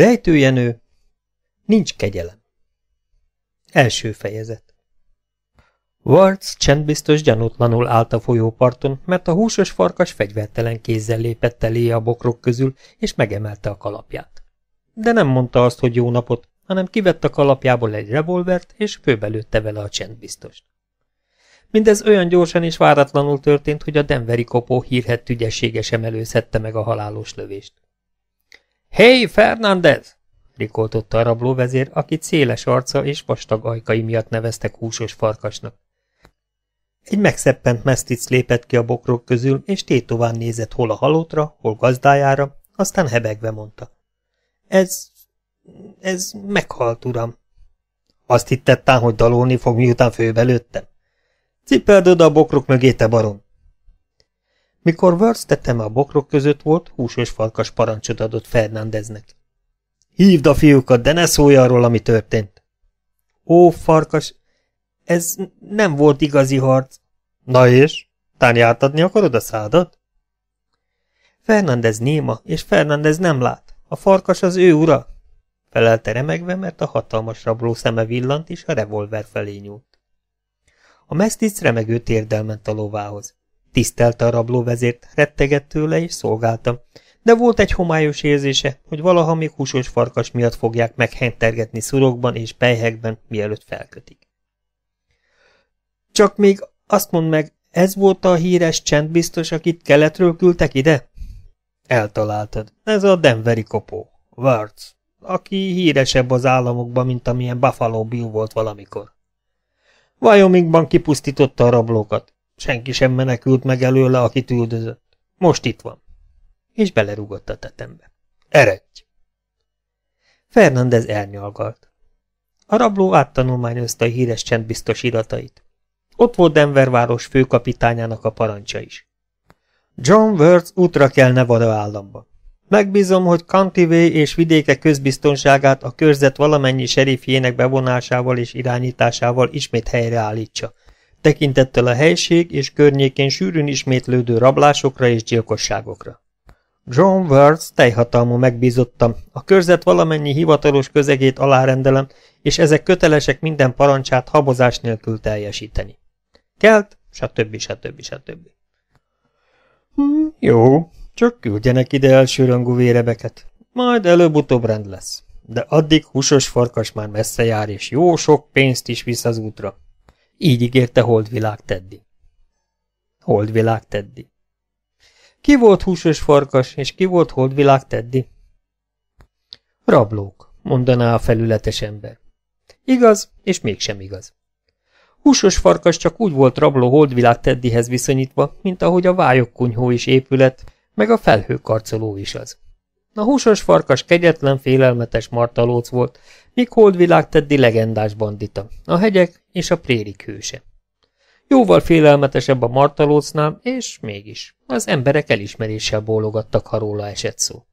Rejtőjenő, nincs kegyelem. Első fejezet Warts csendbiztos gyanútlanul állt a folyóparton, mert a húsos farkas fegyvertelen kézzel lépett elé a bokrok közül, és megemelte a kalapját. De nem mondta azt, hogy jó napot, hanem kivett a kalapjából egy revolvert, és főbelőtte vele a csendbiztost. Mindez olyan gyorsan és váratlanul történt, hogy a denveri kopó hírhet ügyessége sem előzhette meg a halálos lövést. Hey, Fernández! rikoltotta a rablóvezér, akit széles arca és vastag ajkai miatt neveztek húsos farkasnak. Egy megszeppent mesztic lépett ki a bokrok közül, és tétován nézett hol a halótra, hol gazdájára, aztán hebegve mondta. Ez... ez meghalt, uram. Azt hittettem, hogy dalolni fog, miután főbelőttem? Cipeld oda a bokrok mögé, te barom! Mikor Wörz teteme a bokrok között volt, húsos farkas parancsot adott Fernándeznek. Hívd a fiúkat, de ne szólj arról, ami történt. Ó, farkas, ez nem volt igazi harc. Na és? Tán jártadni akarod a szádat? Fernández néma, és Fernández nem lát. A farkas az ő ura. Felelte remegve, mert a hatalmas rabló szeme villant, és a revolver felé nyúlt. A mesztic remegő térdel ment a lovához. Tisztelte a vezért, rettegett tőle és szolgáltam, de volt egy homályos érzése, hogy valaha még húsos farkas miatt fogják meghentergetni szurokban és pejhekben, mielőtt felkötik. Csak még azt mondd meg, ez volt a híres csendbiztos, akit keletről küldtek ide? Eltaláltad. Ez a Denveri kopó. Warts, aki híresebb az államokban, mint amilyen Buffalo Bill volt valamikor. Wyomingban kipusztította a rablókat. Senki sem menekült meg előle, akit üldözött. Most itt van. És belerúgott a tetembe. Eredj! Fernandez elnyalgalt. A rabló áttanulmányozta a híres csendbiztos iratait. Ott volt Denver város főkapitányának a parancsa is. John Words útra kell Nevada államba. Megbízom, hogy Cantivé és vidéke közbiztonságát a körzet valamennyi serifjének bevonásával és irányításával ismét helyreállítsa, tekintettel a helység és környékén sűrűn ismétlődő rablásokra és gyilkosságokra. John Words teljhatalmú megbízottam, a körzet valamennyi hivatalos közegét alárendelem, és ezek kötelesek minden parancsát habozás nélkül teljesíteni. Kelt, stb. stb. stb. Hmm, jó, csak küldjenek ide elsőrangú vérebeket. Majd előbb-utóbb rend lesz. De addig húsos farkas már messze jár, és jó sok pénzt is visz az útra. Így ígérte Holdvilág Teddy. Holdvilág Teddy. Ki volt húsos farkas, és ki volt Holdvilág Teddy? Rablók, mondaná a felületes ember. Igaz, és mégsem igaz. Húsos farkas csak úgy volt rabló Holdvilág Teddyhez viszonyítva, mint ahogy a vályok kunyhó is épület, meg a felhőkarcoló is az. A húsos farkas kegyetlen, félelmetes martalóc volt, míg holdvilág Teddy legendás bandita, a hegyek és a prérik hőse. Jóval félelmetesebb a martalócnál, és mégis az emberek elismeréssel bólogattak, ha róla esett szó.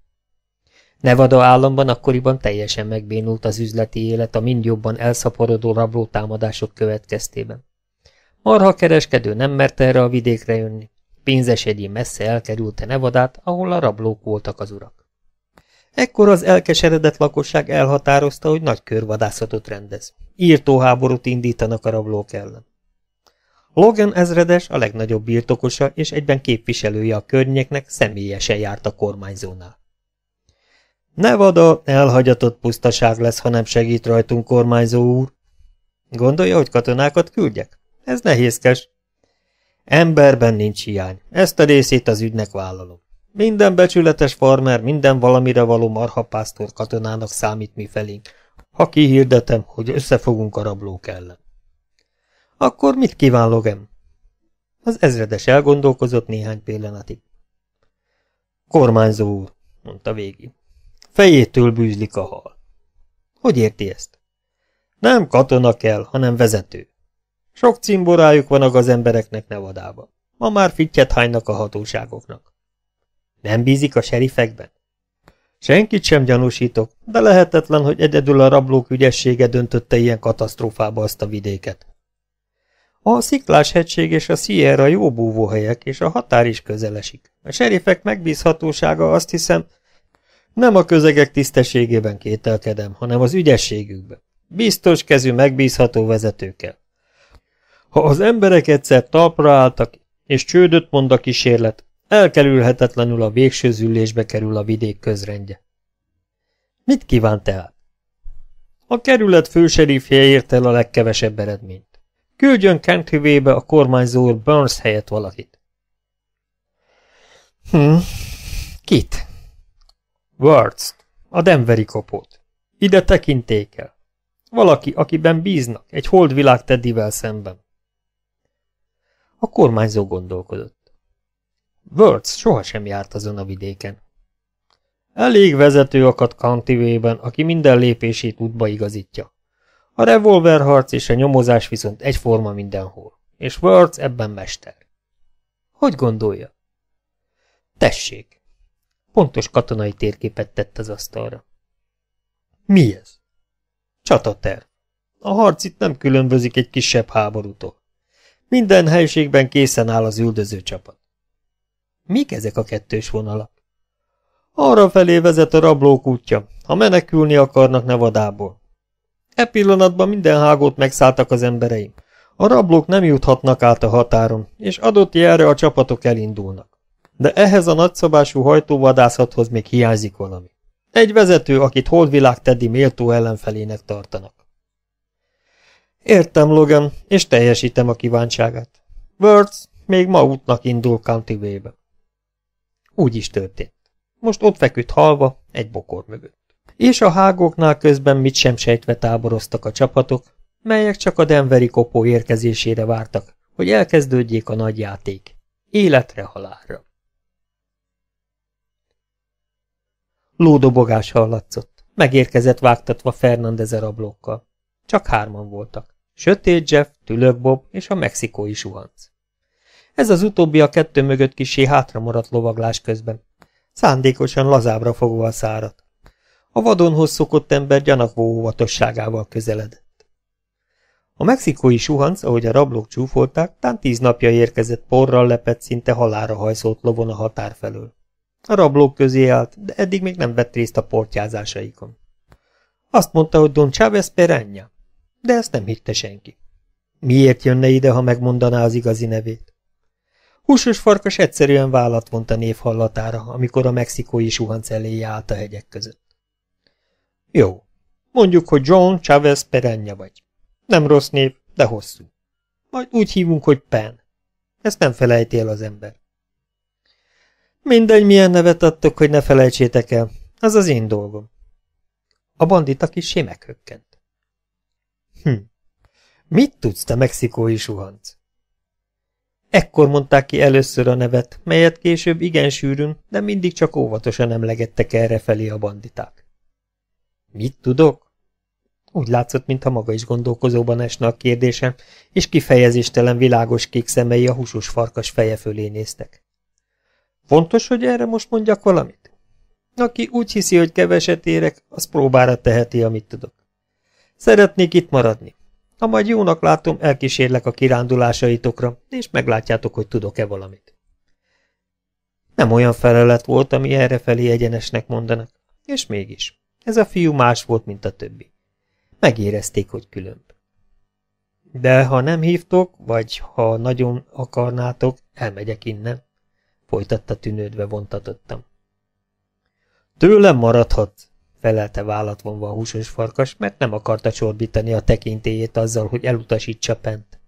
Nevada államban akkoriban teljesen megbénult az üzleti élet a mind jobban elszaporodó rabló támadások következtében. Marha kereskedő nem merte erre a vidékre jönni, egyén messze elkerülte Nevadát, ahol a rablók voltak az urak. Ekkor az elkeseredett lakosság elhatározta, hogy nagy körvadászatot rendez. Írtóháborút indítanak a rablók ellen. Logan ezredes a legnagyobb birtokosa és egyben képviselője a környéknek személyesen járt a kormányzónál. Nevada elhagyatott pusztaság lesz, ha nem segít rajtunk, kormányzó úr. Gondolja, hogy katonákat küldjek? Ez nehézkes. Emberben nincs hiány. Ezt a részét az ügynek vállalom. Minden becsületes farmer, minden valamire való marhapásztor katonának számít mi felénk, ha kihirdetem, hogy összefogunk a rablók ellen. Akkor mit kíván Logan? Az ezredes elgondolkozott néhány pillanatig. Kormányzó úr, mondta végig. Fejétől bűzlik a hal. Hogy érti ezt? Nem katona kell, hanem vezető. Sok cimborájuk van a gazembereknek nevadában. Ma már fittyet hánynak a hatóságoknak. Nem bízik a serifekben? Senkit sem gyanúsítok, de lehetetlen, hogy egyedül a rablók ügyessége döntötte ilyen katasztrófába azt a vidéket. A sziklás hegység és a Sierra jó búvóhelyek, és a határ is közelesik. A serifek megbízhatósága azt hiszem, nem a közegek tisztességében kételkedem, hanem az ügyességükben. Biztos kezű megbízható vezetőkkel. Ha az emberek egyszer talpra álltak, és csődöt mond a kísérlet, Elkerülhetetlenül a végső züllésbe kerül a vidék közrendje. Mit kíván tehát? A kerület főserifje ért el a legkevesebb eredményt. Küldjön Kent hüvébe a kormányzó úr Burns helyett valakit. Hm, kit? Words, a Denveri kopót. Ide tekintékel. Valaki, akiben bíznak, egy holdvilág Teddyvel szemben. A kormányzó gondolkodott. Words sohasem járt azon a vidéken. Elég vezető akadt Kantivében, aki minden lépését útba igazítja. A revolverharc és a nyomozás viszont egyforma mindenhol, és Words ebben mester. Hogy gondolja? Tessék! Pontos katonai térképet tett az asztalra. Mi ez? Csatater. A harc itt nem különbözik egy kisebb háborútól. Minden helységben készen áll az üldöző csapat. Mik ezek a kettős vonalak? Arra felé vezet a rablók útja, ha menekülni akarnak Nevadából. E pillanatban minden hágót megszálltak az embereim. A rablók nem juthatnak át a határon, és adott jelre a csapatok elindulnak. De ehhez a nagyszabású hajtóvadászathoz még hiányzik valami. Egy vezető, akit holdvilág Teddy méltó ellenfelének tartanak. Értem, Logan, és teljesítem a kívánságát. Words még ma útnak indul County Way-be. Úgy is történt. Most ott feküdt halva, egy bokor mögött. És a hágóknál közben mit sem sejtve táboroztak a csapatok, melyek csak a Denveri kopó érkezésére vártak, hogy elkezdődjék a nagy játék. Életre halálra. Lódobogás hallatszott. Megérkezett vágtatva Fernandez a rablókkal. Csak hárman voltak. Sötét Jeff, Tülök Bob és a mexikói suhanc. Ez az utóbbi a kettő mögött kisé maradt lovaglás közben. Szándékosan lazábra fogva a szárat. A vadonhoz szokott ember gyanakvó óvatosságával közeledett. A mexikói suhanc, ahogy a rablók csúfolták, tán tíz napja érkezett porral lepett, szinte halára hajszolt lovon a határ felől. A rablók közé állt, de eddig még nem vett részt a portyázásaikon. Azt mondta, hogy Don Chávez perenja, de ezt nem hitte senki. Miért jönne ide, ha megmondaná az igazi nevét? Húsos farkas egyszerűen vállat vont a név hallatára, amikor a mexikói suhanc elé állt a hegyek között. Jó, mondjuk, hogy John Chavez Perenja vagy. Nem rossz név, de hosszú. Majd úgy hívunk, hogy Pen. Ezt nem felejtél az ember. Mindegy, milyen nevet adtok, hogy ne felejtsétek el. Az az én dolgom. A bandita kis sémeghökkent. Hm, mit tudsz te mexikói suhanc? Ekkor mondták ki először a nevet, melyet később igen sűrűn, de mindig csak óvatosan emlegettek erre felé a banditák. Mit tudok? Úgy látszott, mintha maga is gondolkozóban esne a kérdésem, és kifejezéstelen világos kék szemei a húsos farkas feje fölé néztek. Fontos, hogy erre most mondjak valamit? Aki úgy hiszi, hogy keveset érek, az próbára teheti, amit tudok. Szeretnék itt maradni, ha majd jónak látom, elkísérlek a kirándulásaitokra, és meglátjátok, hogy tudok-e valamit. Nem olyan felelet volt, ami felé egyenesnek mondanak, és mégis. Ez a fiú más volt, mint a többi. Megérezték, hogy különb. De ha nem hívtok, vagy ha nagyon akarnátok, elmegyek innen, folytatta tűnődve vontatottam. Tőlem maradhatsz, felelte vállat vonva a húsos farkas, mert nem akarta csorbítani a tekintélyét azzal, hogy elutasítsa Pent.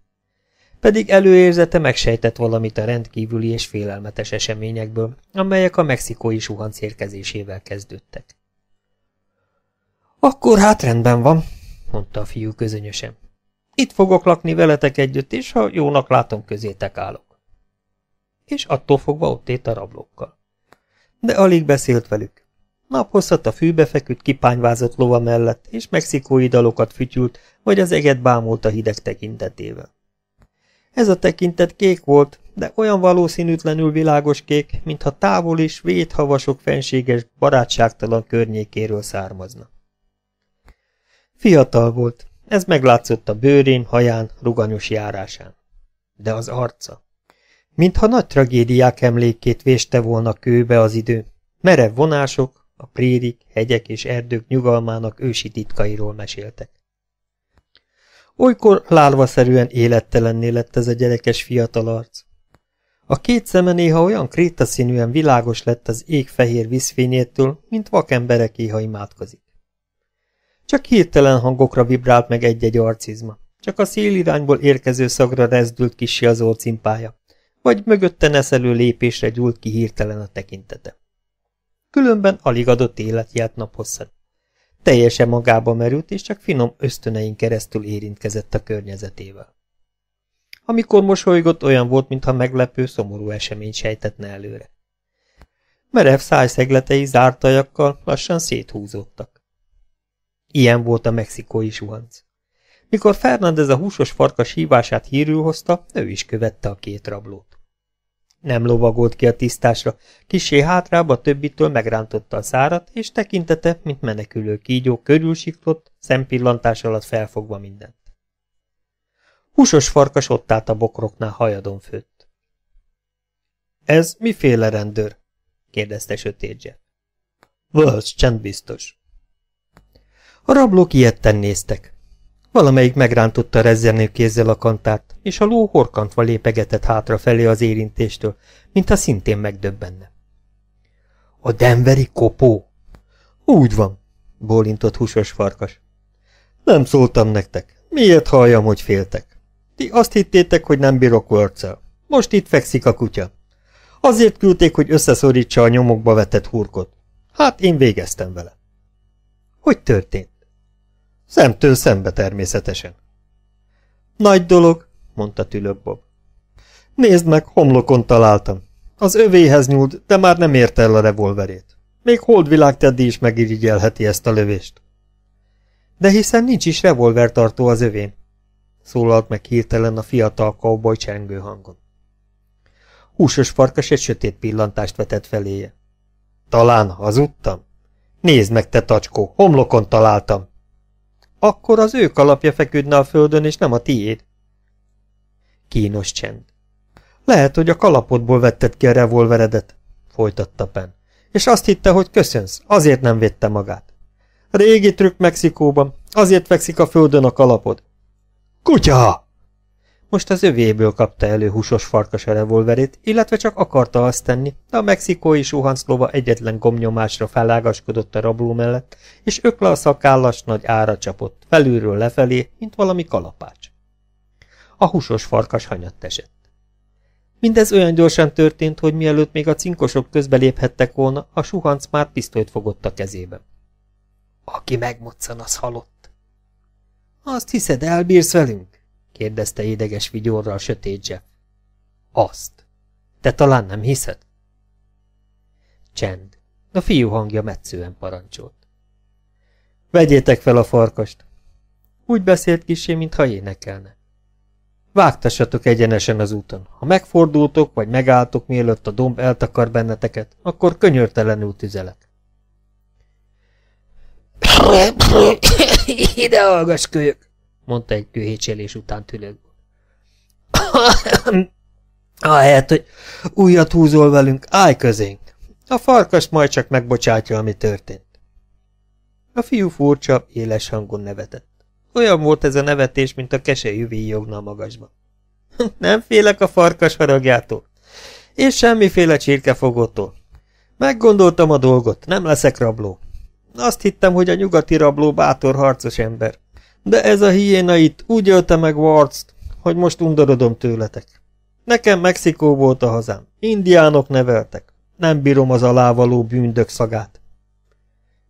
Pedig előérzete megsejtett valamit a rendkívüli és félelmetes eseményekből, amelyek a mexikói suhanc érkezésével kezdődtek. Akkor hát rendben van, mondta a fiú közönösen. Itt fogok lakni veletek együtt, és ha jónak látom, közétek állok. És attól fogva ott ért a rablókkal. De alig beszélt velük. Naphosszat a fűbe feküdt kipányvázott lova mellett, és mexikói dalokat fütyült, vagy az eget bámult a hideg tekintetével. Ez a tekintet kék volt, de olyan valószínűtlenül világos kék, mintha távol és védhavasok fenséges, barátságtalan környékéről származna. Fiatal volt, ez meglátszott a bőrén, haján, ruganyos járásán. De az arca. Mintha nagy tragédiák emlékét véste volna kőbe az idő. Merev vonások, a prérik, hegyek és erdők nyugalmának ősi titkairól meséltek. Olykor lálvaszerűen élettelenné lett ez a gyerekes fiatal arc. A két szeme néha olyan krétaszínűen világos lett az ég fehér vízfényétől, mint vakemberek éha imádkozik. Csak hirtelen hangokra vibrált meg egy-egy arcizma. Csak a szélirányból érkező szagra rezdült kisi az orcimpája, vagy mögötte neszelő lépésre gyúlt ki hirtelen a tekintete különben alig adott életját naphosszat. Teljesen magába merült, és csak finom ösztönein keresztül érintkezett a környezetével. Amikor mosolygott, olyan volt, mintha meglepő, szomorú esemény sejtetne előre. Merev szájszegletei ajakkal lassan széthúzódtak. Ilyen volt a mexikói suhanc. Mikor Fernandez a húsos farkas hívását hírül hozta, ő is követte a két rablót. Nem lovagolt ki a tisztásra, kisé hátrába a többitől megrántotta a szárat, és tekintete, mint menekülő kígyó, körülsiklott, szempillantás alatt felfogva mindent. Húsos farkas ott állt a bokroknál hajadon főtt. Ez miféle rendőr? kérdezte sötétje. – Jeff. Wells, csendbiztos. A rablók ilyetten néztek. Valamelyik megrántotta rezzenő kézzel a kantát, és a ló horkantva lépegetett hátrafelé az érintéstől, mintha szintén megdöbbenne. A denveri kopó? Úgy van, bólintott húsos farkas. Nem szóltam nektek. Miért halljam, hogy féltek? Ti azt hittétek, hogy nem bírok orccal. Most itt fekszik a kutya. Azért küldték, hogy összeszorítsa a nyomokba vetett hurkot. Hát én végeztem vele. Hogy történt? Szemtől szembe természetesen. Nagy dolog, mondta tülök Bob. Nézd meg, homlokon találtam. Az övéhez nyúlt, de már nem ért el a revolverét. Még holdvilág Teddy is megirigyelheti ezt a lövést. De hiszen nincs is revolvertartó az övén, szólalt meg hirtelen a fiatal cowboy csengő hangon. Húsos farkas egy sötét pillantást vetett feléje. Talán hazudtam? Nézd meg, te tacskó, homlokon találtam! Akkor az ő kalapja feküdne a földön, és nem a tiéd. Kínos csend. Lehet, hogy a kalapodból vetted ki a revolveredet, folytatta Pen, és azt hitte, hogy köszönsz, azért nem védte magát. Régi trükk Mexikóban, azért fekszik a földön a kalapod. Kutya! Most az övéből kapta elő húsos farkas a revolverét, illetve csak akarta azt tenni, de a mexikói suhanszlova egyetlen gomnyomásra felágaskodott a rabló mellett, és ökle a szakállas nagy ára csapott, felülről lefelé, mint valami kalapács. A húsos farkas hanyatt esett. Mindez olyan gyorsan történt, hogy mielőtt még a cinkosok közbeléphettek volna, a suhanc már pisztolyt fogott a kezébe. Aki megmoccan, az halott. Azt hiszed, elbírsz velünk? kérdezte édeges vigyorral sötét Jeff. Azt. Te talán nem hiszed? Csend. A fiú hangja metszően parancsolt. Vegyétek fel a farkast. Úgy beszélt kisé, mintha énekelne. Vágtassatok egyenesen az úton. Ha megfordultok, vagy megálltok, mielőtt a domb eltakar benneteket, akkor könyörtelenül tüzelek. Ide hallgass kölyök! mondta egy dühécselés után tülegül. Ahelyett, hogy újat húzol velünk, állj közénk! A farkas majd csak megbocsátja, ami történt. A fiú furcsa, éles hangon nevetett. Olyan volt ez a nevetés, mint a keselyű víjogna a magasban. Nem félek a farkas haragjától, és semmiféle csirkefogótól. Meggondoltam a dolgot, nem leszek rabló. Azt hittem, hogy a nyugati rabló bátor harcos ember de ez a hiéna itt úgy ölte meg Warzt, hogy most undorodom tőletek. Nekem Mexikó volt a hazám, indiánok neveltek, nem bírom az alávaló bűndök szagát.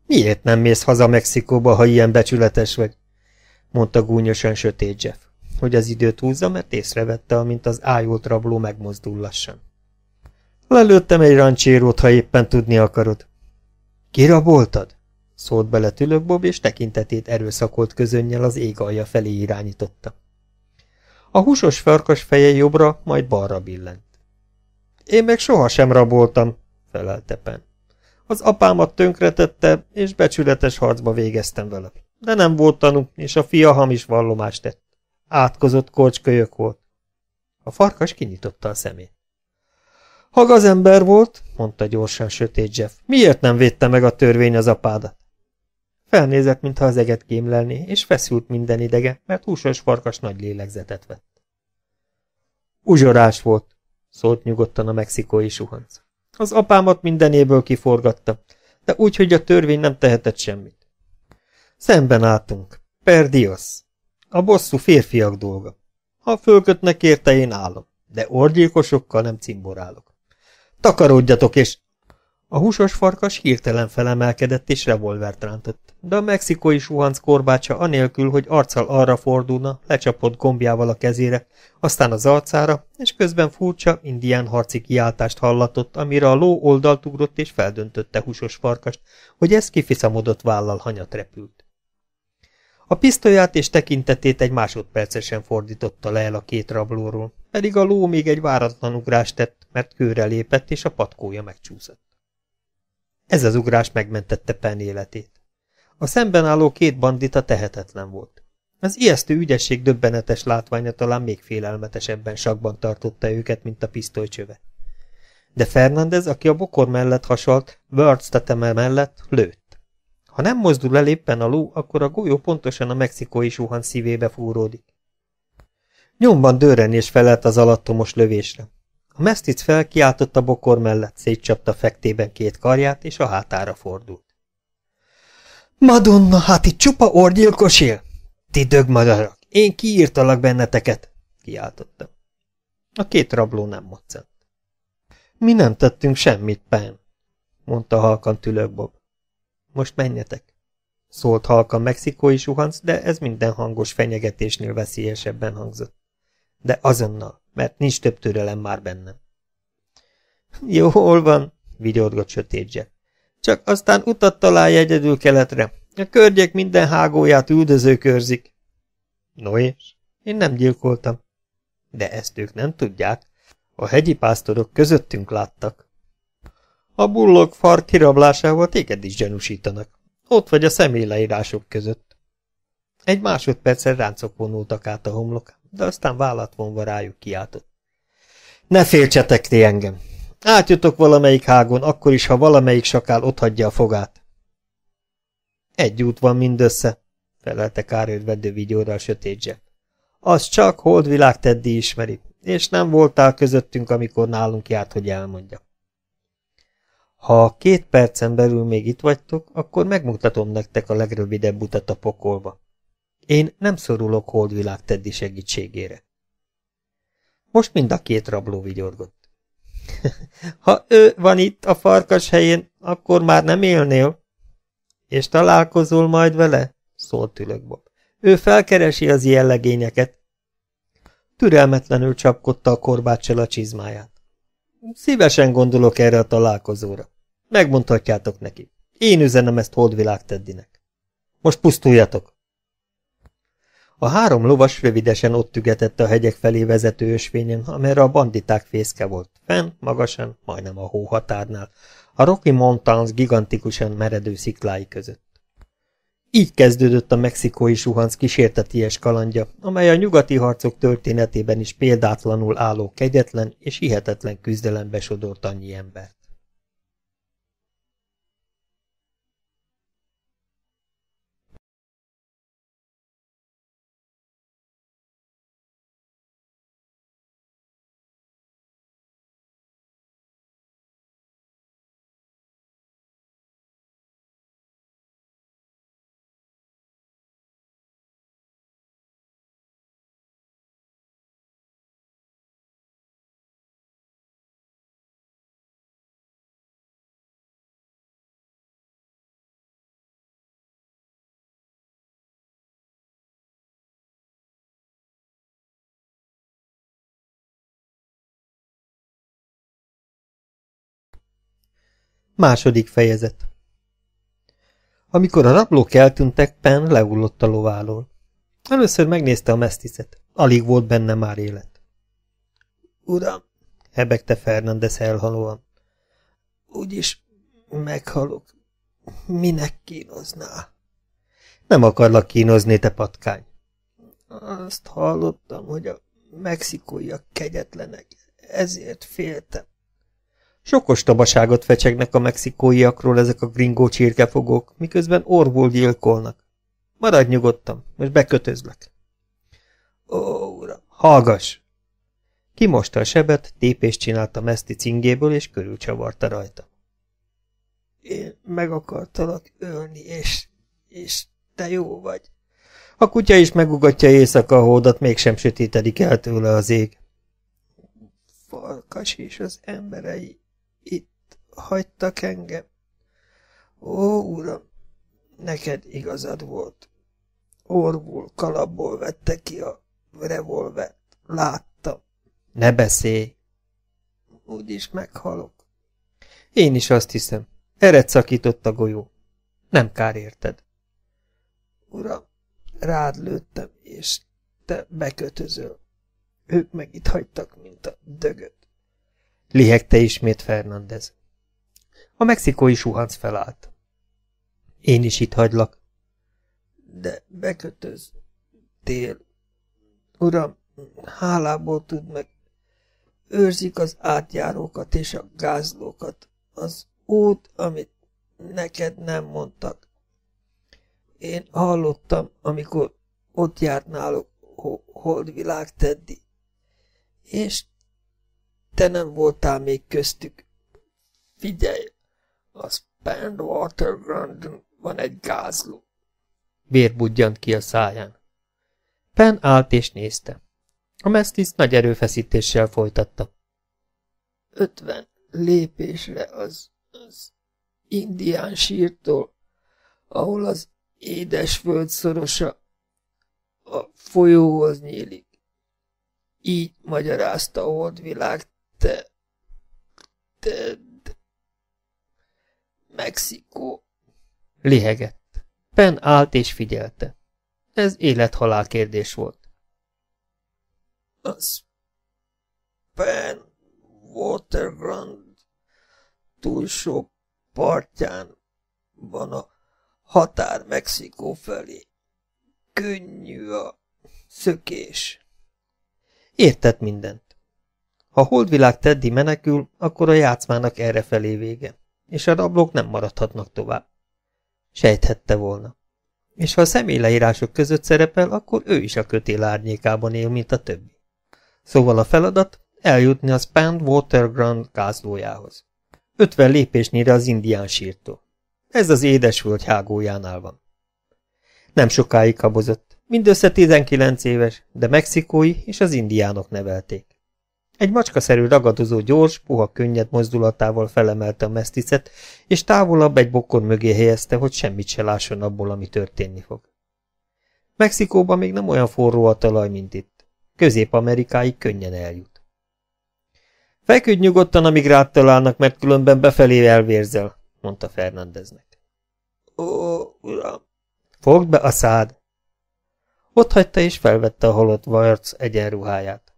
Miért nem mész haza Mexikóba, ha ilyen becsületes vagy? mondta gúnyosan sötét Jeff, hogy az időt húzza, mert észrevette, amint az ájult rabló megmozdul lassan. Lelőttem egy rancsérót, ha éppen tudni akarod. Kiraboltad? szólt bele tülök Bob, és tekintetét erőszakolt közönnyel az ég alja felé irányította. A húsos farkas feje jobbra, majd balra billent. Én meg sohasem raboltam, felelte Pen. Az apámat tönkretette, és becsületes harcba végeztem vele. De nem volt tanú, és a fia hamis vallomást tett. Átkozott kocskölyök volt. A farkas kinyitotta a szemét. Ha gazember volt, mondta gyorsan sötét Jeff, miért nem védte meg a törvény az apádat? Felnézett, mintha az eget kémlelni, és feszült minden idege, mert húsos farkas nagy lélegzetet vett. Uzsorás volt, szólt nyugodtan a mexikói suhanc. Az apámat mindenéből kiforgatta, de úgy, hogy a törvény nem tehetett semmit. Szemben álltunk. Perdios, A bosszú férfiak dolga. Ha fölkötnek érte, én állom, de orgyilkosokkal nem cimborálok. Takarodjatok, és a húsos farkas hirtelen felemelkedett és revolvert rántott, de a mexikói suhanc korbácsa anélkül, hogy arccal arra fordulna, lecsapott gombjával a kezére, aztán az arcára, és közben furcsa, indián harci kiáltást hallatott, amire a ló oldalt ugrott és feldöntötte húsos farkast, hogy ez kifiszamodott vállal hanyat repült. A pisztolyát és tekintetét egy másodpercesen fordította le el a két rablóról, pedig a ló még egy váratlan ugrást tett, mert kőre lépett és a patkója megcsúszott. Ez az ugrás megmentette Penn életét. A szemben álló két bandita tehetetlen volt. Az ijesztő ügyesség döbbenetes látványa talán még félelmetesebben sakban tartotta őket, mint a pisztolycsöve. De Fernández, aki a bokor mellett hasalt, Wörth teteme mellett lőtt. Ha nem mozdul el éppen a ló, akkor a golyó pontosan a mexikói suhan szívébe fúródik. Nyomban dőrenés felelt az alattomos lövésre. A mesztic felkiáltott a bokor mellett, szétcsapta fektében két karját, és a hátára fordult. Madonna, hát itt csupa orgyilkos él! Ti dögmadarak, én kiírtalak benneteket! kiáltotta. A két rabló nem moccant. Mi nem tettünk semmit, Pán, mondta halkan tülök Bob. Most menjetek, szólt halkan mexikói suhanc, de ez minden hangos fenyegetésnél veszélyesebben hangzott. De azonnal mert nincs több türelem már bennem. Jól van, vigyorgott sötét Jack. Csak aztán utat találj egyedül keletre. A körgyek minden hágóját üldözők őrzik. No és? Én nem gyilkoltam. De ezt ők nem tudják. A hegyi pásztorok közöttünk láttak. A bullog far kirablásával téged is gyanúsítanak. Ott vagy a személyleírások között. Egy másodpercre ráncok vonultak át a homlokán de aztán vállat vonva rájuk kiáltott. Ne féltsetek ti engem! Átjutok valamelyik hágon, akkor is, ha valamelyik sakál otthagyja a fogát. Egy út van mindössze, felelte Kárőd vedő vigyóra a sötét Az csak holdvilág Teddy ismeri, és nem voltál közöttünk, amikor nálunk járt, hogy elmondja. Ha két percen belül még itt vagytok, akkor megmutatom nektek a legrövidebb utat a pokolba. Én nem szorulok holdvilág Teddy segítségére. Most mind a két rabló vigyorgott. ha ő van itt a farkas helyén, akkor már nem élnél. És találkozol majd vele? szólt ülökbob. Ő felkeresi az ilyen legényeket. Türelmetlenül csapkodta a korbáccsal a csizmáját. Szívesen gondolok erre a találkozóra. Megmondhatjátok neki. Én üzenem ezt holdvilág Teddynek. Most pusztuljatok! A három lovas rövidesen ott ügetett a hegyek felé vezető ösvényen, amelyre a banditák fészke volt, fenn, magasan, majdnem a hóhatárnál, a Rocky Mountains gigantikusan meredő sziklái között. Így kezdődött a mexikói suhanc kísérteties kalandja, amely a nyugati harcok történetében is példátlanul álló kegyetlen és hihetetlen küzdelembe sodort annyi embert. Második fejezet Amikor a rablók eltűntek, Penn leullott a lováról. Először megnézte a meszticet. Alig volt benne már élet. Uram, hebegte Fernandez elhalóan. Úgyis meghalok. Minek kínoznál? Nem akarlak kínozni, te patkány. Azt hallottam, hogy a mexikóiak kegyetlenek. Ezért féltem. Sokos tabaságot fecsegnek a mexikóiakról ezek a gringó csirkefogók, miközben orvul gyilkolnak. Maradj nyugodtan, most bekötözlek. Ó, uram, hallgass! Kimosta a sebet, tépést csinált a meszti cingéből, és körülcsavarta rajta. Én meg akartalak ölni, és, és te jó vagy. A kutya is megugatja éjszaka a hódat, mégsem sötétedik el tőle az ég. Farkas és az emberei itt hagytak engem. Ó, uram, neked igazad volt. Orgul kalapból vette ki a revolvert. Láttam. Ne beszélj! Úgyis meghalok. Én is azt hiszem. Ered szakított a golyó. Nem kár érted. Uram, rád lőttem, és te bekötözöl. Ők meg itt hagytak, mint a dögöt. Lihegte ismét Fernandez. A mexikói suhanc felállt. Én is itt hagylak. De bekötöz. Tél. Uram, hálából tud meg. Őrzik az átjárókat és a gázlókat. Az út, amit neked nem mondtak. Én hallottam, amikor ott járt náluk hol holdvilág Teddy. És te nem voltál még köztük. Figyelj, a Spend Watergroundon van egy gázló. Vér budjant ki a száján. Pen állt és nézte. A mesztiszt nagy erőfeszítéssel folytatta. Ötven lépésre az, az indián sírtól, ahol az föld szorosa a folyóhoz nyílik. Így magyarázta a világ. Te... Te... te Mexikó... Lihegett. Pen állt és figyelte. Ez élethalál kérdés volt. Az... Pen... túl sok partján van a határ Mexikó felé. Könnyű a szökés. Értett mindent. Ha holdvilág Teddy menekül, akkor a játszmának errefelé vége, és a rablók nem maradhatnak tovább. Sejthette volna. És ha a leírások között szerepel, akkor ő is a kötél árnyékában él, mint a többi. Szóval a feladat eljutni a Spand Waterground gázlójához. 50 lépésnyire az indián sírtól. Ez az volt hágójánál van. Nem sokáig habozott, mindössze 19 éves, de mexikói és az indiánok nevelték. Egy macskaszerű ragadozó gyors, puha könnyed mozdulatával felemelte a meszticet, és távolabb egy bokor mögé helyezte, hogy semmit se lásson abból, ami történni fog. Mexikóban még nem olyan forró a talaj, mint itt. Közép-Amerikáig könnyen eljut. Feküdj nyugodtan, amíg rád találnak, mert különben befelé elvérzel, mondta Fernándeznek. Ó, uram! Fogd be a szád! Ott hagyta és felvette a halott Varc egyenruháját.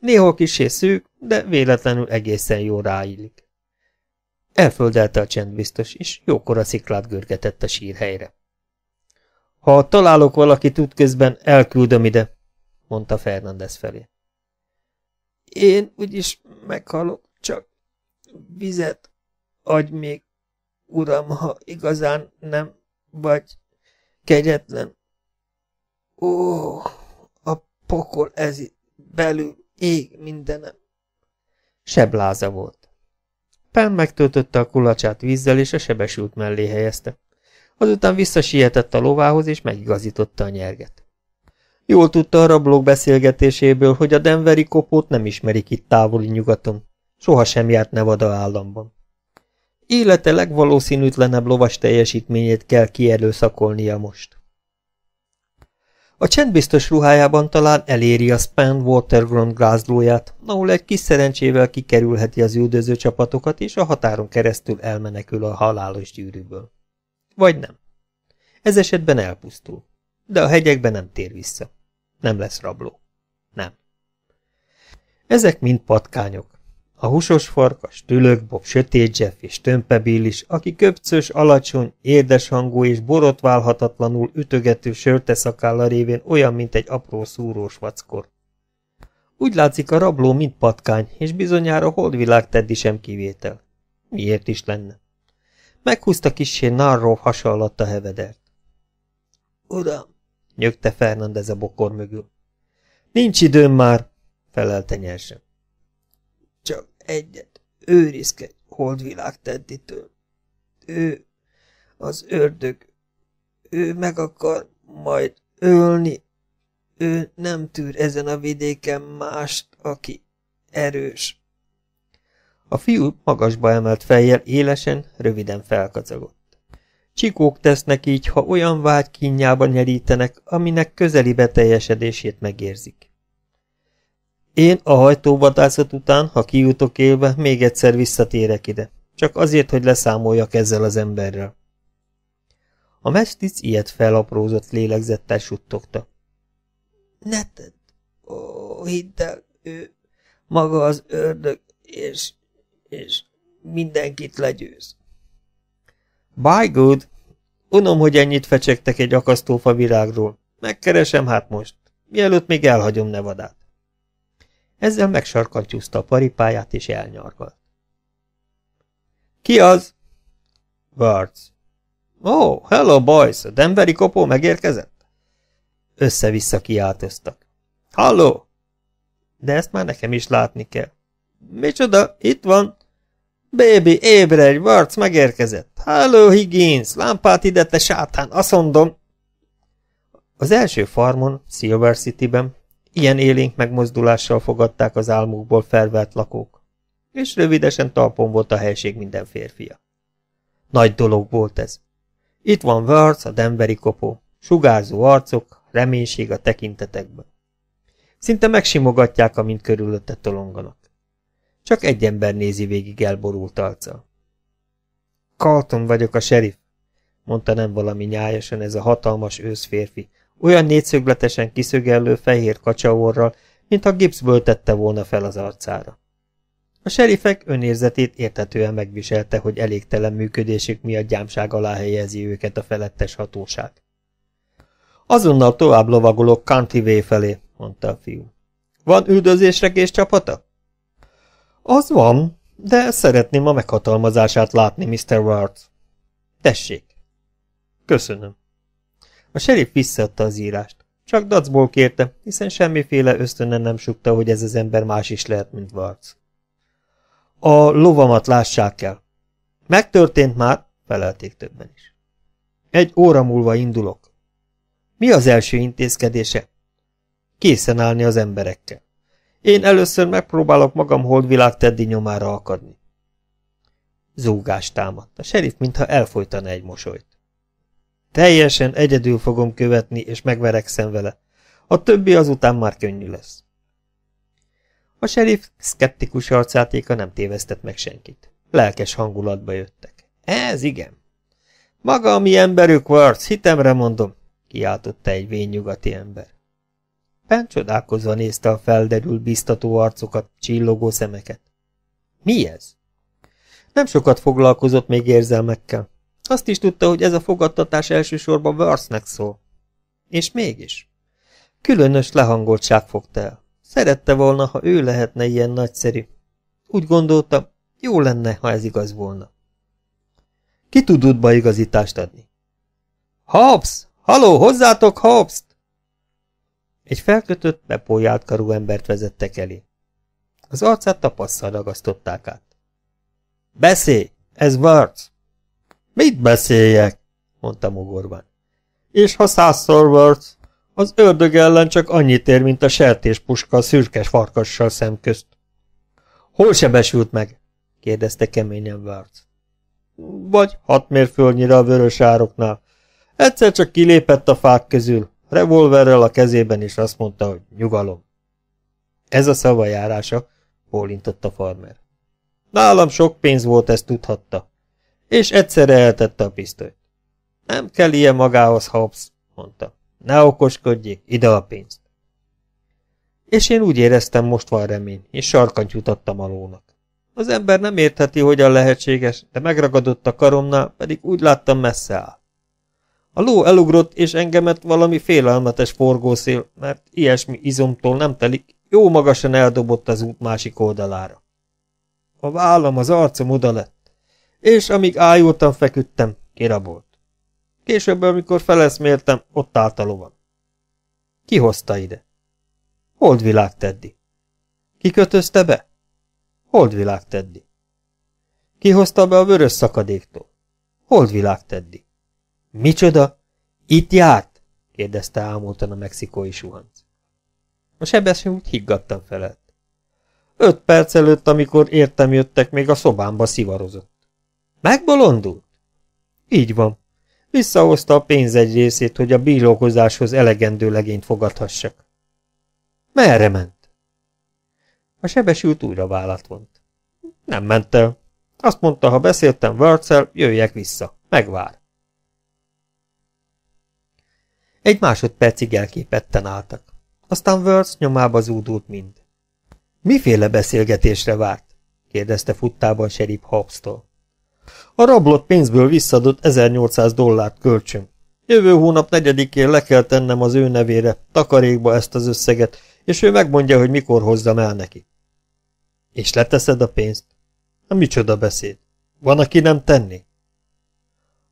Néha kisé szűk, de véletlenül egészen jól ráillik. Elföldelte a csend biztos, és jókora sziklát görgetett a sírhelyre. Ha találok valakit útközben, elküldöm ide, mondta Fernandez felé. Én úgyis meghalok, csak vizet adj még, uram, ha igazán nem vagy kegyetlen. Ó, a pokol ez belül Ég mindenem. Sebláza volt. Pán megtöltötte a kulacsát vízzel, és a sebesült mellé helyezte. Azután visszasietett a lovához, és megigazította a nyerget. Jól tudta a rablók beszélgetéséből, hogy a denveri kopót nem ismerik itt távoli nyugaton. Soha sem járt Nevada államban. Élete legvalószínűtlenebb lovas teljesítményét kell kielőszakolnia most. A csendbiztos ruhájában talán eléri a Span Waterground gázlóját, ahol egy kis szerencsével kikerülheti az üldöző csapatokat, és a határon keresztül elmenekül a halálos gyűrűből. Vagy nem. Ez esetben elpusztul. De a hegyekbe nem tér vissza. Nem lesz rabló. Nem. Ezek mind patkányok. A húsos farkas, tülökbob, sötét Jeff és tömpebél is, aki köpcös, alacsony, érdes hangú és borotválhatatlanul ütögető sörte szakálla révén olyan, mint egy apró szúrós vackor. Úgy látszik a rabló, mint patkány, és bizonyára holdvilág Teddy sem kivétel. Miért is lenne? Meghúzta kissé Narrov hasallatta hevedert. Uram, nyögte Fernandez a bokor mögül. Nincs időm már, felelte nyersen egyet, őrizkedj, holdvilág tedditől. Ő, az ördög, ő meg akar majd ölni, ő nem tűr ezen a vidéken mást, aki erős. A fiú magasba emelt fejjel élesen, röviden felkacagott. Csikók tesznek így, ha olyan vágy kínjában nyerítenek, aminek közeli beteljesedését megérzik. Én a hajtóvadászat után, ha kijutok élve, még egyszer visszatérek ide. Csak azért, hogy leszámoljak ezzel az emberrel. A mestic ilyet felaprózott lélegzettel suttogta. Ne tedd, ó, hidd el, ő maga az ördög, és, és mindenkit legyőz. By good! Unom, hogy ennyit fecsegtek egy akasztófa virágról. Megkeresem hát most, mielőtt még elhagyom Nevadát. Ezzel megsarkantyúzta a paripáját, és elnyargalt. Ki az? Varc. Oh, hello boys, a denveri kopó megérkezett? Össze-vissza kiáltoztak. Halló! De ezt már nekem is látni kell. Micsoda, itt van! Baby, ébredj, Varc megérkezett! Halló, Higgins, lámpát ide, te sátán, azt mondom! Az első farmon, Silver City-ben Ilyen élénk megmozdulással fogadták az álmukból felvelt lakók, és rövidesen talpon volt a helység minden férfia. Nagy dolog volt ez. Itt van Wörth, a denveri kopó, sugárzó arcok, reménység a tekintetekben. Szinte megsimogatják, amint körülötte tolonganak. Csak egy ember nézi végig elborult arccal. Carlton vagyok a serif, mondta nem valami nyájasan ez a hatalmas ősz férfi, olyan négyszögletesen kiszögellő fehér kacsaorral, mintha gipszből tette volna fel az arcára. A serifek önérzetét értetően megviselte, hogy elégtelen működésük miatt gyámság alá helyezi őket a felettes hatóság. Azonnal tovább lovagolok Cantivé felé, mondta a fiú. Van üldözésre és csapata? Az van, de szeretném a meghatalmazását látni, Mr. Ward. Tessék. Köszönöm. A serif visszaadta az írást. Csak dacból kérte, hiszen semmiféle ösztönen nem sukta, hogy ez az ember más is lehet, mint Varc. A lovamat lássák el. Megtörtént már, felelték többen is. Egy óra múlva indulok. Mi az első intézkedése? Készen állni az emberekkel. Én először megpróbálok magam holdvilág Teddy nyomára akadni. Zúgás támadt. A serif mintha elfolytana egy mosolyt. Teljesen egyedül fogom követni, és megverekszem vele. A többi azután már könnyű lesz. A serif szkeptikus arcátéka nem tévesztett meg senkit. Lelkes hangulatba jöttek. Ez igen. Maga a mi emberük, Warz, hitemre mondom, kiáltotta egy nyugati ember. Pán csodálkozva nézte a felderül biztató arcokat, csillogó szemeket. Mi ez? Nem sokat foglalkozott még érzelmekkel. Azt is tudta, hogy ez a fogadtatás elsősorban Worthnek szól. És mégis. Különös lehangoltság fogta el. Szerette volna, ha ő lehetne ilyen nagyszerű. Úgy gondolta, jó lenne, ha ez igaz volna. Ki tud útba igazítást adni? Hobbs! Haló, hozzátok hobbs Egy felkötött, bepójált karú embert vezettek elé. Az arcát tapasszal ragasztották át. Beszélj! Ez Worth! Mit beszéljek? mondta mogorban. És ha százszor volt, az ördög ellen csak annyit ér, mint a sertéspuska a szürkes farkassal szemközt. Hol sebesült meg? kérdezte keményen Várc. Vagy hat mérföldnyire a vörös ároknál. Egyszer csak kilépett a fák közül, revolverrel a kezében, és azt mondta, hogy nyugalom. Ez a szava járása, bólintott a farmer. Nálam sok pénz volt, ezt tudhatta és egyszerre eltette a pisztolyt. Nem kell ilyen magához, Hobbs, mondta. Ne okoskodjék, ide a pénzt. És én úgy éreztem, most van remény, és sarkant jutottam a lónak. Az ember nem értheti, hogyan lehetséges, de megragadott a karomnál, pedig úgy láttam messze áll. A ló elugrott, és engemet valami félelmetes forgószél, mert ilyesmi izomtól nem telik, jó magasan eldobott az út másik oldalára. A vállam, az arcom oda lett és amíg ájultam, feküdtem, kirabolt. Később, amikor feleszméltem, ott állt a lovam. Ki hozta ide? Holdvilág Teddy. Ki kötözte be? Holdvilág Teddy. Ki hozta be a vörös szakadéktól? Holdvilág Teddy. Micsoda? Itt járt? kérdezte ámultan a mexikói suhanc. A sebesünk úgy higgadtan felelt. Öt perc előtt, amikor értem jöttek, még a szobámba szivarozott. Megbolondult? Így van. Visszahozta a pénz egy részét, hogy a bírókozáshoz elegendő legényt fogadhassak. Merre ment? A sebesült újra vállat vont. Nem ment el. Azt mondta, ha beszéltem Wörcel, jöjjek vissza. Megvár. Egy másodpercig elképetten álltak. Aztán Wörz nyomába zúdult mind. Miféle beszélgetésre várt? kérdezte futtában Sheriff Hobbs-tól. A rablott pénzből visszadott 1800 dollárt kölcsön. Jövő hónap negyedikén le kell tennem az ő nevére, takarékba ezt az összeget, és ő megmondja, hogy mikor hozzam el neki. És leteszed a pénzt? Na micsoda beszéd? Van, aki nem tenni?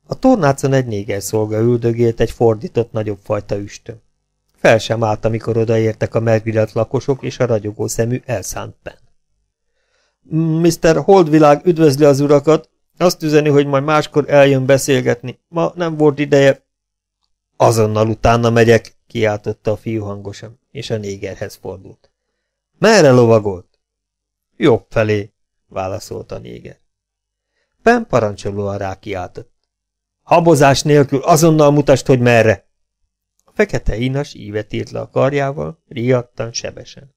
A tornácon egy néger szolga üldögélt egy fordított nagyobb fajta üstön. Fel sem állt, amikor odaértek a megvilált lakosok és a ragyogó szemű elszánt pen. Mr. Holdvilág üdvözli az urakat, azt üzeni, hogy majd máskor eljön beszélgetni. Ma nem volt ideje. Azonnal utána megyek, kiáltotta a fiú hangosan, és a négerhez fordult. Merre lovagolt? Jobb felé, válaszolta a néger. Pen parancsolóan rá kiáltott. Habozás nélkül azonnal mutasd, hogy merre! A fekete hínas ívet írt le a karjával, riadtan, sebesen.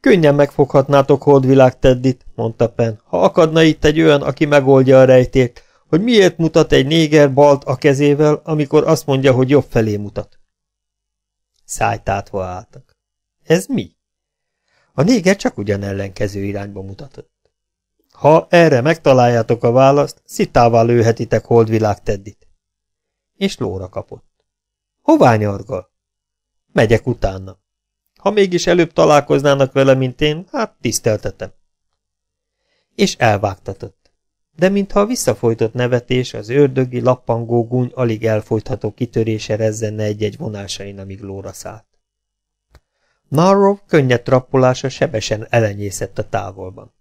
Könnyen megfoghatnátok holdvilág Teddit, mondta Pen, ha akadna itt egy olyan, aki megoldja a rejtét, hogy miért mutat egy néger balt a kezével, amikor azt mondja, hogy jobb felé mutat. Szájtátva álltak. Ez mi? A néger csak ugyan ellenkező irányba mutatott. Ha erre megtaláljátok a választ, szitává lőhetitek holdvilág Teddit. És lóra kapott. Hová nyargal? Megyek utána. Ha mégis előbb találkoznának vele, mint én, hát tiszteltetem. És elvágtatott. De mintha a visszafolytott nevetés, az ördögi, lappangó gúny alig elfolytható kitörése rezzenne egy-egy vonásain, amíg lóra szállt. Narrow könnyed trappolása sebesen elenyészett a távolban.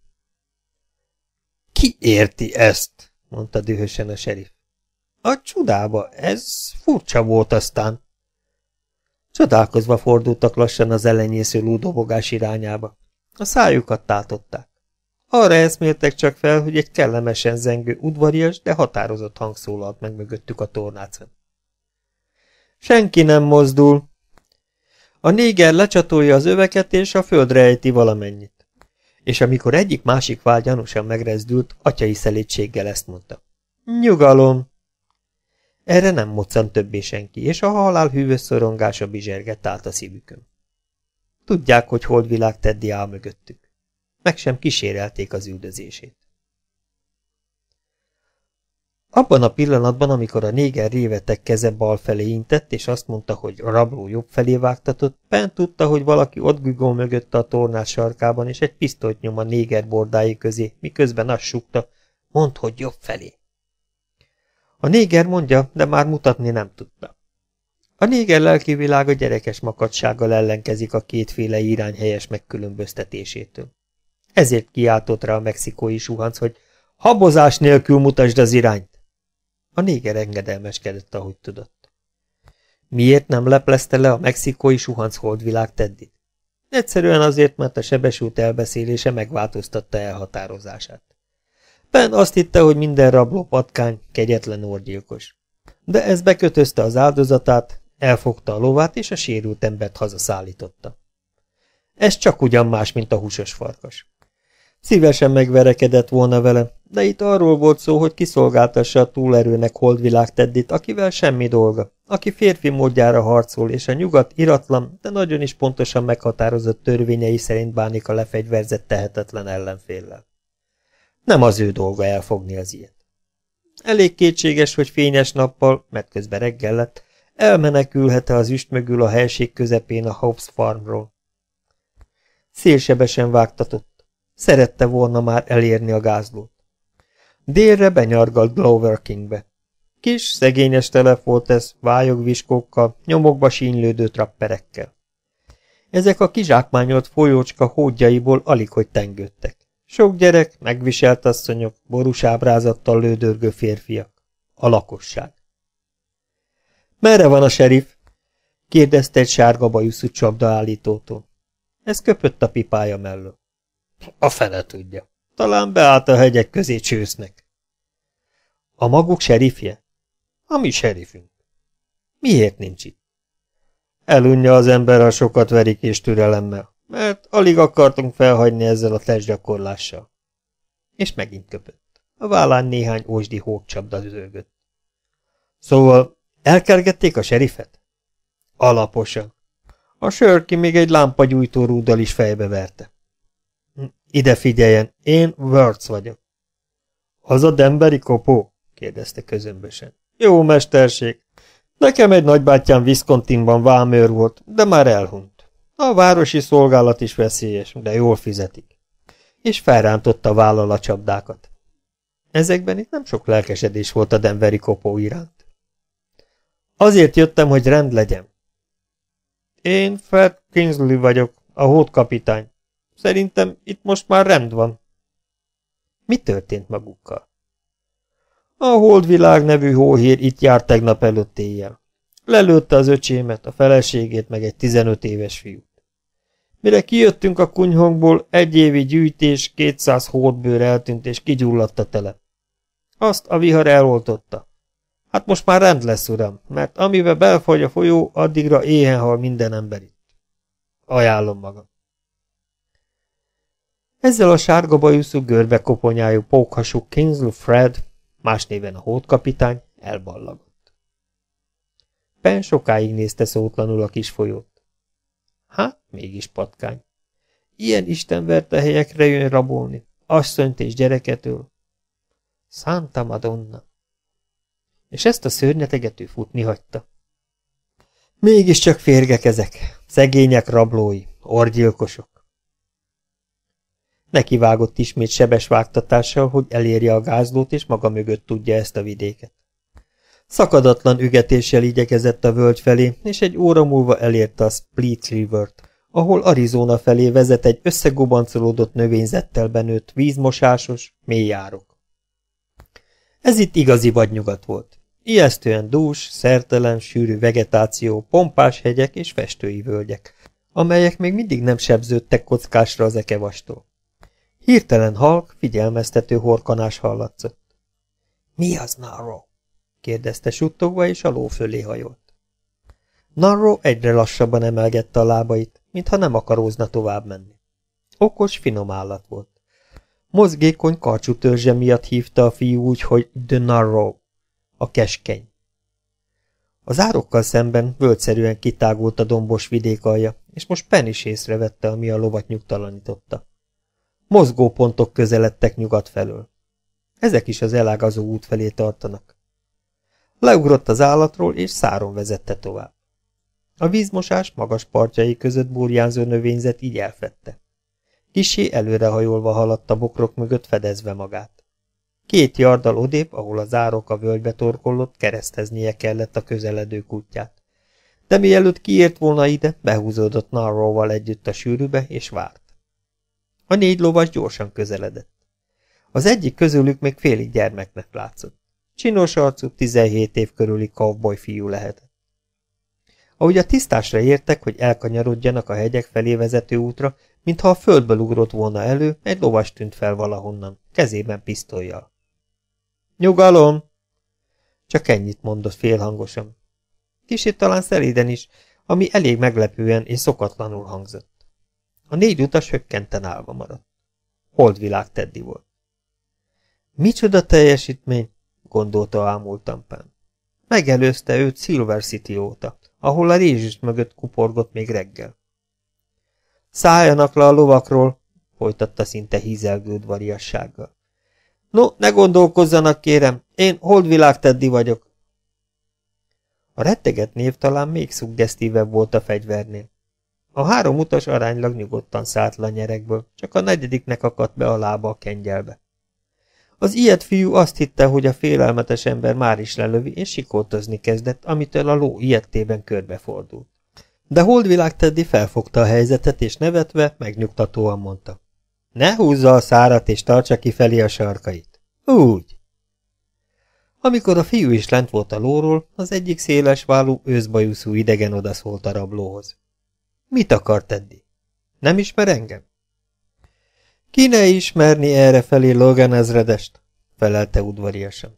Ki érti ezt? mondta dühösen a serif. A csodába, ez furcsa volt aztán. Csodálkozva fordultak lassan az elenyésző lúdobogás irányába. A szájukat tátották. Arra eszméltek csak fel, hogy egy kellemesen zengő, udvarias, de határozott hang szólalt meg mögöttük a tornácon. Senki nem mozdul. A néger lecsatolja az öveket, és a földre ejti valamennyit. És amikor egyik-másik vál gyanúsan megrezdült, atyai szelétséggel ezt mondta. Nyugalom! Erre nem moccan többé senki, és a halál hűvös szorongása bizsergett át a szívükön. Tudják, hogy holdvilág Teddy áll mögöttük. Meg sem kísérelték az üldözését. Abban a pillanatban, amikor a néger révetek keze bal felé intett, és azt mondta, hogy a rabló jobb felé vágtatott, Ben tudta, hogy valaki ott gügol mögötte a tornás sarkában, és egy pisztolyt nyom a néger bordái közé, miközben azt súgta, mondd, hogy jobb felé. A néger mondja, de már mutatni nem tudta. A néger lelki világ a gyerekes makadsággal ellenkezik a kétféle irány helyes megkülönböztetésétől. Ezért kiáltott rá a mexikói suhanc, hogy habozás nélkül mutasd az irányt. A néger engedelmeskedett, ahogy tudott. Miért nem leplezte le a mexikói suhanc holdvilág Teddit? Egyszerűen azért, mert a sebesült elbeszélése megváltoztatta elhatározását. Ben azt hitte, hogy minden rabló patkány kegyetlen orgyilkos. De ez bekötözte az áldozatát, elfogta a lovát és a sérült embert hazaszállította. Ez csak ugyan más, mint a húsos farkas. Szívesen megverekedett volna vele, de itt arról volt szó, hogy kiszolgáltassa a túlerőnek holdvilág teddit, akivel semmi dolga, aki férfi módjára harcol, és a nyugat iratlan, de nagyon is pontosan meghatározott törvényei szerint bánik a lefegyverzett tehetetlen ellenféllel. Nem az ő dolga elfogni az ilyet. Elég kétséges, hogy fényes nappal, mert közben reggel lett, elmenekülhet-e az üst mögül a helység közepén a Hobbs farmról. Szélsebesen vágtatott. Szerette volna már elérni a gázlót. Délre benyargalt Glover Kingbe. Kis, szegényes telep volt ez, vályogviskókkal, nyomokba sínylődő trapperekkel. Ezek a kizsákmányolt folyócska hódjaiból alig hogy tengődtek. Sok gyerek, megviselt asszonyok, borús ábrázattal lődörgő férfiak. A lakosság. Merre van a serif? kérdezte egy sárga bajuszú csapdaállítótól. Ez köpött a pipája mellől. A fele tudja. Talán beállt a hegyek közé csősznek. A maguk serifje? A mi serifünk. Miért nincs itt? Elunja az ember, ha sokat verik és türelemmel mert alig akartunk felhagyni ezzel a testgyakorlással. És megint köpött. A vállán néhány ósdi hókcsapda zögött. Szóval elkergették a serifet? Alaposan. A sörki még egy lámpagyújtó rúddal is fejbe verte. Hm, ide figyeljen, én Wörz vagyok. Az a Denveri kopó? kérdezte közömbösen. Jó mesterség. Nekem egy nagybátyám Viscontinban vámőr volt, de már elhunyt. A városi szolgálat is veszélyes, de jól fizetik. És felrántotta vállal a csapdákat. Ezekben itt nem sok lelkesedés volt a denveri kopó iránt. Azért jöttem, hogy rend legyen. Én Fred Kingsley vagyok, a hódkapitány. Szerintem itt most már rend van. Mi történt magukkal? A Holdvilág nevű hóhír itt járt tegnap előtt éjjel. Lelőtte az öcsémet, a feleségét, meg egy 15 éves fiút. Mire kijöttünk a kunyhongból, egy évi gyűjtés, 200 hódbőr eltűnt és kigyulladt a tele. Azt a vihar eloltotta. Hát most már rend lesz, uram, mert amivel belfagy a folyó, addigra éhen hal minden ember itt. Ajánlom magam. Ezzel a sárga bajuszú görbe koponyájú pókhasú Kinsley Fred, más néven a hódkapitány, elballagott. Pen sokáig nézte szótlanul a kis folyót. Hát, mégis patkány. Ilyen istenverte helyekre jön rabolni, asszonyt és gyereketől. Santa Madonna. És ezt a szörnyetegető futni hagyta. Mégiscsak férgek ezek, szegények rablói, orgyilkosok. Nekivágott ismét sebes vágtatással, hogy elérje a gázlót, és maga mögött tudja ezt a vidéket. Szakadatlan ügetéssel igyekezett a völgy felé, és egy óra múlva elérte a Split River-t, ahol Arizona felé vezet egy összegubancolódott növényzettel benőtt vízmosásos, mélyárok. Ez itt igazi vadnyugat volt. Ijesztően dús, szertelen, sűrű vegetáció, pompás hegyek és festői völgyek, amelyek még mindig nem sebződtek kockásra az ekevastól. Hirtelen halk, figyelmeztető horkanás hallatszott. – Mi az, Narrow? kérdezte suttogva, és a ló fölé hajolt. Narro egyre lassabban emelgette a lábait, mintha nem akarózna tovább menni. Okos, finom állat volt. Mozgékony karcsú törzse miatt hívta a fiú úgy, hogy The Narro, a keskeny. Az árokkal szemben völgyszerűen kitágult a dombos vidék alja, és most Penn is észrevette, ami a lovat nyugtalanította. Mozgópontok közeledtek nyugat felől. Ezek is az elágazó út felé tartanak. Leugrott az állatról, és száron vezette tovább. A vízmosás magas partjai között burjánzó növényzet így elfette. Kisé előrehajolva haladt a bokrok mögött fedezve magát. Két jardal odébb, ahol az árok a völgybe torkollott, kereszteznie kellett a közeledő kutyát. De mielőtt kiért volna ide, behúzódott Narrowval együtt a sűrűbe, és várt. A négy lovas gyorsan közeledett. Az egyik közülük még félig gyermeknek látszott. Csinos arcú, 17 év körüli cowboy fiú lehetett. Ahogy a tisztásra értek, hogy elkanyarodjanak a hegyek felé vezető útra, mintha a földből ugrott volna elő, egy lovas tűnt fel valahonnan, kezében pisztolyjal. Nyugalom! Csak ennyit mondott félhangosan. Kicsit talán szelíden is, ami elég meglepően és szokatlanul hangzott. A négy utas hökkenten állva maradt. Holdvilág Teddy volt. Micsoda teljesítmény! gondolta ámultam Pam. Megelőzte őt Silver City óta, ahol a rézsüst mögött kuporgott még reggel. Szálljanak le a lovakról, folytatta szinte hízelgő udvariassággal. No, ne gondolkozzanak, kérem, én holdvilág teddi vagyok. A retteget név talán még szuggesztívebb volt a fegyvernél. A három utas aránylag nyugodtan szállt le a nyerekből, csak a negyediknek akadt be a lába a kengyelbe. Az ilyet fiú azt hitte, hogy a félelmetes ember már is lelövi, és sikoltozni kezdett, amitől a ló ilyettében körbefordult. De holdvilág Teddy felfogta a helyzetet, és nevetve megnyugtatóan mondta. Ne húzza a szárat, és tartsa kifelé a sarkait. Úgy. Amikor a fiú is lent volt a lóról, az egyik széles válú őszbajuszú idegen odaszólt a rablóhoz. Mit akar Teddy? Nem ismer engem? Ki ne ismerni erre felé Logan ezredest? felelte udvariasan.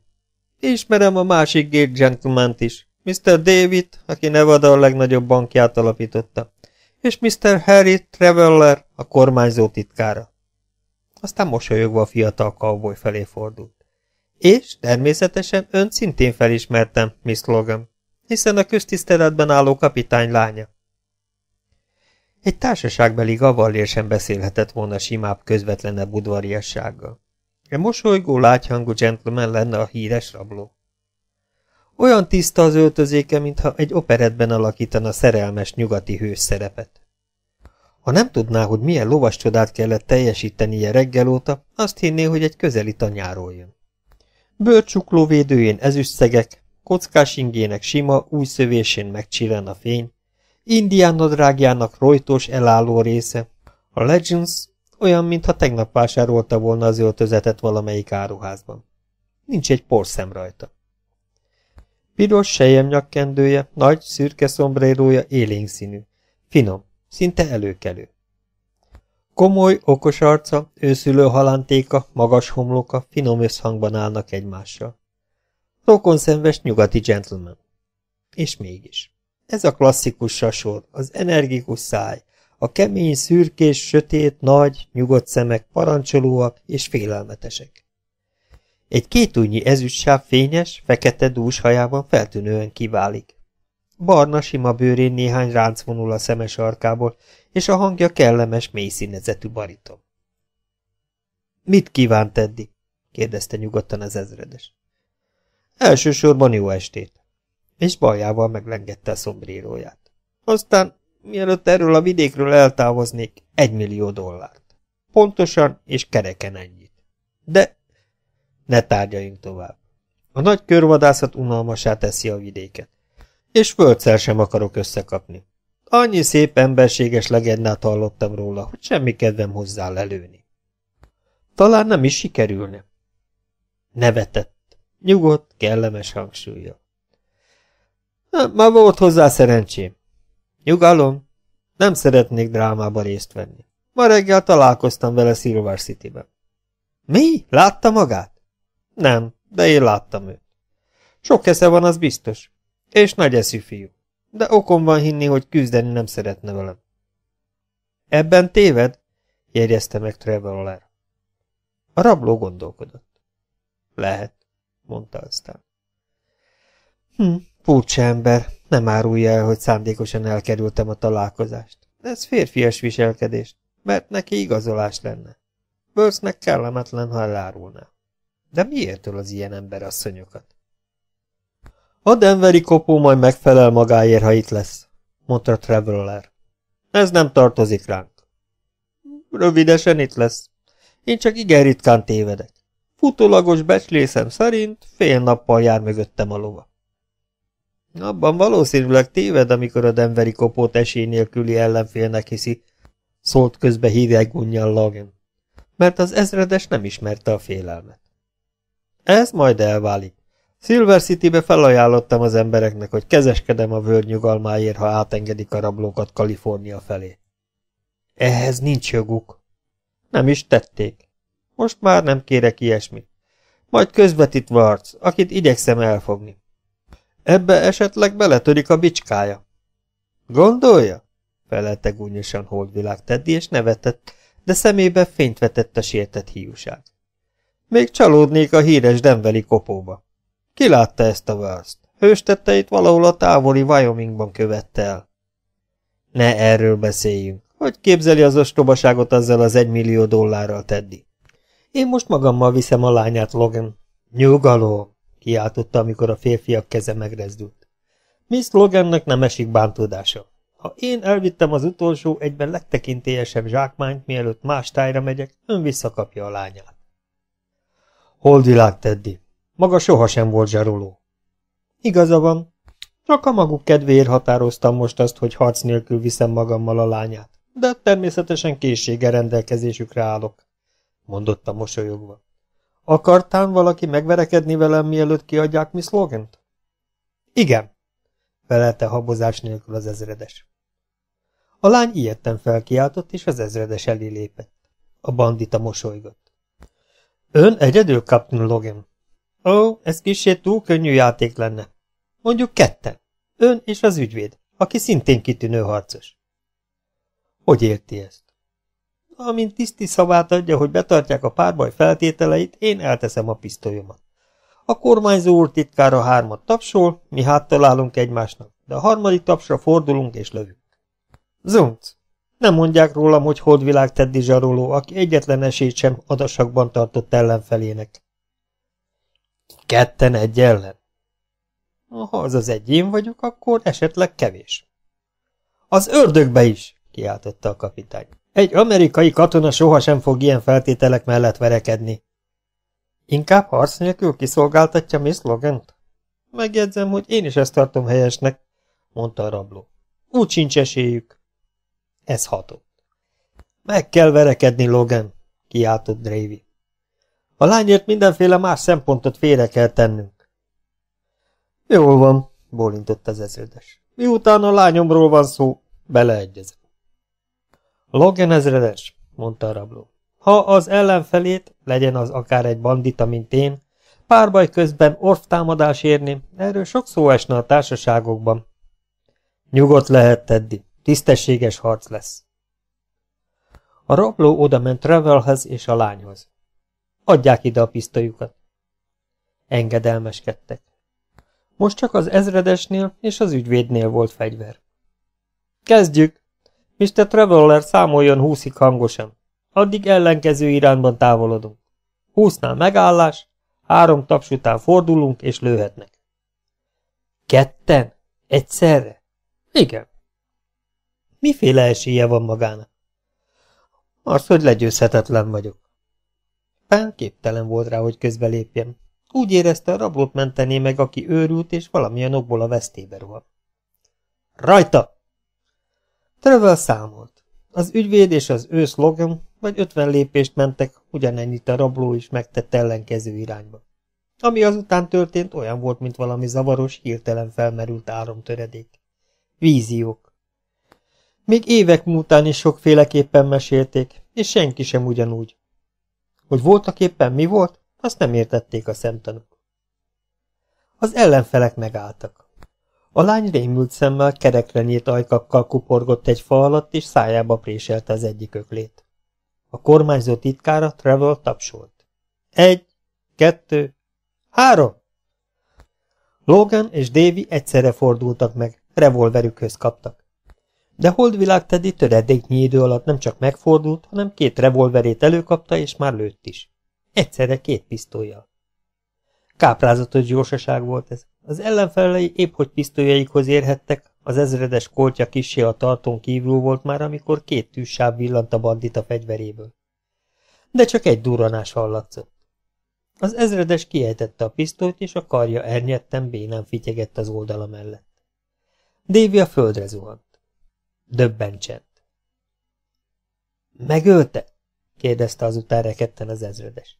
Ismerem a másik gate gentleman is, Mr. David, aki Nevada a legnagyobb bankját alapította, és Mr. Harry Traveller, a kormányzó titkára. Aztán mosolyogva a fiatal cowboy felé fordult. És természetesen ön szintén felismertem, Miss Logan, hiszen a köztiszteletben álló kapitány lánya. Egy társaságbeli gavallér sem beszélhetett volna simább, közvetlenebb udvariassággal. E mosolygó, lágyhangú gentleman lenne a híres rabló. Olyan tiszta az öltözéke, mintha egy operetben alakítana szerelmes nyugati hős szerepet. Ha nem tudná, hogy milyen lovas csodát kellett teljesítenie reggel óta, azt hinné, hogy egy közeli tanyáról jön. Bőrcsukló védőjén ezüstszegek, kockás ingének sima, új szövésén megcsillen a fény, Indián drágjának rojtos elálló része. A Legends olyan, mintha tegnap vásárolta volna az öltözetet valamelyik áruházban. Nincs egy porszem rajta. Piros sejem nyakkendője, nagy, szürke szombrérója élénk színű. Finom, szinte előkelő. Komoly, okos arca, őszülő halántéka, magas homloka finom összhangban állnak egymással. szenves nyugati gentleman. És mégis. Ez a klasszikus sasor, az energikus száj, a kemény, szürkés, sötét, nagy, nyugodt szemek parancsolóak és félelmetesek. Egy kétújnyi ezüstsáv fényes, fekete dús hajában feltűnően kiválik. Barna sima bőrén néhány ránc vonul a szemes arkából, és a hangja kellemes, mély színezetű bariton. Mit kívánt eddig? kérdezte nyugodtan az ezredes. Elsősorban jó estét és baljával meglengette a szombréróját. Aztán, mielőtt erről a vidékről eltávoznék, egy millió dollárt. Pontosan és kereken ennyit. De ne tárgyaljunk tovább. A nagy körvadászat unalmasá teszi a vidéket. És földszer sem akarok összekapni. Annyi szép emberséges legendát hallottam róla, hogy semmi kedvem hozzá lelőni. Talán nem is sikerülne. Nevetett, nyugodt, kellemes hangsúlyjal. Ma már volt hozzá szerencsém. Nyugalom, nem szeretnék drámába részt venni. Ma reggel találkoztam vele Silver City-ben. Mi? Látta magát? Nem, de én láttam őt. Sok esze van, az biztos. És nagy eszű fiú. De okom van hinni, hogy küzdeni nem szeretne velem. Ebben téved? jegyezte meg Traveler. A rabló gondolkodott. Lehet, mondta aztán. Hm, Furcsa ember, nem árulja el, hogy szándékosan elkerültem a találkozást. Ez férfias viselkedés, mert neki igazolás lenne. Börsznek kellemetlen, ha elárulná. De miért öl az ilyen ember asszonyokat? A denveri kopó majd megfelel magáért, ha itt lesz, mondta Traveller. Ez nem tartozik ránk. Rövidesen itt lesz. Én csak igen ritkán tévedek. Futólagos becslészem szerint fél nappal jár mögöttem a lova. Abban valószínűleg téved, amikor a denveri kopót esély nélküli ellenfélnek hiszi, szólt közbe hideg unnyal Logan, mert az ezredes nem ismerte a félelmet. Ez majd elválik. Silver City-be felajánlottam az embereknek, hogy kezeskedem a völgy nyugalmáért, ha átengedik a rablókat Kalifornia felé. Ehhez nincs joguk. Nem is tették. Most már nem kérek ilyesmit. Majd közvetít Varc, akit igyekszem elfogni. Ebbe esetleg beletörik a bicskája. Gondolja? felelte gúnyosan holdvilág Teddy, és nevetett, de szemébe fényt vetett a sértett hiúság. Még csalódnék a híres denveli kopóba. Ki látta ezt a választ? Hőstetteit valahol a távoli Wyomingban követte el. Ne erről beszéljünk. Hogy képzeli az ostobaságot azzal az egymillió dollárral, Teddy? Én most magammal viszem a lányát, Logan. Nyugalom kiáltotta, amikor a férfiak keze megrezdült. Miss Logannek nem esik bántódása. Ha én elvittem az utolsó, egyben legtekintélyesebb zsákmányt, mielőtt más tájra megyek, ön visszakapja a lányát. Holdvilág, Teddy. Maga sohasem volt zsaroló. Igaza van. Csak a maguk kedvéért határoztam most azt, hogy harc nélkül viszem magammal a lányát, de természetesen készsége rendelkezésükre állok, mondotta mosolyogva. Akartán valaki megverekedni velem, mielőtt kiadják mi szlogent? Igen, felelte habozás nélkül az ezredes. A lány ilyetten felkiáltott, és az ezredes elé lépett. A bandita mosolygott. Ön egyedül, Captain Logan? Ó, ez kicsit túl könnyű játék lenne. Mondjuk ketten. Ön és az ügyvéd, aki szintén kitűnő harcos. Hogy érti ezt? amint tiszti szavát adja, hogy betartják a párbaj feltételeit, én elteszem a pisztolyomat. A kormányzó úr titkára hármat tapsol, mi háttal állunk egymásnak, de a harmadik tapsra fordulunk és lövünk. Zunc! Nem mondják rólam, hogy holdvilág Teddy zsaroló, aki egyetlen esélyt sem adasakban tartott ellenfelének. Ketten egy ellen. Ha az az egy én vagyok, akkor esetleg kevés. Az ördögbe is, kiáltotta a kapitány. Egy amerikai katona sohasem fog ilyen feltételek mellett verekedni. Inkább harc nélkül kiszolgáltatja Miss Logent? Megjegyzem, hogy én is ezt tartom helyesnek, mondta a rabló. Úgy sincs esélyük. Ez hatott. Meg kell verekedni, Logan, kiáltott Dravy. A lányért mindenféle más szempontot félre kell tennünk. Jól van, bólintott az ezredes. Miután a lányomról van szó, beleegyezem. Logan ezredes, mondta a rabló. Ha az ellenfelét, legyen az akár egy bandita, mint én, párbaj közben orftámadás érni, erről sok szó esne a társaságokban. Nyugodt lehet, Teddy, tisztességes harc lesz. A rabló odament Travelhez és a lányhoz. Adják ide a pisztolyukat. Engedelmeskedtek. Most csak az ezredesnél és az ügyvédnél volt fegyver. Kezdjük! Mr. Traveller számoljon húszig hangosan. Addig ellenkező irányban távolodunk. Húsznál megállás, három taps után fordulunk és lőhetnek. Ketten? Egyszerre? Igen. Miféle esélye van magának? Az, hogy legyőzhetetlen vagyok. Pán képtelen volt rá, hogy közbelépjem. Úgy érezte, a rablót mentené meg, aki őrült, és valamilyen okból a vesztébe rohan. Rajta! Trevor számolt. Az ügyvéd és az ő szlogan, vagy ötven lépést mentek, ugyanennyit a rabló is megtett ellenkező irányba. Ami azután történt, olyan volt, mint valami zavaros, hirtelen felmerült áramtöredék. Víziók. Még évek múltán is sokféleképpen mesélték, és senki sem ugyanúgy. Hogy voltak éppen mi volt, azt nem értették a szemtanúk. Az ellenfelek megálltak. A lány rémült szemmel kerekre nyílt ajkakkal kuporgott egy fa alatt, és szájába préselte az egyik öklét. A kormányzó titkára Trevor tapsolt. Egy, kettő, három! Logan és Davy egyszerre fordultak meg, revolverükhöz kaptak. De holdvilág Teddy töredéknyi idő alatt nem csak megfordult, hanem két revolverét előkapta, és már lőtt is. Egyszerre két pisztolyjal. Káprázatos gyorsaság volt ez. Az ellenfelei épp hogy pisztolyaikhoz érhettek, az ezredes koltja kisé a tartón kívül volt már, amikor két tűzsáv villant a a fegyveréből. De csak egy durranás hallatszott. Az ezredes kiejtette a pisztolyt, és a karja ernyetten bénán fityegett az oldala mellett. Dévi a földre zuhant. Döbben csend. Megölte? kérdezte azután rekedten az ezredes.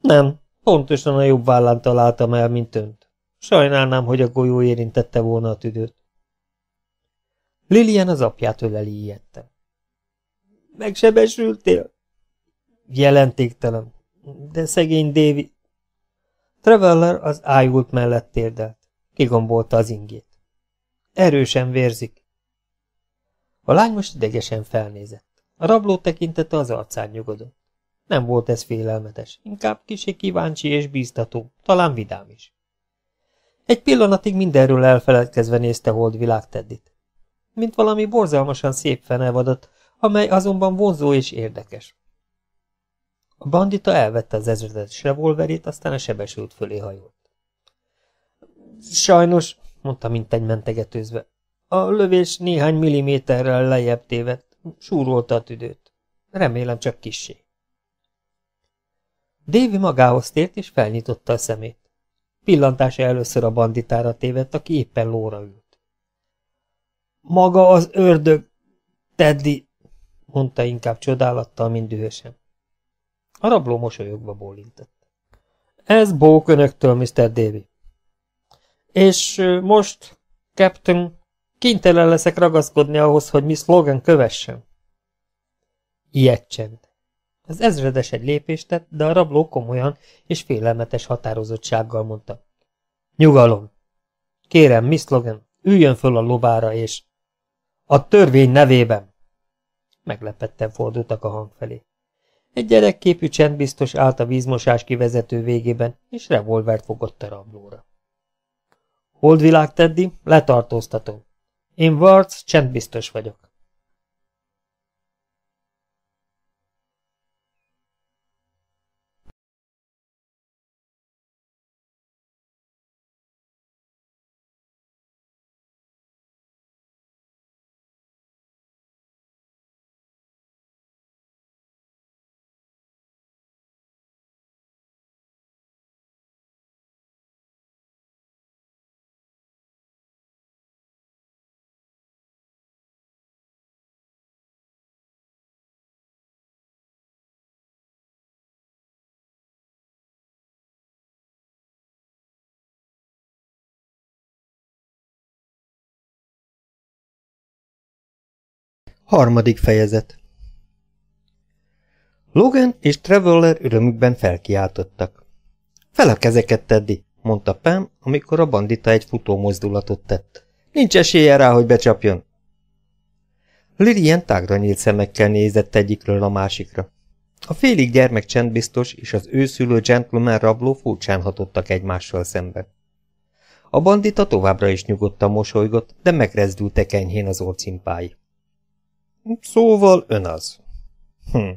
Nem, pontosan a jobb vállán találtam el, mint önt. Sajnálnám, hogy a golyó érintette volna a tüdőt. Lilian az apját öleli ijedtem. Megsebesültél? Jelentéktelen, de szegény Dévi... Traveller az ájult mellett térdelt. Kigombolta az ingét. Erősen vérzik. A lány most idegesen felnézett. A rabló tekintete az arcán nyugodott. Nem volt ez félelmetes, inkább kicsi kíváncsi és bíztató, talán vidám is. Egy pillanatig mindenről elfeledkezve nézte holdvilág Teddit. Mint valami borzalmasan szép fenevadat, amely azonban vonzó és érdekes. A bandita elvette az ezredes revolverét, aztán a sebesült fölé hajolt. Sajnos, mondta mintegy mentegetőzve, a lövés néhány milliméterrel lejjebb tévedt, súrolta a tüdőt. Remélem csak kissé. Dévi magához tért és felnyitotta a szemét. Pillantása először a banditára tévedt, aki éppen lóra ült. Maga az ördög, Teddy, mondta inkább csodálattal, mint dühösen. A rabló mosolyogva bólintott. Ez bók önöktől, Mr. Davy. És most, Captain, kintelen leszek ragaszkodni ahhoz, hogy Miss Logan kövessen. Ilyet csend. Az ezredes egy lépést tett, de a rabló komolyan és félelmetes határozottsággal mondta. Nyugalom! Kérem, Miss Logan, üljön föl a lobára, és... A törvény nevében! Meglepetten fordultak a hang felé. Egy gyerekképű csendbiztos állt a vízmosás kivezető végében, és revolvert fogott a rablóra. Holdvilág, Teddy, letartóztatom. Én Warts, csendbiztos vagyok. Harmadik fejezet Logan és Traveller örömükben felkiáltottak. Fel a kezeket, Teddy, mondta Pam, amikor a bandita egy futó mozdulatot tett. Nincs esélye rá, hogy becsapjon. Lillian tágra nyílt szemekkel nézett egyikről a másikra. A félig gyermek csendbiztos és az őszülő gentleman rabló furcsán hatottak egymással szembe. A bandita továbbra is nyugodtan mosolygott, de megrezdültek enyhén az orcimpái. Szóval ön az. Hm.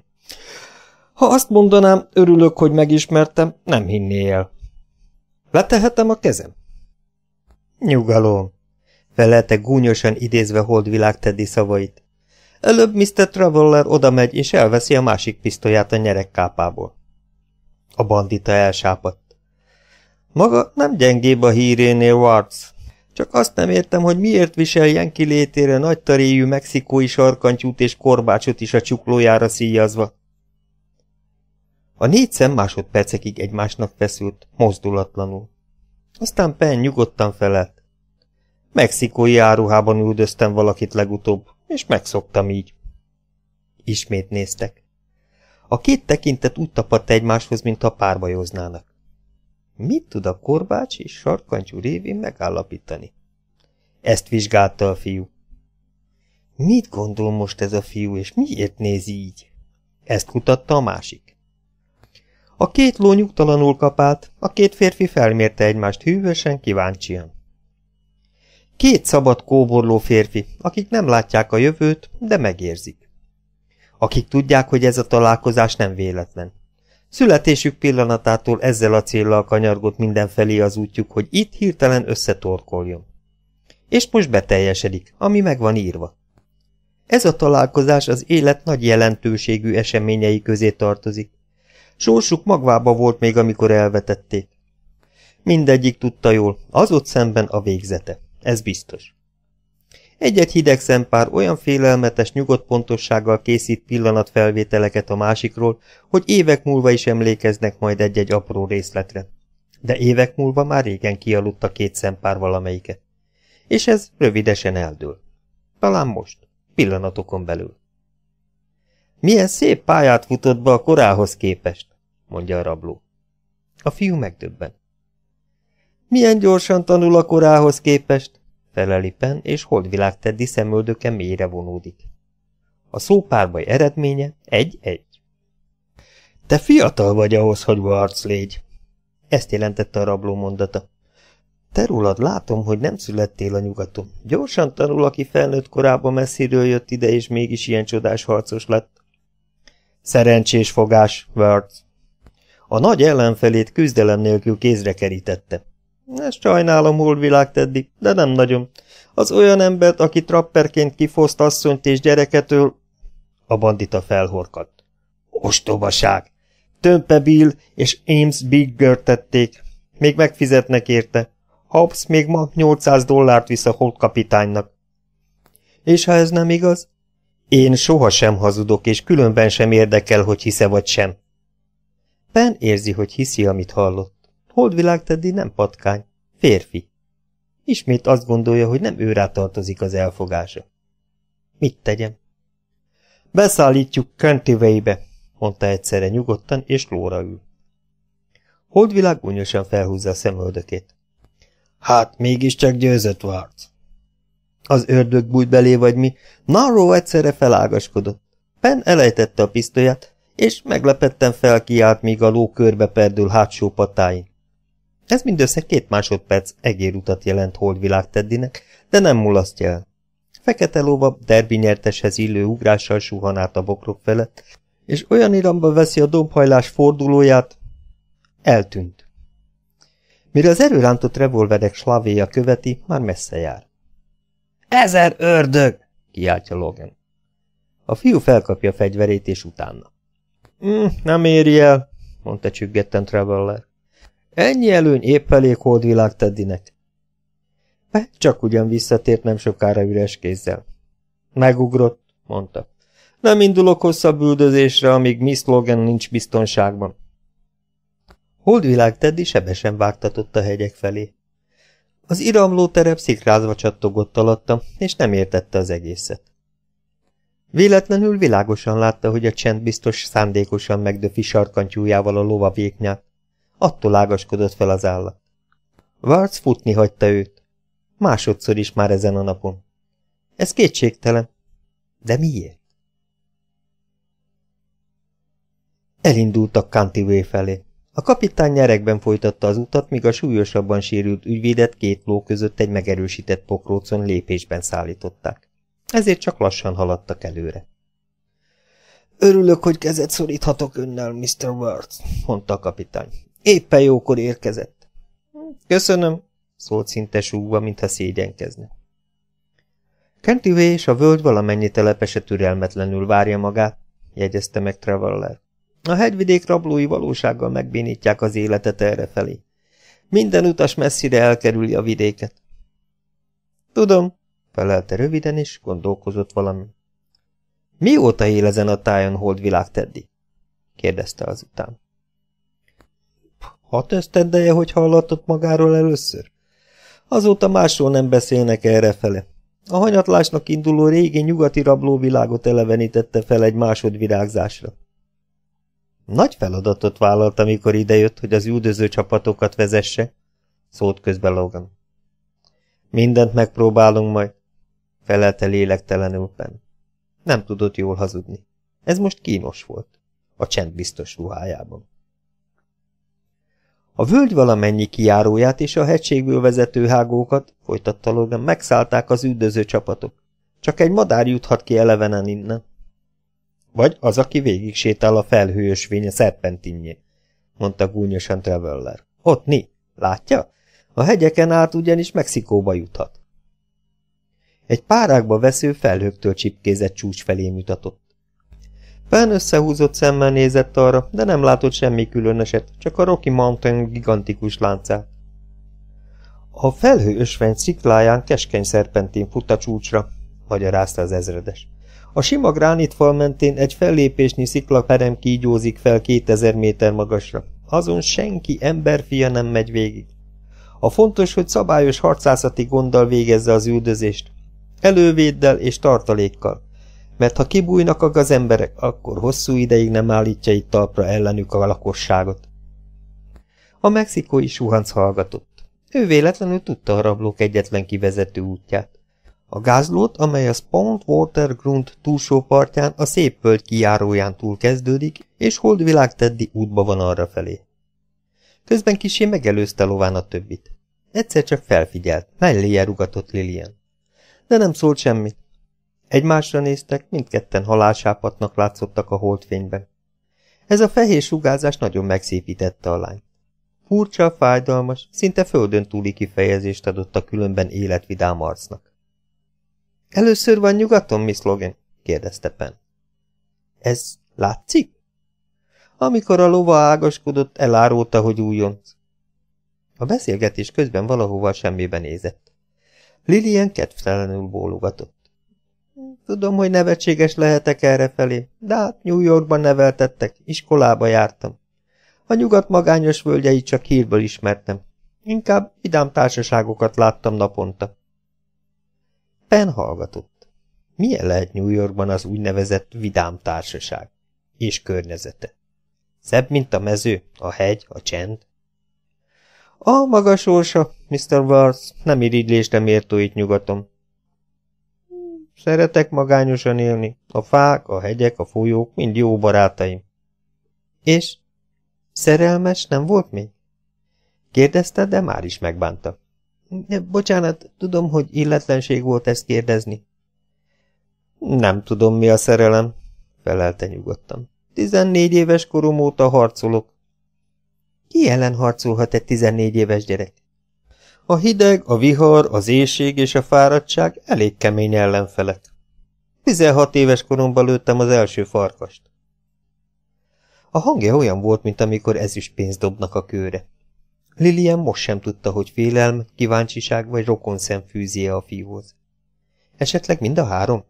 Ha azt mondanám, örülök, hogy megismertem, nem hinné el. Letehetem a kezem? Nyugalom, felelte gúnyosan idézve holdvilág Teddy szavait. Előbb Mr. Traveller oda megy, és elveszi a másik pisztolyát a nyerekkápából. A bandita elsápadt. Maga nem gyengébb a hírénél, Warts, csak azt nem értem, hogy miért visel Jenki létére nagy taréjű mexikói sarkantyút és korbácsot is a csuklójára szíjazva. A négy szem másodpercekig egymásnak feszült, mozdulatlanul. Aztán Penn nyugodtan felelt. Mexikói áruhában üldöztem valakit legutóbb, és megszoktam így. Ismét néztek. A két tekintet úgy tapadt egymáshoz, mint a párbajoznának. Mit tud a korbács és sarkantyú révén megállapítani? Ezt vizsgálta a fiú. Mit gondol most ez a fiú, és miért nézi így? Ezt kutatta a másik. A két ló nyugtalanul kapált, a két férfi felmérte egymást hűvösen, kíváncsian. Két szabad kóborló férfi, akik nem látják a jövőt, de megérzik. Akik tudják, hogy ez a találkozás nem véletlen. Születésük pillanatától ezzel a célral kanyargott mindenfelé az útjuk, hogy itt hirtelen összetorkoljon. És most beteljesedik, ami meg van írva. Ez a találkozás az élet nagy jelentőségű eseményei közé tartozik. Sorsuk magvába volt még, amikor elvetették. Mindegyik tudta jól, az ott szemben a végzete, ez biztos. Egy-egy hideg szempár olyan félelmetes, nyugodt pontossággal készít pillanatfelvételeket a másikról, hogy évek múlva is emlékeznek majd egy-egy apró részletre. De évek múlva már régen kialudt a két szempár valamelyike. És ez rövidesen eldől. Talán most, pillanatokon belül. Milyen szép pályát futott be a korához képest, mondja a rabló. A fiú megdöbben. Milyen gyorsan tanul a korához képest, felelipen, és holdvilág Teddy szemöldöke mélyre vonódik. A szópárbaj eredménye egy-egy. Te fiatal vagy ahhoz, hogy varc légy. Ezt jelentette a rabló mondata. Te rólad látom, hogy nem születtél a nyugaton. Gyorsan tanul, aki felnőtt korában messziről jött ide, és mégis ilyen csodás harcos lett. Szerencsés fogás, Wörth. A nagy ellenfelét küzdelem nélkül kézre kerítette. Ezt sajnálom, világ Teddy, de nem nagyon. Az olyan embert, aki trapperként kifoszt asszonyt és gyereketől... A bandita felhorkadt. Ostobaság! Tömpe Bill és Ames Bigger tették. Még megfizetnek érte. Hobbs még ma 800 dollárt vissza a Holt kapitánynak. És ha ez nem igaz? Én sohasem hazudok, és különben sem érdekel, hogy hisze vagy sem. Ben érzi, hogy hiszi, amit hallott. Holdvilág Teddy nem patkány, férfi. Ismét azt gondolja, hogy nem őrá tartozik az elfogása. Mit tegyem? Beszállítjuk Kentiveibe, mondta egyszerre nyugodtan, és lóra ül. Holdvilág gúnyosan felhúzza a szemöldökét. Hát, mégiscsak győzött várc. Az ördög bújt belé vagy mi, Narró egyszerre felágaskodott. Pen elejtette a pisztolyát, és meglepetten felkiált, míg a ló körbe perdül hátsó patáin. Ez mindössze két másodperc egérutat jelent holdvilág Teddynek, de nem mulasztja el. Fekete lóva derbi nyerteshez illő ugrással suhan át a bokrok felett, és olyan iramba veszi a dobhajlás fordulóját, eltűnt. Mire az erőrántott revolverek slavéja követi, már messze jár. Ezer ördög! kiáltja Logan. A fiú felkapja a fegyverét és utána. Mm, nem éri el, mondta csüggetten Traveller. Ennyi előny épp elég holdvilág Teddynek. csak ugyan visszatért nem sokára üres kézzel. Megugrott, mondta. Nem indulok hosszabb üldözésre, amíg Miss Logan nincs biztonságban. Holdvilág Teddy sebesen vágtatott a hegyek felé. Az iramló terep szikrázva csattogott alatta, és nem értette az egészet. Véletlenül világosan látta, hogy a csend biztos szándékosan megdöfi sarkantyújával a lova véknyát, attól ágaskodott fel az állat. Varc futni hagyta őt. Másodszor is már ezen a napon. Ez kétségtelen. De miért? Elindultak Cantiway felé. A kapitány nyerekben folytatta az utat, míg a súlyosabban sérült ügyvédet két ló között egy megerősített pokrócon lépésben szállították. Ezért csak lassan haladtak előre. Örülök, hogy kezet szoríthatok önnel, Mr. Worth, mondta a kapitány. Éppen jókor érkezett. Köszönöm, szólt szinte súgva, mintha szégyenkezne. Kentivé és a völgy valamennyi telepese türelmetlenül várja magát, jegyezte meg Traveller. A hegyvidék rablói valósággal megbénítják az életet errefelé. Minden utas messzire elkerüli a vidéket. Tudom, felelte röviden, is, gondolkozott valami. Mióta él ezen a tájon holdvilág Teddy? kérdezte azután. Hat esztendeje, hogy hallatott magáról először? Azóta másról nem beszélnek errefele. A hanyatlásnak induló régi nyugati rablóvilágot elevenítette fel egy másodvirágzásra. Nagy feladatot vállalt, amikor idejött, hogy az üldöző csapatokat vezesse, szólt közben Logan. Mindent megpróbálunk majd, felelte lélektelenül Ben. Nem tudott jól hazudni. Ez most kínos volt. A csend biztos ruhájában. A völgy valamennyi kiáróját és a hegységből vezető hágókat, folytatta Logan, megszállták az üldöző csapatok. Csak egy madár juthat ki elevenen innen. Vagy az, aki végig sétál a felhős a szerpentinnyé, mondta gúnyosan Traveller. Ott ni, látja? A hegyeken át ugyanis Mexikóba juthat. Egy párákba vesző felhőktől csipkézett csúcs felé mutatott. Fán összehúzott szemmel nézett arra, de nem látott semmi különöset, csak a Rocky Mountain gigantikus láncát. A felhő ösvény szikláján keskeny szerpentén fut a csúcsra, magyarázta az ezredes. A sima gránitfal mentén egy fellépésnyi sziklaperem kígyózik fel 2000 méter magasra. Azon senki emberfia nem megy végig. A fontos, hogy szabályos harcászati gonddal végezze az üldözést. Elővéddel és tartalékkal mert ha kibújnak a gazemberek, akkor hosszú ideig nem állítja itt talpra ellenük a lakosságot. A mexikói suhanc hallgatott. Ő véletlenül tudta a rablók egyetlen kivezető útját. A gázlót, amely a Spont Water Grund túlsó partján a szép föld kijáróján túl kezdődik, és holdvilág Teddy útba van arra felé. Közben kisé megelőzte lován a többit. Egyszer csak felfigyelt, mellé rugatott Lilian. De nem szólt semmit, Egymásra néztek, mindketten halálsápatnak látszottak a holdfényben. Ez a fehér sugázás nagyon megszépítette a lányt. Furcsa, fájdalmas, szinte földön túli kifejezést adott a különben életvidám arcnak. – Először van nyugaton, Miss Logan? – kérdezte Pen. – Ez látszik? Amikor a lova ágaskodott, elárulta, hogy újonc. A beszélgetés közben valahova semmibe nézett. Lilien kedvtelenül bólogatott. Tudom, hogy nevetséges lehetek errefelé, de hát New Yorkban neveltettek, iskolába jártam. A nyugat magányos völgyeit csak hírből ismertem. Inkább vidám társaságokat láttam naponta. Pen hallgatott. Milyen lehet New Yorkban az úgynevezett vidám társaság és környezete? Szebb, mint a mező, a hegy, a csend? A maga sorsa, Mr. Wars, nem irigylésre mértó itt nyugaton, Szeretek magányosan élni. A fák, a hegyek, a folyók mind jó barátaim. És? Szerelmes nem volt még? Kérdezte, de már is megbánta. De bocsánat, tudom, hogy illetlenség volt ezt kérdezni. Nem tudom, mi a szerelem, felelte nyugodtan. Tizennégy éves korom óta harcolok. Ki ellen harcolhat egy tizennégy éves gyerek? A hideg, a vihar, az éjség és a fáradtság elég kemény ellenfelek. 16 éves koromban lőttem az első farkast. A hangja olyan volt, mint amikor ezüst pénzt dobnak a kőre. Lilian most sem tudta, hogy félelm, kíváncsiság vagy rokonszem fűzie a fiúhoz. Esetleg mind a három?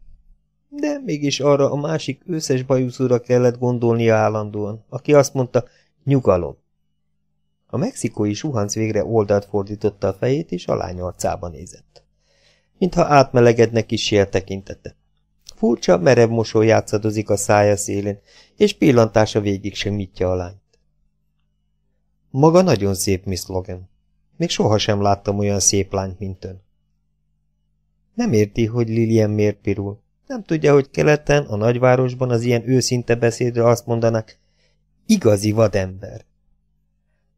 De mégis arra a másik összes bajuszúra kellett gondolnia állandóan, aki azt mondta, nyugalom. A mexikói suhanc végre oldalt fordította a fejét, és a lány arcába nézett. Mintha átmelegedne kis tekintete. Furcsa, merev mosoly játszadozik a szája szélén, és pillantása végig sem nyitja a lányt. Maga nagyon szép, Miss Logan. Még sohasem láttam olyan szép lányt, mint ön. Nem érti, hogy Lilian miért pirul. Nem tudja, hogy keleten, a nagyvárosban az ilyen őszinte beszédre azt mondanak, igazi vadember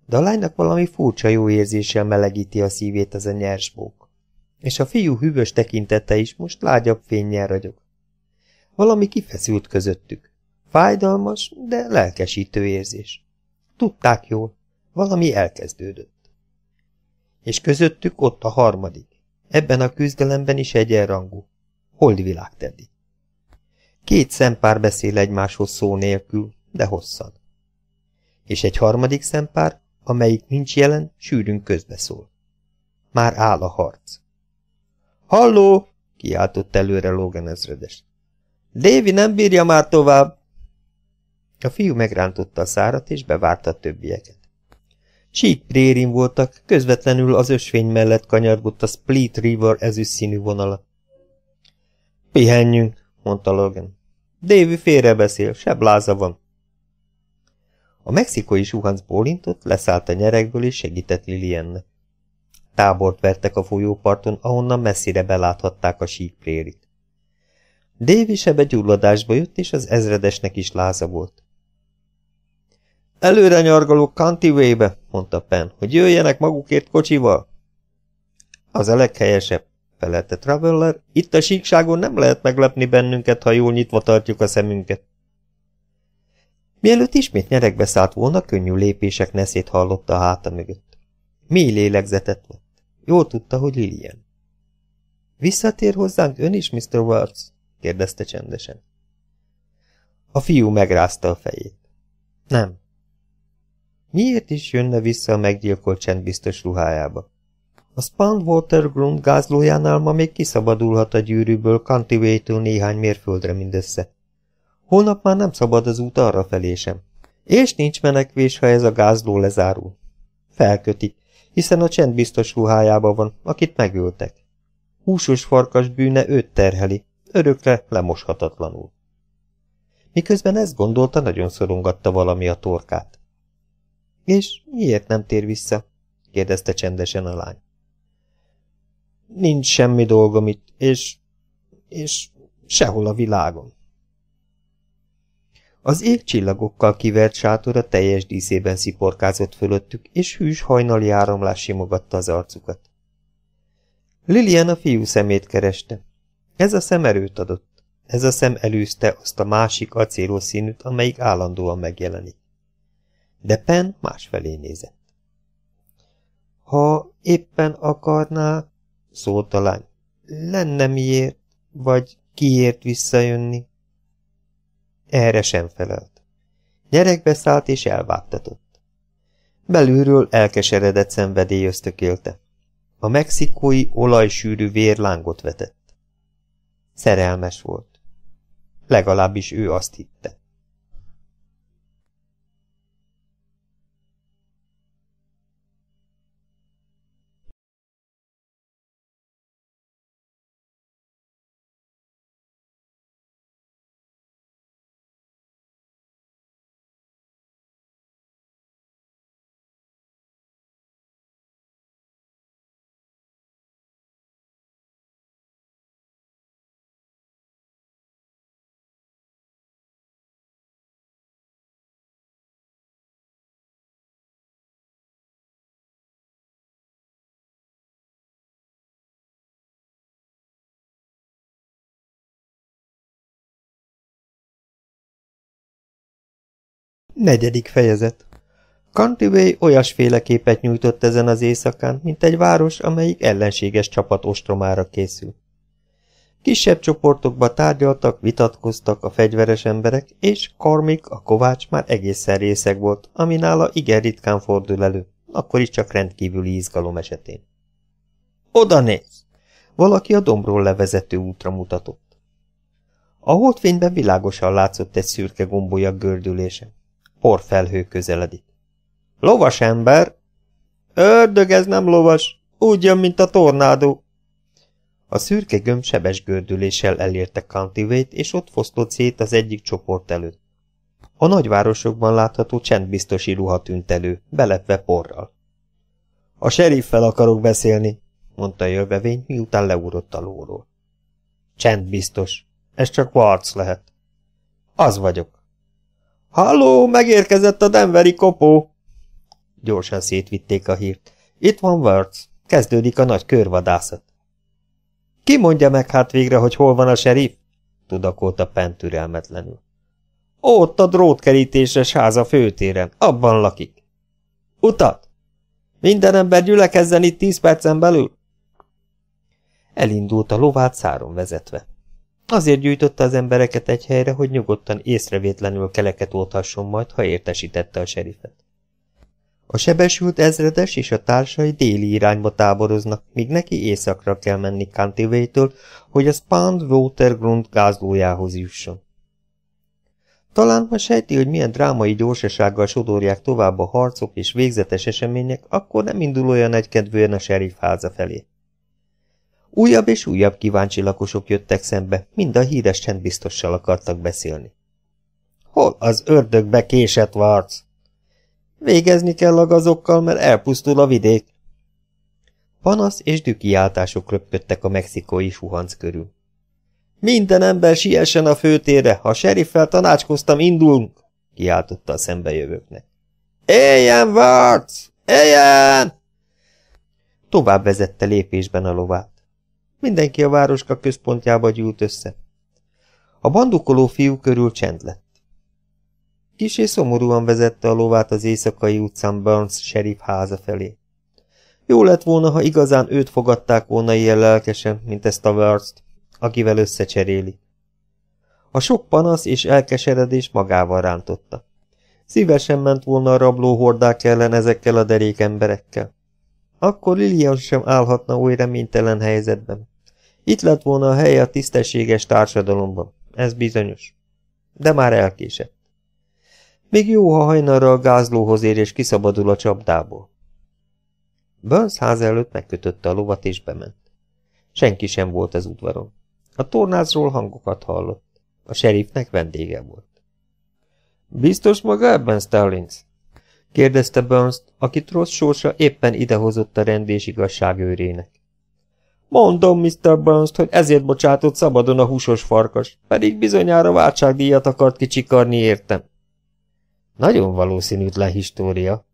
de a lánynak valami furcsa jó érzéssel melegíti a szívét ez a nyers bók. És a fiú hűvös tekintete is most lágyabb fényjel ragyog. Valami kifeszült közöttük. Fájdalmas, de lelkesítő érzés. Tudták jól, valami elkezdődött. És közöttük ott a harmadik. Ebben a küzdelemben is egyenrangú. Holdvilág teddi. Két szempár beszél egymáshoz szó nélkül, de hosszan. És egy harmadik szempár amelyik nincs jelen, sűrűn közbeszól. Már áll a harc. Halló! kiáltott előre Logan ezredes. Dévi nem bírja már tovább! A fiú megrántotta a szárat és bevárta a többieket. Csík prérin voltak, közvetlenül az ösvény mellett kanyargott a Split River ezüst színű vonala. Pihenjünk, mondta Logan. Dévi félrebeszél, se bláza van. A mexikói suhanc bólintott, leszállt a nyerekből és segített Liliennek. Tábort vertek a folyóparton, ahonnan messzire beláthatták a síkprérit. Dévi sebe gyulladásba jött, és az ezredesnek is láza volt. Előre nyargalok Cantiwaybe, mondta Penn, hogy jöjjenek magukért kocsival. Az a leghelyesebb, felelte Traveller, itt a síkságon nem lehet meglepni bennünket, ha jól nyitva tartjuk a szemünket. Mielőtt ismét nyerekbe szállt volna, könnyű lépések neszét hallotta a háta mögött. Mély lélegzetet vett. Jól tudta, hogy Lilian. Visszatér hozzánk ön is, Mr. Wards? kérdezte csendesen. A fiú megrázta a fejét. Nem. Miért is jönne vissza a meggyilkolt biztos ruhájába? A Spandwater Grund gázlójánál ma még kiszabadulhat a gyűrűből Cantivétől néhány mérföldre mindössze. Holnap már nem szabad az út arra felé sem. És nincs menekvés, ha ez a gázló lezárul. Felköti, hiszen a csend biztos ruhájában van, akit megöltek. Húsos farkas bűne őt terheli, örökre lemoshatatlanul. Miközben ezt gondolta, nagyon szorongatta valami a torkát. És miért nem tér vissza? kérdezte csendesen a lány. Nincs semmi dolgom itt, és... és sehol a világon. Az évcsillagokkal kivert sátor a teljes díszében sziporkázott fölöttük, és hűs hajnali áramlás simogatta az arcukat. Lilian a fiú szemét kereste. Ez a szem erőt adott. Ez a szem előzte azt a másik acélos színűt, amelyik állandóan megjelenik. De Pen másfelé nézett. Ha éppen akarná, szólt a lány, lenne miért, vagy kiért visszajönni? Erre sem felelt. Gyerekbe szállt és elvágtatott. Belülről elkeseredett szenvedély ösztökélte. A mexikói olajsűrű vér lángot vetett. Szerelmes volt. Legalábbis ő azt hitte. Negyedik fejezet Cantiway olyasféle képet nyújtott ezen az éjszakán, mint egy város, amelyik ellenséges csapat ostromára készül. Kisebb csoportokba tárgyaltak, vitatkoztak a fegyveres emberek, és Karmik, a kovács már egészen részeg volt, ami nála igen ritkán fordul elő, akkor is csak rendkívüli izgalom esetén. Oda néz! Valaki a dombról levezető útra mutatott. A holdfényben világosan látszott egy szürke gombolyak gördülése. Porfelhő közeledik. Lovas ember? Ördög ez nem lovas, úgy jön, mint a tornádó. A szürke gömb sebes gördüléssel elérte Cantivate, és ott fosztott szét az egyik csoport előtt. A nagyvárosokban látható csendbiztosi ruha tűnt elő, belepve porral. A seriffel akarok beszélni, mondta a jövevény, miután leúrott a lóról. Csendbiztos, ez csak varc lehet. Az vagyok. Halló, megérkezett a denveri kopó! Gyorsan szétvitték a hírt. Itt van Wörth, kezdődik a nagy körvadászat. Ki mondja meg hát végre, hogy hol van a serif? Tudakolta Pent türelmetlenül. Ott a drótkerítéses háza főtéren, abban lakik. Utat! Minden ember gyülekezzen itt tíz percen belül? Elindult a lovát száron vezetve. Azért gyűjtötte az embereket egy helyre, hogy nyugodtan észrevétlenül keleket oldhasson majd, ha értesítette a serifet. A sebesült ezredes és a társai déli irányba táboroznak, míg neki északra kell menni Kantivétől, hogy a Spand Watergrund gázlójához jusson. Talán, ha sejti, hogy milyen drámai gyorsasággal sodorják tovább a harcok és végzetes események, akkor nem indul olyan egykedvűen a serif háza felé. Újabb és újabb kíváncsi lakosok jöttek szembe, mind a híres csendbiztossal akartak beszélni. Hol az ördögbe késett varc? Végezni kell a gazokkal, mert elpusztul a vidék. Panasz és áltások röpködtek a mexikói suhanc körül. Minden ember siessen a főtérre, ha seriffel tanácskoztam, indulunk, kiáltotta a szembejövőknek. Éljen, Varc! Éljen! Tovább vezette lépésben a lovát. Mindenki a városka központjába gyűlt össze. A bandukoló fiú körül csend lett. Kisé szomorúan vezette a lovát az éjszakai utcán Burns sheriff háza felé. Jó lett volna, ha igazán őt fogadták volna ilyen lelkesen, mint ezt a Wurst, akivel összecseréli. A sok panasz és elkeseredés magával rántotta. Szívesen ment volna a rabló hordák ellen ezekkel a derék emberekkel. Akkor Lilian sem állhatna új reménytelen helyzetben. Itt lett volna a helye a tisztességes társadalomban, ez bizonyos. De már elkésett. Még jó, ha hajnalra a gázlóhoz ér és kiszabadul a csapdából. Burns ház előtt megkötötte a lovat és bement. Senki sem volt az udvaron. A tornázról hangokat hallott. A serifnek vendége volt. – Biztos maga ebben, Stallings? kérdezte burns akit rossz sorsa éppen idehozott a rendés igazságőrének. Mondom Mr. burns hogy ezért bocsátott szabadon a húsos farkas, pedig bizonyára váltságdíjat akart kicsikarni értem. Nagyon valószínűtlen história.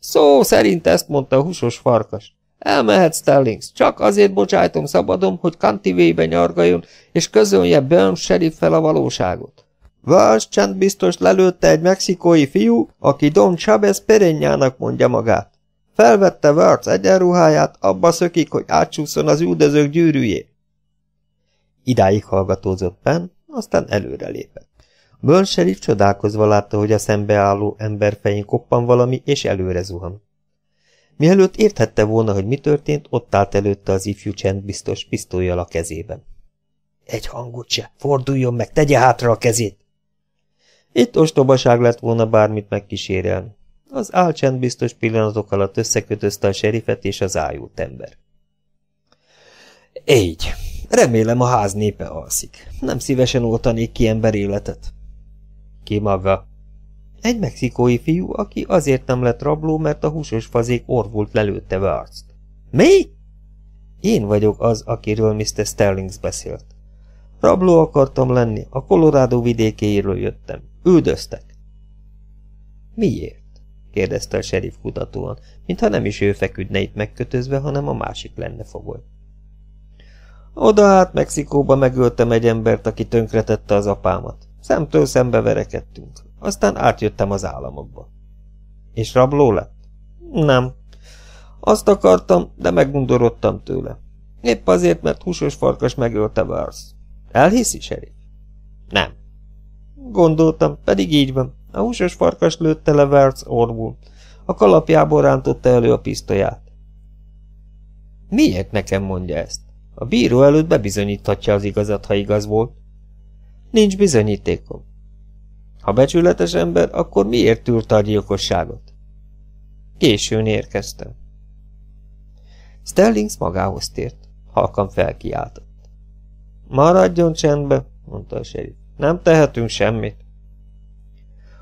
Szó szerint ezt mondta a húsos farkas. Elmehet Stellings, csak azért bocsájtom szabadon, hogy Cantivébe nyargajon, és közölje Burns sheriff fel a valóságot. Vas csend biztos lelőtte egy mexikói fiú, aki Don Chávez perényának mondja magát. Felvette Várc egyenruháját, abba szökik, hogy átsúszon az üldözők gyűrűjé. Idáig hallgatózott ben, aztán előre lépett. Bölserif csodálkozva látta, hogy a szembeálló ember fején koppan valami, és előre zuhan. Mielőtt érthette volna, hogy mi történt, ott állt előtte az ifjú csendbiztos pisztolyjal a kezében. Egy hangot se, forduljon meg, tegye hátra a kezét, itt ostobaság lett volna bármit megkísérelni. Az álcsend biztos pillanatok alatt összekötözte a serifet és az ájult ember. Így. Remélem a ház népe alszik. Nem szívesen oltanék ki ember életet. Ki maga? Egy mexikói fiú, aki azért nem lett rabló, mert a húsos fazék orvult lelőtte Wörzt. Mi? Én vagyok az, akiről Mr. Sterlings beszélt. Rabló akartam lenni, a Colorado vidékéről jöttem. Üldöztek. Miért? kérdezte a serif kutatóan, mintha nem is ő feküdne itt megkötözve, hanem a másik lenne fogoly. Oda hát Mexikóba megöltem egy embert, aki tönkretette az apámat. Szemtől szembe verekedtünk. Aztán átjöttem az államokba. És rabló lett? Nem. Azt akartam, de megundorodtam tőle. Épp azért, mert húsos farkas megölte Vars. Elhiszi, serif? Nem. Gondoltam, pedig így van. A húsos farkas lőtte le Wertz orvul. A kalapjából rántotta elő a pisztolyát. Miért nekem mondja ezt? A bíró előtt bebizonyíthatja az igazat, ha igaz volt. Nincs bizonyítékom. Ha becsületes ember, akkor miért tűrte a gyilkosságot? Későn érkeztem. Sterlings magához tért. Halkan felkiáltott. Maradjon csendbe, mondta a serif. Nem tehetünk semmit.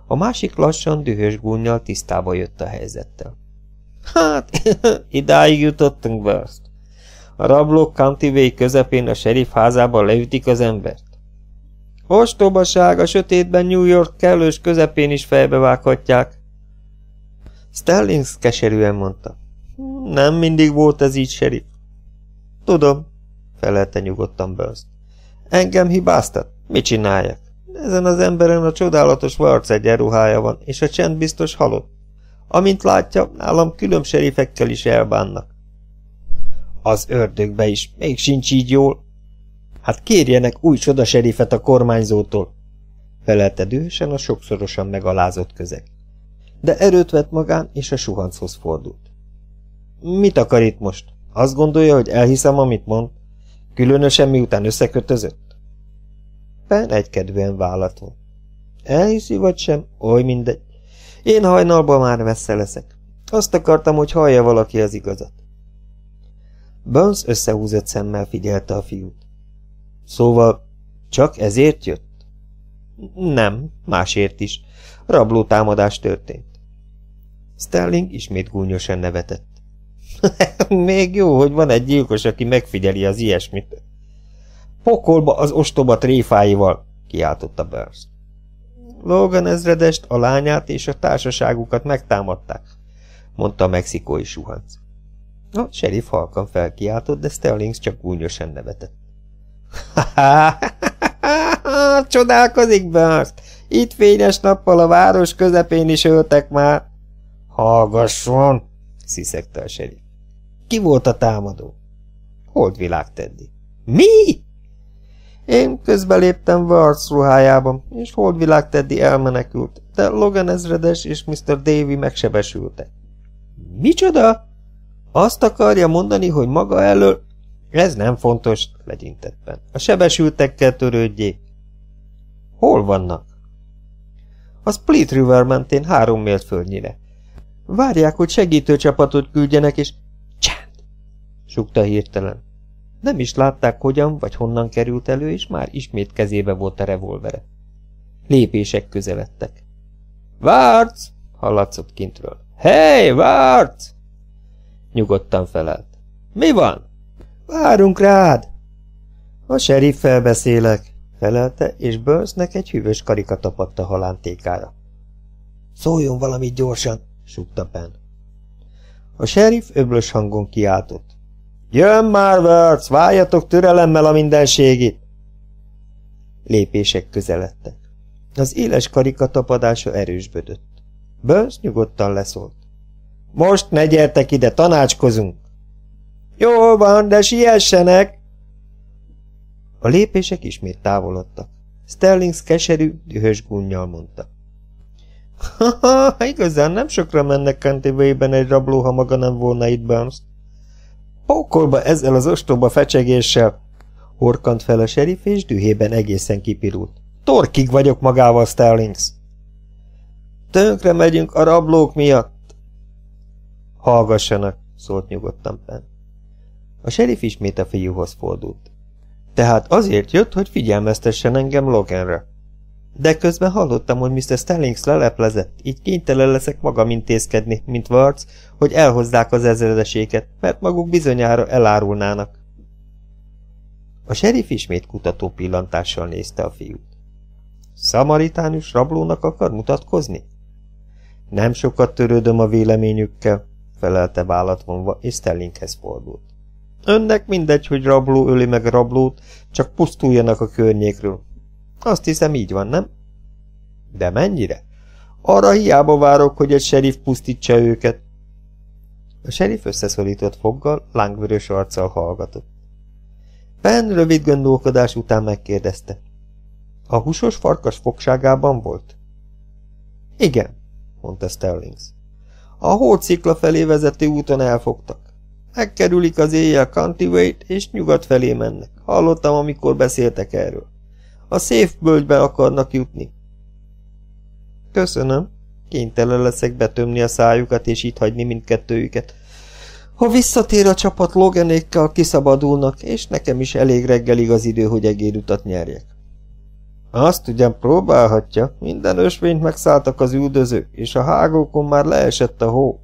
A másik lassan, dühös gúnyjal tisztába jött a helyzettel. Hát, idáig jutottunk, Burst. A rablók Cantivé közepén a serif házában leütik az embert. Ostobaság a sötétben New York kellős közepén is fejbevághatják. Stellings keserűen mondta. Nem mindig volt ez így, serif. Tudom, felelte nyugodtan Burst. Engem hibáztat. Mit csináljak? Ezen az emberen a csodálatos varc egyenruhája van, és a csend biztos halott. Amint látja, nálam külön serifekkel is elbánnak. Az ördögbe is, még sincs így jól. Hát kérjenek új csoda serifet a kormányzótól, felelte dühösen a sokszorosan megalázott közeg. De erőt vett magán, és a suhanchoz fordult. Mit akar itt most? Azt gondolja, hogy elhiszem, amit mond? Különösen miután összekötözött? éppen egykedvűen vállatva. Elhiszi vagy sem? Oly mindegy. Én hajnalban már messze leszek. Azt akartam, hogy hallja valaki az igazat. Burns összehúzott szemmel figyelte a fiút. Szóval csak ezért jött? Nem, másért is. Rabló támadás történt. Sterling ismét gúnyosan nevetett. Még jó, hogy van egy gyilkos, aki megfigyeli az ilyesmit. Pokolba az ostoba tréfáival! kiáltotta Burns. Logan ezredest, a lányát és a társaságukat megtámadták, mondta a mexikói suhanc. A sheriff halkan felkiáltott, de Sterlings csak gúnyosan nevetett. Ha-ha-ha! Csodálkozik Burns! Itt fényes nappal a város közepén is öltek már. Hallgasson! sziszegte a serif. Ki volt a támadó? Holdvilág Teddy. Mi? Én közbeléptem Wards ruhájában, és holdvilág Teddy elmenekült, de Logan ezredes és Mr. Davy megsebesültek. Micsoda? Azt akarja mondani, hogy maga elől... Ez nem fontos, legyintettem. A sebesültekkel törődjék. Hol vannak? A Split River mentén három mértföldnyire. Várják, hogy segítőcsapatot küldjenek, és... Csend! sukta hirtelen. Nem is látták, hogyan vagy honnan került elő, és már ismét kezébe volt a revolvere. Lépések közeledtek. – Várc! – hallatszott kintről. – Hej, várc! Nyugodtan felelt. – Mi van? – Várunk rád! – A seriffel beszélek! – felelte, és Burnsnek egy hűvös karika tapadt a halántékára. – Szóljon valamit gyorsan! – súgta Ben. A sheriff öblös hangon kiáltott. Jön már, Wörth, váljatok türelemmel a mindenségit! Lépések közeledtek. Az éles karika tapadása erősbödött. Burns nyugodtan leszólt. Most ne gyertek ide, tanácskozunk! Jól van, de siessenek! A lépések ismét távolodtak. Sterlings keserű, dühös gunnyal mondta. Ha, ha, igazán nem sokra mennek Kentivében egy rabló, ha maga nem volna itt Burns. Pókolba ezzel az ostoba fecsegéssel! Horkant fel a serif, és dühében egészen kipirult. Torkig vagyok magával, Stallings! Tönkre megyünk a rablók miatt! Hallgassanak, szólt nyugodtan Penn. A serif ismét a fiúhoz fordult. Tehát azért jött, hogy figyelmeztessen engem Loganra. De közben hallottam, hogy Mr. Stellings leleplezett, így kénytelen leszek magam intézkedni, mint Warts, hogy elhozzák az ezredeséket, mert maguk bizonyára elárulnának. A serif ismét kutató pillantással nézte a fiút. Szamaritánus rablónak akar mutatkozni? Nem sokat törődöm a véleményükkel, felelte vállat vonva, és Stellinghez fordult. Önnek mindegy, hogy rabló öli meg rablót, csak pusztuljanak a környékről, azt hiszem, így van, nem? De mennyire? Arra hiába várok, hogy egy serif pusztítsa őket. A serif összeszorított foggal, lángvörös arccal hallgatott. Ben rövid gondolkodás után megkérdezte. A húsos farkas fogságában volt? Igen, mondta Sterlings. A hócikla felé vezető úton elfogtak. Megkerülik az éjjel County és nyugat felé mennek. Hallottam, amikor beszéltek erről. A bölgybe akarnak jutni. Köszönöm. Kénytelen leszek betömni a szájukat és itt hagyni mindkettőjüket. Ha visszatér a csapat, logenékkel, kiszabadulnak, és nekem is elég reggelig az idő, hogy egérutat nyerjek. Azt ugyan próbálhatja, minden ösvényt megszálltak az üldözők, és a hágókon már leesett a hó.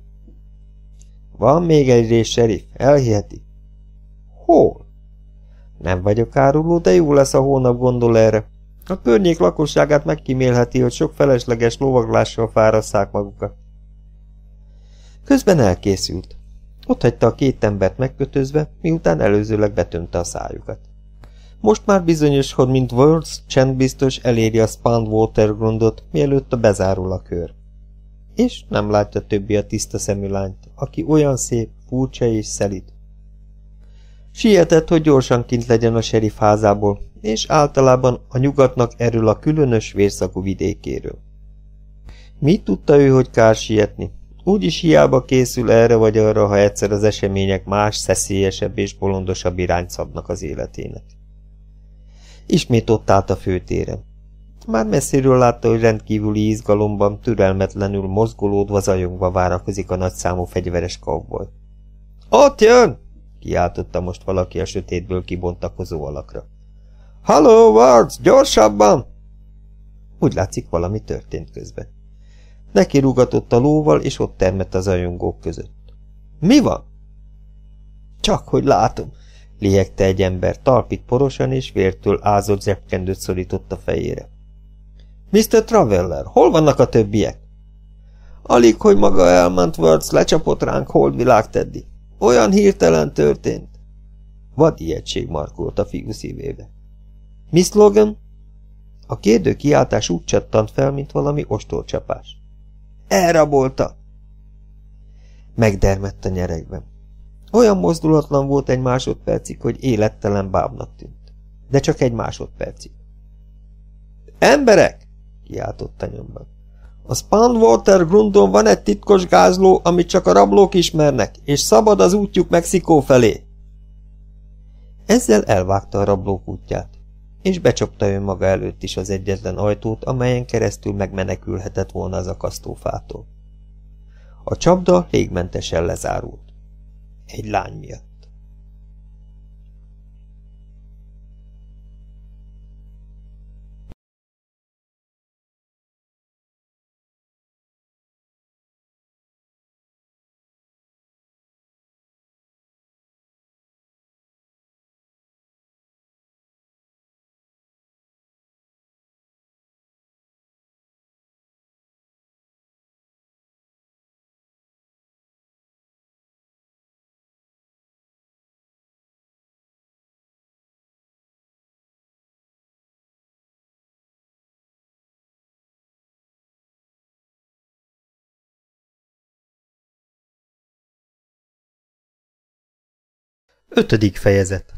Van még egy rész, serif, elhiheti. Hol? Nem vagyok áruló, de jó lesz, a hónap gondol erre. A környék lakosságát megkímélheti, hogy sok felesleges lovaglással fárasszák magukat. Közben elkészült. Ott hagyta a két embert megkötözve, miután előzőleg betömte a szájukat. Most már bizonyos, hogy mint Worlds csendbiztos eléri a Spand Watergrundot, mielőtt a bezárul a kör. És nem látja többi a tiszta szemű lányt, aki olyan szép, furcsa és szelid, Sietett, hogy gyorsan kint legyen a serif házából, és általában a nyugatnak erről a különös vérszakú vidékéről. Mit tudta ő, hogy kár sietni? Úgyis hiába készül erre vagy arra, ha egyszer az események más, szeszélyesebb és bolondosabb irányt szabnak az életének. Ismét ott állt a főtéren. Már messziről látta, hogy rendkívüli izgalomban, türelmetlenül mozgolódva, zajongva várakozik a nagyszámú fegyveres kavboly. – Ott jön! kiáltotta most valaki a sötétből kibontakozó alakra. – Halló, Wards, gyorsabban! Úgy látszik, valami történt közben. Neki rúgatott a lóval, és ott termett az ajongók között. – Mi van? – Csak, hogy látom! – lihegte egy ember, talpit porosan és vértől ázott zsebkendőt szorított a fejére. – Mr. Traveller, hol vannak a többiek? – Alig, hogy maga elment Words, lecsapott ránk holdvilág teddi. Olyan hirtelen történt. Vad ijegység markolt a fiú szívébe. Miss Logan? A kérdő kiáltás úgy csattant fel, mint valami ostorcsapás. Elrabolta! Megdermett a nyerekben. Olyan mozdulatlan volt egy másodpercig, hogy élettelen bábnak tűnt. De csak egy másodpercig. Emberek! kiáltotta nyomban. A Spanwater grundon van egy titkos gázló, amit csak a rablók ismernek, és szabad az útjuk Mexikó felé. Ezzel elvágta a rablók útját, és becsapta önmaga előtt is az egyetlen ajtót, amelyen keresztül megmenekülhetett volna az akasztófától. A csapda légmentesen lezárult. Egy lány miatt. Ötödik fejezet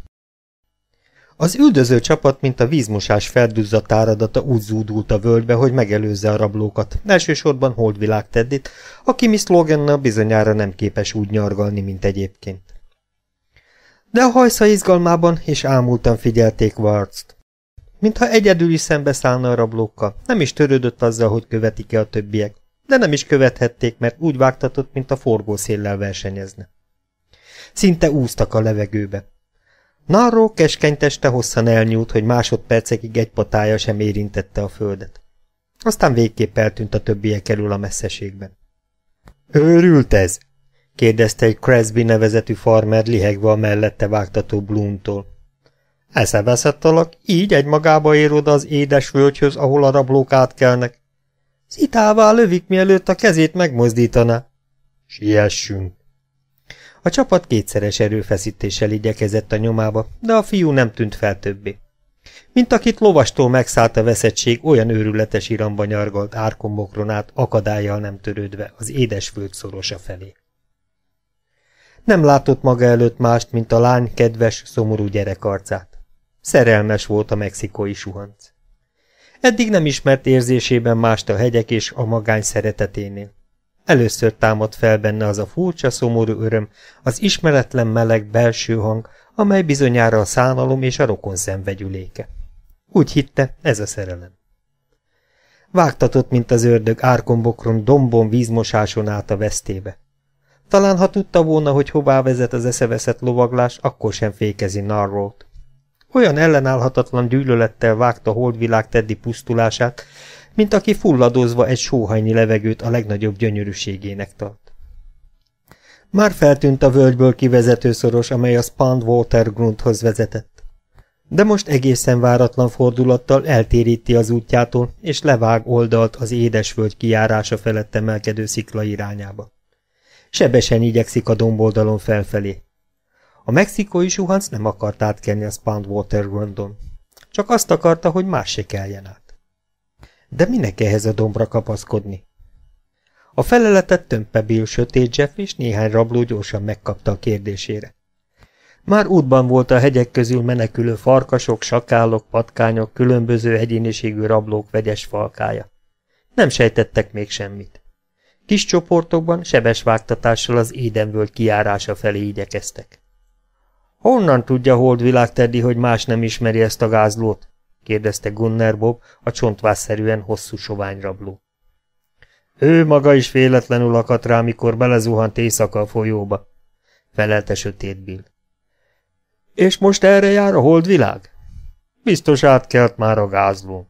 Az üldöző csapat, mint a vízmosás felduzzadt áradata úgy zúdult a völgybe, hogy megelőzze a rablókat, elsősorban holdvilág Teddit, aki Miss Logannal bizonyára nem képes úgy nyargalni, mint egyébként. De a hajsza izgalmában és ámultan figyelték Warzt. Mintha egyedül is szembeszállna a rablókkal, nem is törődött azzal, hogy követik-e a többiek, de nem is követhették, mert úgy vágtatott, mint a forgószéllel versenyezne. Szinte úztak a levegőbe. Narró keskeny teste hosszan elnyúlt, hogy másodpercekig egy patája sem érintette a földet. Aztán végképp eltűnt a többiek elől a messzeségben. Őrült ez? kérdezte egy Cresby nevezetű farmer lihegve a mellette vágtató Eszeveszett alak. így egymagába ér oda az édes völgyhöz, ahol a rablók átkelnek. Szitává lövik, mielőtt a kezét megmozdítaná. Siessünk! A csapat kétszeres erőfeszítéssel igyekezett a nyomába, de a fiú nem tűnt fel többé. Mint akit lovastól megszállt a veszettség, olyan őrületes iramba nyargalt árkombokron át, akadályjal nem törődve az föld szorosa felé. Nem látott maga előtt mást, mint a lány kedves, szomorú gyerek arcát. Szerelmes volt a mexikói suhanc. Eddig nem ismert érzésében mást a hegyek és a magány szereteténél. Először támadt fel benne az a furcsa, szomorú öröm, az ismeretlen meleg belső hang, amely bizonyára a szánalom és a rokon szenvegyüléke. Úgy hitte, ez a szerelem. Vágtatott, mint az ördög árkombokron, dombon, vízmosáson át a vesztébe. Talán ha tudta volna, hogy hová vezet az eszeveszett lovaglás, akkor sem fékezi Narrót. Olyan ellenállhatatlan gyűlölettel vágta holdvilág Teddy pusztulását, mint aki fulladozva egy sóhajnyi levegőt a legnagyobb gyönyörűségének tart. Már feltűnt a völgyből kivezető szoros, amely a Spand Watergrundhoz vezetett. De most egészen váratlan fordulattal eltéríti az útjától, és levág oldalt az völgy kiárása felett emelkedő szikla irányába. Sebesen igyekszik a domboldalon felfelé. A mexikói suhanc nem akart átkenni a Spand Watergrundon. Csak azt akarta, hogy más se keljen át. De minek ehhez a dombra kapaszkodni? A feleletet tömpe Bill sötét Jeff és néhány rabló gyorsan megkapta a kérdésére. Már útban volt a hegyek közül menekülő farkasok, sakálok, patkányok, különböző egyéniségű rablók vegyes falkája. Nem sejtettek még semmit. Kis csoportokban sebes vágtatással az édenvöld kiárása felé igyekeztek. Honnan tudja Holdvilág Teddy, hogy más nem ismeri ezt a gázlót? kérdezte Gunnar Bob, a csontvásszerűen hosszú sovány rabló. Ő maga is véletlenül akadt rá, mikor belezuhant éjszaka a folyóba, felelte sötét Bill. És most erre jár a holdvilág? Biztos átkelt már a gázló.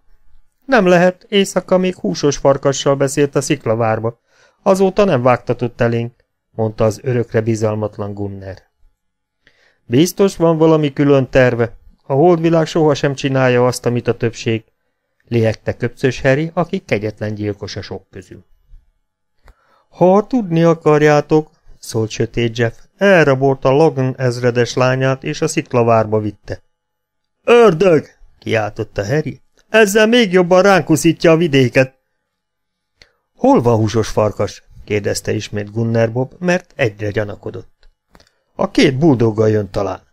Nem lehet, éjszaka még húsos farkassal beszélt a sziklavárba. Azóta nem vágtatott elénk, mondta az örökre bizalmatlan Gunner. Biztos van valami külön terve, a holdvilág sohasem csinálja azt, amit a többség, lihegte köpcös Harry, aki kegyetlen gyilkos a sok közül. Ha tudni akarjátok, szólt sötét Jeff, elrabolt a Logan ezredes lányát, és a sziklavárba vitte. Ördög! kiáltotta Harry. Ezzel még jobban ránkuszítja a vidéket. Hol van húsos farkas? kérdezte ismét Gunnar Bob, mert egyre gyanakodott. A két buldoggal jön talán.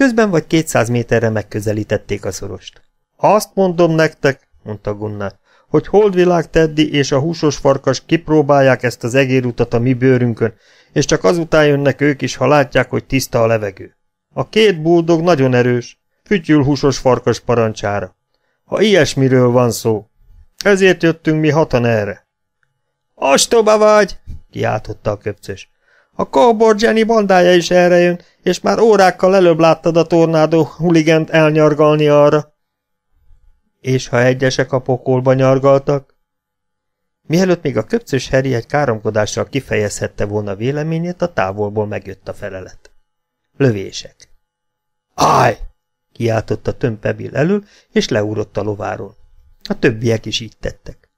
Közben vagy 200 méterre megközelítették a szorost. Azt mondom nektek, mondta Gunnar, hogy Holdvilág Teddy és a húsos farkas kipróbálják ezt az egérutat a mi bőrünkön, és csak azután jönnek ők is, ha látják, hogy tiszta a levegő. A két buldog nagyon erős, fütyül húsos farkas parancsára. Ha ilyesmiről van szó, ezért jöttünk mi hatan erre. Astoba vagy! kiáltotta a köpcös. A kóbor Jenny bandája is erre jön, és már órákkal előbb láttad a tornádó huligent elnyargalni arra. És ha egyesek a pokolba nyargaltak? Mielőtt még a köpcös Harry egy káromkodással kifejezhette volna véleményét, a távolból megjött a felelet. Lövések. Állj! kiáltotta tömpebil elől, és leúrott a lováról. A többiek is így tettek.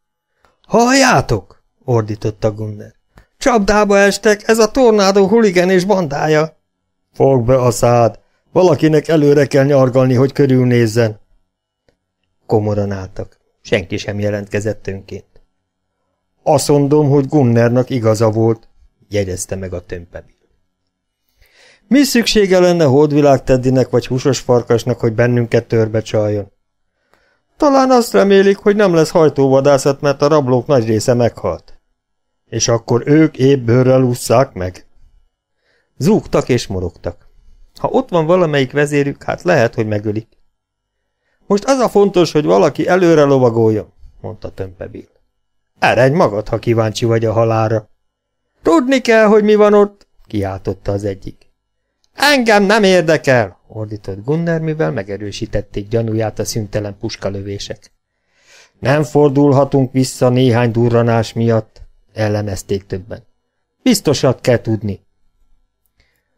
Halljátok! ordította Gunner. Csapdába estek, ez a tornádó huligen és bandája. Fogd be a szád, valakinek előre kell nyargalni, hogy körülnézzen. Komoran álltak, senki sem jelentkezett önként. Azt mondom, hogy Gunnernak igaza volt, jegyezte meg a tömpebil. Mi szüksége lenne hódvilág Teddynek vagy húsos farkasnak, hogy bennünket törbe csaljon? Talán azt remélik, hogy nem lesz hajtóvadászat, mert a rablók nagy része meghalt. És akkor ők épp bőrrel ússzák meg? Zúgtak és morogtak. Ha ott van valamelyik vezérük, hát lehet, hogy megölik. Most az a fontos, hogy valaki előre lovagoljon, mondta Tömpe Bill. Eredj magad, ha kíváncsi vagy a halára. Tudni kell, hogy mi van ott, kiáltotta az egyik. Engem nem érdekel, ordított Gunnar, mivel megerősítették gyanúját a szüntelen puskalövések. Nem fordulhatunk vissza néhány durranás miatt ellemezték többen. Biztosat kell tudni.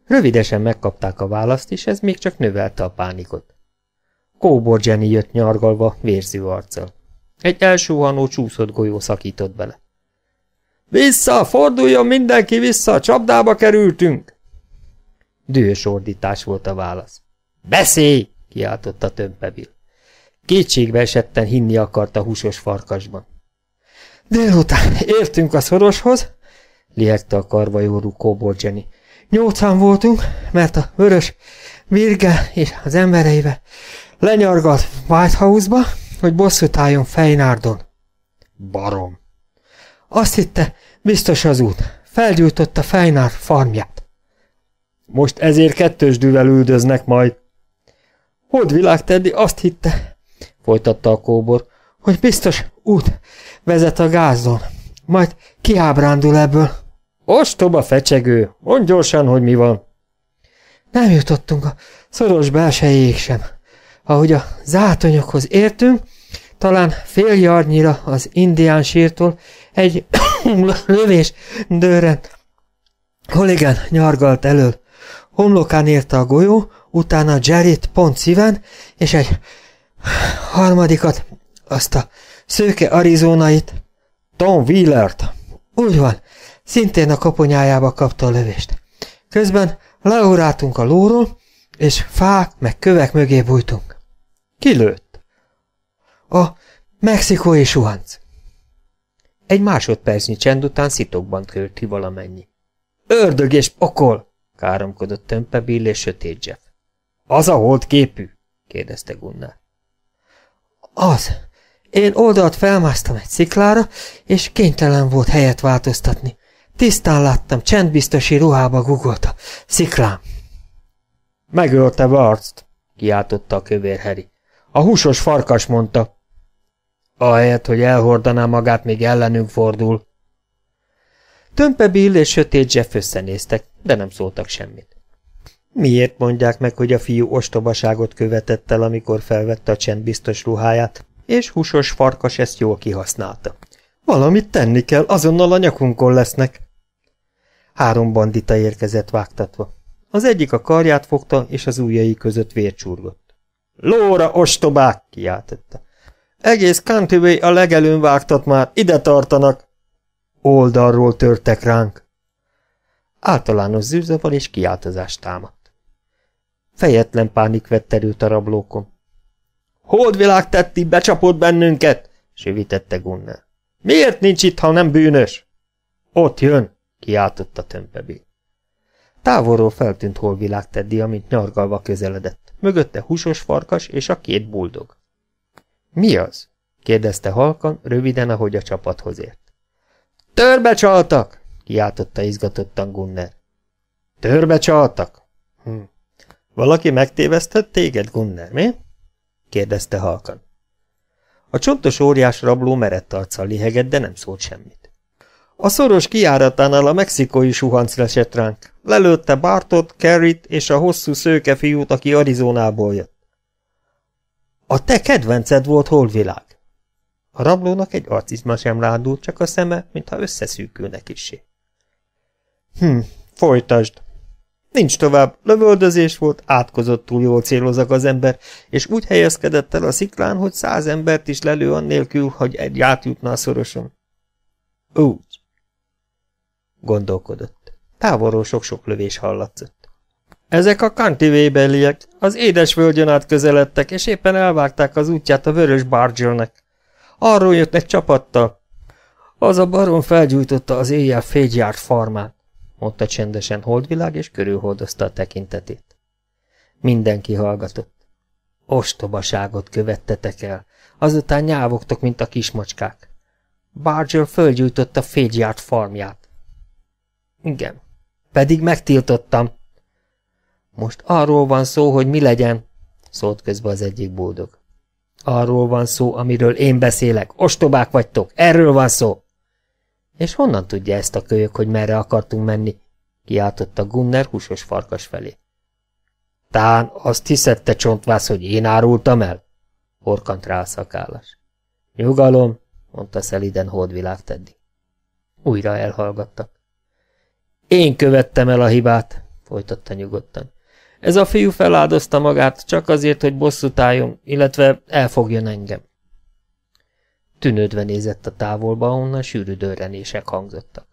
Rövidesen megkapták a választ, és ez még csak növelte a pánikot. Kóbor Jenny jött nyargalva, vérző arccal. Egy elsóhanó csúszott golyó szakított bele. Vissza, forduljon mindenki vissza, csapdába kerültünk! Dühös ordítás volt a válasz. Beszélj! kiáltotta tömpebil. Kétségbe esetten hinni akart a húsos farkasban. Délután értünk a szoroshoz, lihegte a karvajórú kóbor Jenny. Nyolcan voltunk, mert a vörös Virge és az embereivel lenyargalt Whitehouse-ba, hogy bosszút álljon Fejnárdon. Barom. Azt hitte, biztos az út. Felgyújtotta Fejnár farmját. Most ezért kettős dűvel üldöznek majd. Hold világ, Teddy, azt hitte, folytatta a kóbor, hogy biztos út vezet a gázon. Majd kiábrándul ebből. Ostoba fecsegő, mondj gyorsan, hogy mi van. Nem jutottunk a szoros belsejéig sem. Ahogy a zátonyokhoz értünk, talán fél jarnyira az indián sírtól egy lövés dörrent. Holigán nyargalt elől. Homlokán érte a golyó, utána Jerryt pont szíven, és egy harmadikat azt a szőke arizónait? Tom Wheelert. Úgy van, szintén a koponyájába kapta a lövést. Közben leóráltunk a lóról, és fák meg kövek mögé bújtunk. Ki lőtt? A mexikói suhanc. Egy másodpercnyi csend után szitokban költ ki valamennyi. Ördög és pokol! káromkodott tömpe Bill és sötét Jeff. Az a holt képű? kérdezte Gunnar. Az, én oldalt felmásztam egy sziklára, és kénytelen volt helyet változtatni. Tisztán láttam, csendbiztosi ruhába gugolta. Sziklám. Megölte Barzt, kiáltotta a kövér Harry. A húsos farkas mondta. Ahelyett, hogy elhordaná magát, még ellenünk fordul. Tömpe Bill és sötét Jeff összenéztek, de nem szóltak semmit. Miért mondják meg, hogy a fiú ostobaságot követett el, amikor felvette a csendbiztos ruháját? és húsos farkas ezt jól kihasználta. Valamit tenni kell, azonnal a nyakunkon lesznek. Három bandita érkezett vágtatva. Az egyik a karját fogta, és az ujjai között vércsurgott. Lóra, ostobák! kiáltotta. Egész Countryway a legelőn vágtat már, ide tartanak! Oldalról törtek ránk. Általános zűrzavar és kiáltozást támadt. Fejetlen pánik vett erőt a rablókon. Holdvilág tetti, becsapott bennünket, sivítette Gunnar. Miért nincs itt, ha nem bűnös? Ott jön, kiáltotta tömpebé. Távolról feltűnt holvilág Teddy, amint nyargalva közeledett. Mögötte húsos farkas és a két buldog. Mi az? kérdezte halkan, röviden, ahogy a csapathoz ért. Törbe csaltak! kiáltotta izgatottan Gunner. Törbe csaltak? Hm. Valaki megtévesztett téged, Gunner, mi? kérdezte halkan. A csontos óriás rabló merett arccal lihegett, de nem szólt semmit. A szoros kiáratánál a mexikói suhanc lesett ránk. Lelőtte Bartot, Kerryt és a hosszú szőke fiút, aki Arizonából jött. A te kedvenced volt holvilág. A rablónak egy arcizma sem rádult, csak a szeme, mintha összeszűkülnek kissé. Hm, folytasd, Nincs tovább, lövöldözés volt, átkozott túl jól célozak az ember, és úgy helyezkedett el a sziklán, hogy száz embert is lelő annélkül, hogy egy átjutna a szoroson. Úgy. Gondolkodott. Távolról sok-sok lövés hallatszott. Ezek a kantivébeliek, az édes völgyön át közeledtek, és éppen elvágták az útját a vörös bárgyölnek. Arról jött egy csapattal. Az a baron felgyújtotta az éjjel fégyjárt farmát mondta csendesen holdvilág, és körülholdozta a tekintetét. Mindenki hallgatott. Ostobaságot követtetek el, azután nyávogtok, mint a kismacskák. Barger fölgyújtott a Fégyjárt farmját. Igen, pedig megtiltottam. Most arról van szó, hogy mi legyen, szólt közben az egyik boldog. Arról van szó, amiről én beszélek. Ostobák vagytok, erről van szó. És honnan tudja ezt a kölyök, hogy merre akartunk menni? kiáltotta Gunner húsos farkas felé. Tán azt hiszed, te csontvász, hogy én árultam el? horkant rá a szakállas. Nyugalom, mondta szeliden holdvilág Teddy. Újra elhallgattak. Én követtem el a hibát, folytatta nyugodtan. Ez a fiú feláldozta magát csak azért, hogy bosszút álljon, illetve elfogjon engem. Tűnődve nézett a távolba, ahonnan sűrű dörrenések hangzottak.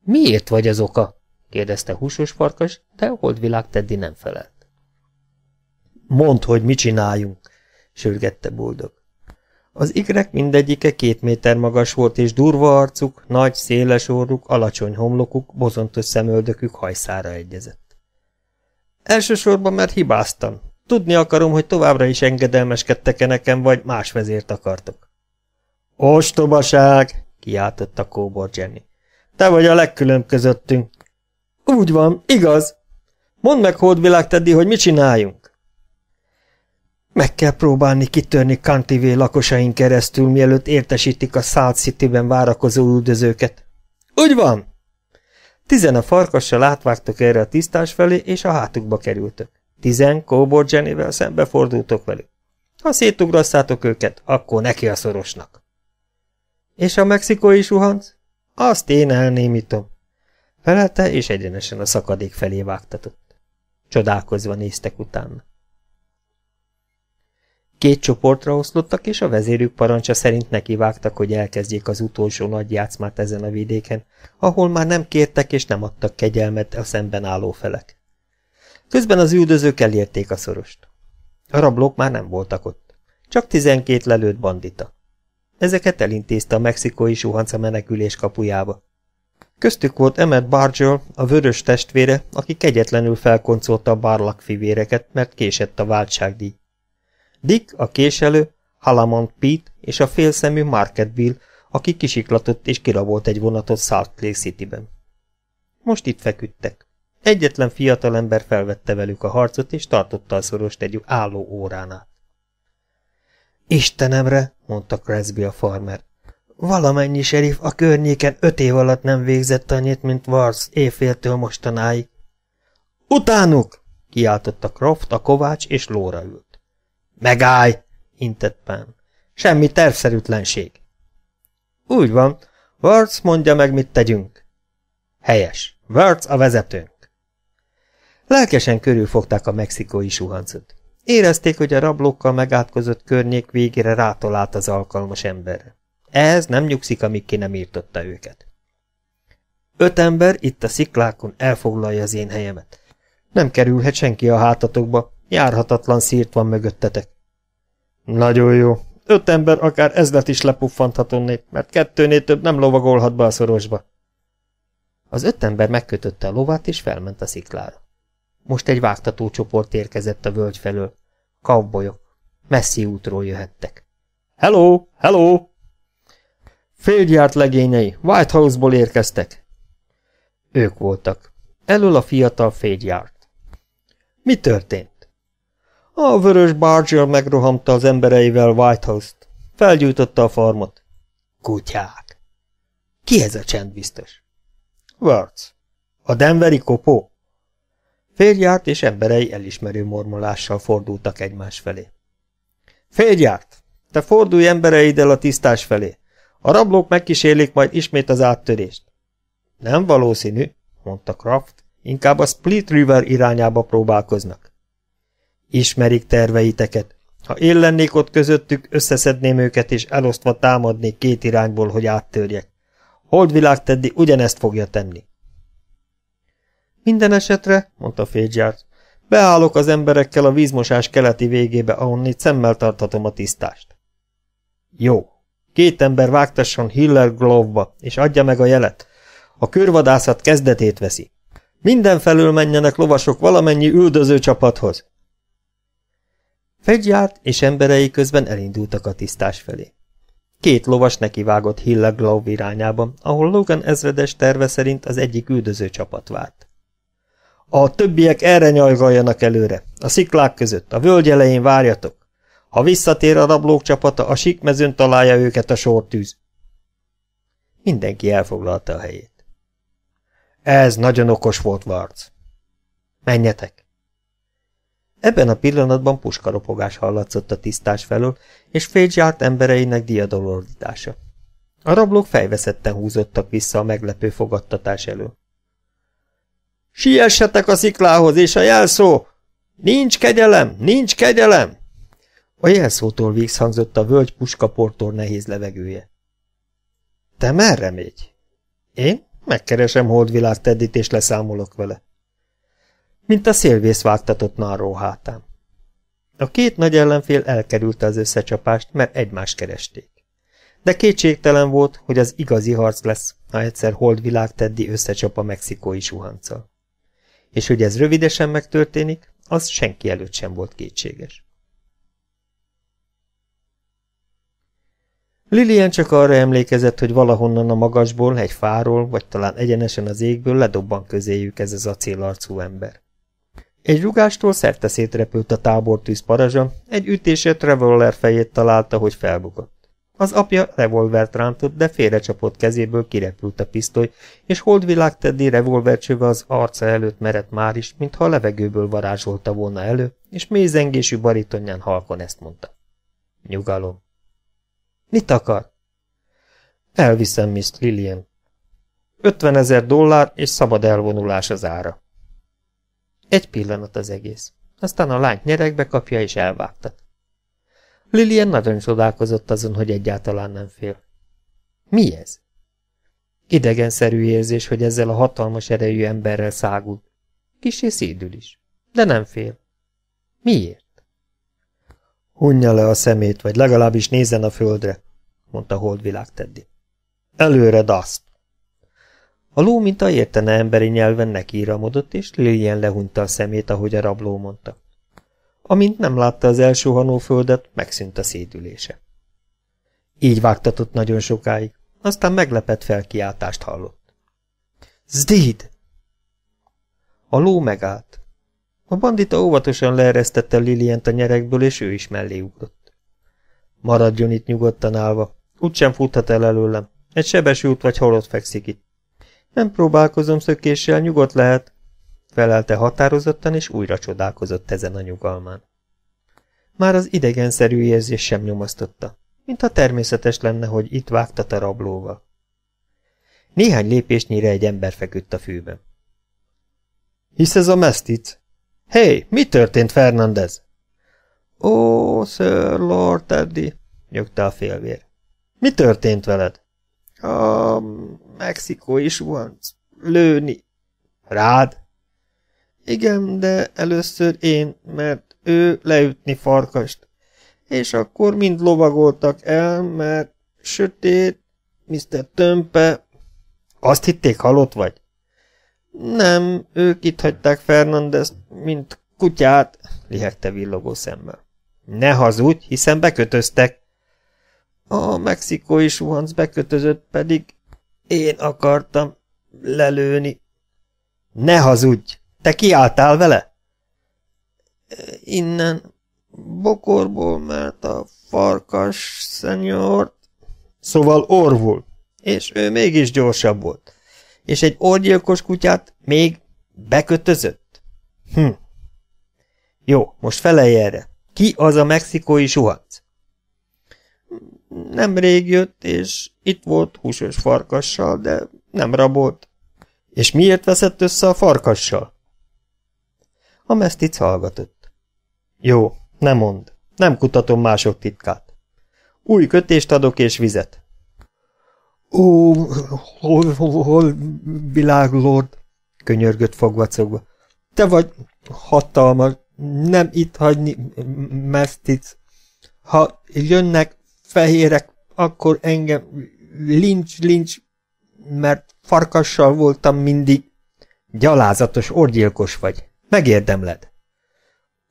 Miért vagy az oka? kérdezte húsos farkas, de a holdvilág Teddy nem felelt. Mondd, hogy mi csináljunk, sürgette boldog. Az igrek mindegyike két méter magas volt, és durva arcuk, nagy, széles orruk, alacsony homlokuk, bozontos szemöldökük hajszára egyezett. Elsősorban mert hibáztam, Tudni akarom, hogy továbbra is engedelmeskedtek-e nekem, vagy más vezért akartok. Ostobaság! kiáltott a kóbor Jenny. Te vagy a legkülönb közöttünk. Úgy van, igaz. Mondd meg, holdvilág Teddy, hogy mit csináljunk. Meg kell próbálni kitörni Kantivé lakosain keresztül, mielőtt értesítik a South City-ben várakozó üldözőket. Úgy van! Tizen a farkassal átvágtok erre a tisztás felé, és a hátukba kerültök. Tizen Kóbor Jennyvel fordultok velük. Ha szétugrasszátok őket, akkor neki a szorosnak. És a mexikói suhanc? Azt én elnémítom. Felelte, és egyenesen a szakadék felé vágtatott. Csodálkozva néztek utána. Két csoportra oszlottak, és a vezérük parancsa szerint nekivágtak, hogy elkezdjék az utolsó nagy játszmát ezen a vidéken, ahol már nem kértek és nem adtak kegyelmet a szemben álló felek. Közben az üldözők elérték a szorost. A rablók már nem voltak ott. Csak tizenkét lelőtt bandita. Ezeket elintézte a mexikói suhanca menekülés kapujába. Köztük volt Emmett Bargell, a vörös testvére, aki kegyetlenül felkoncolta a barlak fivéreket, mert késett a váltságdíj. Dick, a késelő, Halamont Pete és a félszemű Market Bill, aki kisiklatott és kirabolt egy vonatot Salt Lake City-ben. Most itt feküdtek. Egyetlen fiatalember felvette velük a harcot, és tartotta a szorost egy álló órán át. Istenemre, mondta Cresby a farmer, valamennyi serif a környéken öt év alatt nem végzett annyit, mint Vars éjféltől mostanáig. Utánuk! kiáltotta Croft, a kovács és lóra ült. Megállj! intett Pán. Semmi tervszerűtlenség. Úgy van. Vars mondja meg, mit tegyünk. Helyes. Vars a vezetőnk. Lelkesen körülfogták a mexikói suhancot. Érezték, hogy a rablókkal megátkozott környék végére rátalált az alkalmas emberre. Ehhez nem nyugszik, amíg ki nem írtotta őket. Öt ember itt a sziklákon elfoglalja az én helyemet. Nem kerülhet senki a hátatokba, járhatatlan szírt van mögöttetek. Nagyon jó. Öt ember akár ezlet is lepuffanthatonnék, mert kettőnél több nem lovagolhat be a szorosba. Az öt ember megkötötte a lovát és felment a sziklára. Most egy csoport érkezett a völgy felől. Kavbolyok. Messzi útról jöhettek. Hello! Hello! Félgyárt legényei, White House-ból érkeztek. Ők voltak. Elől a fiatal félgyárt. Mi történt? A vörös Barger megrohamta az embereivel White House-t. Felgyújtotta a farmot. Kutyák! Ki ez a csendbiztos? Words. A Denveri kopó? Férjárt és emberei elismerő mormolással fordultak egymás felé. Férjárt! Te fordulj embereiddel a tisztás felé! A rablók megkísérlik majd ismét az áttörést. Nem valószínű, mondta Kraft, inkább a Split River irányába próbálkoznak. Ismerik terveiteket. Ha én lennék ott közöttük, összeszedném őket és elosztva támadnék két irányból, hogy áttörjek. Holdvilág Teddy ugyanezt fogja tenni. Minden esetre, mondta Fégyárt, beállok az emberekkel a vízmosás keleti végébe, ahonnit szemmel tarthatom a tisztást. Jó. Két ember vágtasson Hiller Glove-ba, és adja meg a jelet. A körvadászat kezdetét veszi. Mindenfelől menjenek lovasok valamennyi üldöző csapathoz. Fegyárt és emberei közben elindultak a tisztás felé. Két lovas nekivágott Hilla Glove irányába, ahol Logan ezredes terve szerint az egyik üldöző csapat várt. A többiek erre nyajgaljanak előre, a sziklák között, a völgy elején várjatok. Ha visszatér a rablók csapata, a sikmezőn találja őket a sortűz. Mindenki elfoglalta a helyét. Ez nagyon okos volt, Varc. Menjetek! Ebben a pillanatban puskaropogás hallatszott a tisztás felől, és fégyjárt embereinek diadolordítása. A rablók fejveszetten húzottak vissza a meglepő fogadtatás elől. Siessetek a sziklához, és a jelszó! Nincs kegyelem, nincs kegyelem! A jelszótól végzhangzott a völgy puskaportor nehéz levegője. Te merre mégy? Én megkeresem holdvilág teddit, és leszámolok vele. Mint a szélvész vágtatott narró hátán. A két nagy ellenfél elkerülte az összecsapást, mert egymást keresték. De kétségtelen volt, hogy az igazi harc lesz, ha egyszer holdvilág teddi összecsap a mexikói suhanccal és hogy ez rövidesen megtörténik, az senki előtt sem volt kétséges. Lilian csak arra emlékezett, hogy valahonnan a magasból, egy fáról, vagy talán egyenesen az égből ledobban közéjük ez az acélarcú ember. Egy rugástól szerte szétrepült a tábortűz parazsa, egy ütése Traveller fejét találta, hogy felbukott. Az apja revolvert rántott, de félrecsapott kezéből kirepült a pisztoly, és holdvilág Teddy revolvercsőve az arca előtt merett már is, mintha a levegőből varázsolta volna elő, és mélyzengésű baritonyán halkon ezt mondta. Nyugalom. Mit akar? Elviszem, Miss Lillian. 50 ezer dollár és szabad elvonulás az ára. Egy pillanat az egész. Aztán a lány nyerekbe kapja és elvágtat. Lilian nagyon csodálkozott azon, hogy egyáltalán nem fél. Mi ez? Idegenszerű érzés, hogy ezzel a hatalmas erejű emberrel szágul. és szédül is. De nem fél. Miért? Hunja le a szemét, vagy legalábbis nézzen a földre, mondta holdvilág Teddy. Előre daszt! A ló, mint a értene emberi nyelven, nekiíramodott, és Lilian lehunta a szemét, ahogy a rabló mondta. Amint nem látta az elsuhanó földet, megszűnt a szédülése. Így vágtatott nagyon sokáig, aztán meglepett felkiáltást hallott. Zdíd! A ló megállt. A bandita óvatosan leeresztette Lilient a nyerekből, és ő is mellé ugrott. Maradjon itt nyugodtan állva, úgysem futhat el előlem. Egy sebesült vagy halott fekszik itt. Nem próbálkozom szökéssel, nyugodt lehet, felelte határozottan, és újra csodálkozott ezen a nyugalmán. Már az idegenszerű érzés sem nyomasztotta, mintha természetes lenne, hogy itt vágtat a rablóval. Néhány lépésnyire egy ember feküdt a fűben. Hisz ez a mesztic? Hé, hey, mi történt, Fernandez? Ó, oh, Sir Lord Teddy, nyögte a félvér. Mi történt veled? A Mexikó is van. Lőni. Rád? Igen, de először én, mert ő leütni farkast. És akkor mind lovagoltak el, mert sötét, Mr. Tömpe... Azt hitték, halott vagy? Nem, ők itt hagyták Fernandezt, mint kutyát, lihegte villogó szemmel. Ne hazudj, hiszen bekötöztek. A mexikói suhanc bekötözött pedig én akartam lelőni. Ne hazudj! Te kiálltál vele? Innen, bokorból, mert a farkas szenyort... Szóval orvul. És ő mégis gyorsabb volt. És egy orgyilkos kutyát még bekötözött? Hm. Jó, most felej erre. Ki az a mexikói suhanc? Nemrég jött, és itt volt húsos farkassal, de nem rabolt. És miért veszett össze a farkassal? A mesztic hallgatott. Jó, nem mond. Nem kutatom mások titkát. Új kötést adok és vizet. Ó, hol, hol, hol világlord, könyörgött fogvacogva. Te vagy hatalmas, nem itt hagyni, mesztic. Ha jönnek fehérek, akkor engem lincs, lincs, mert farkassal voltam mindig. Gyalázatos orgyilkos vagy, Megérdemled.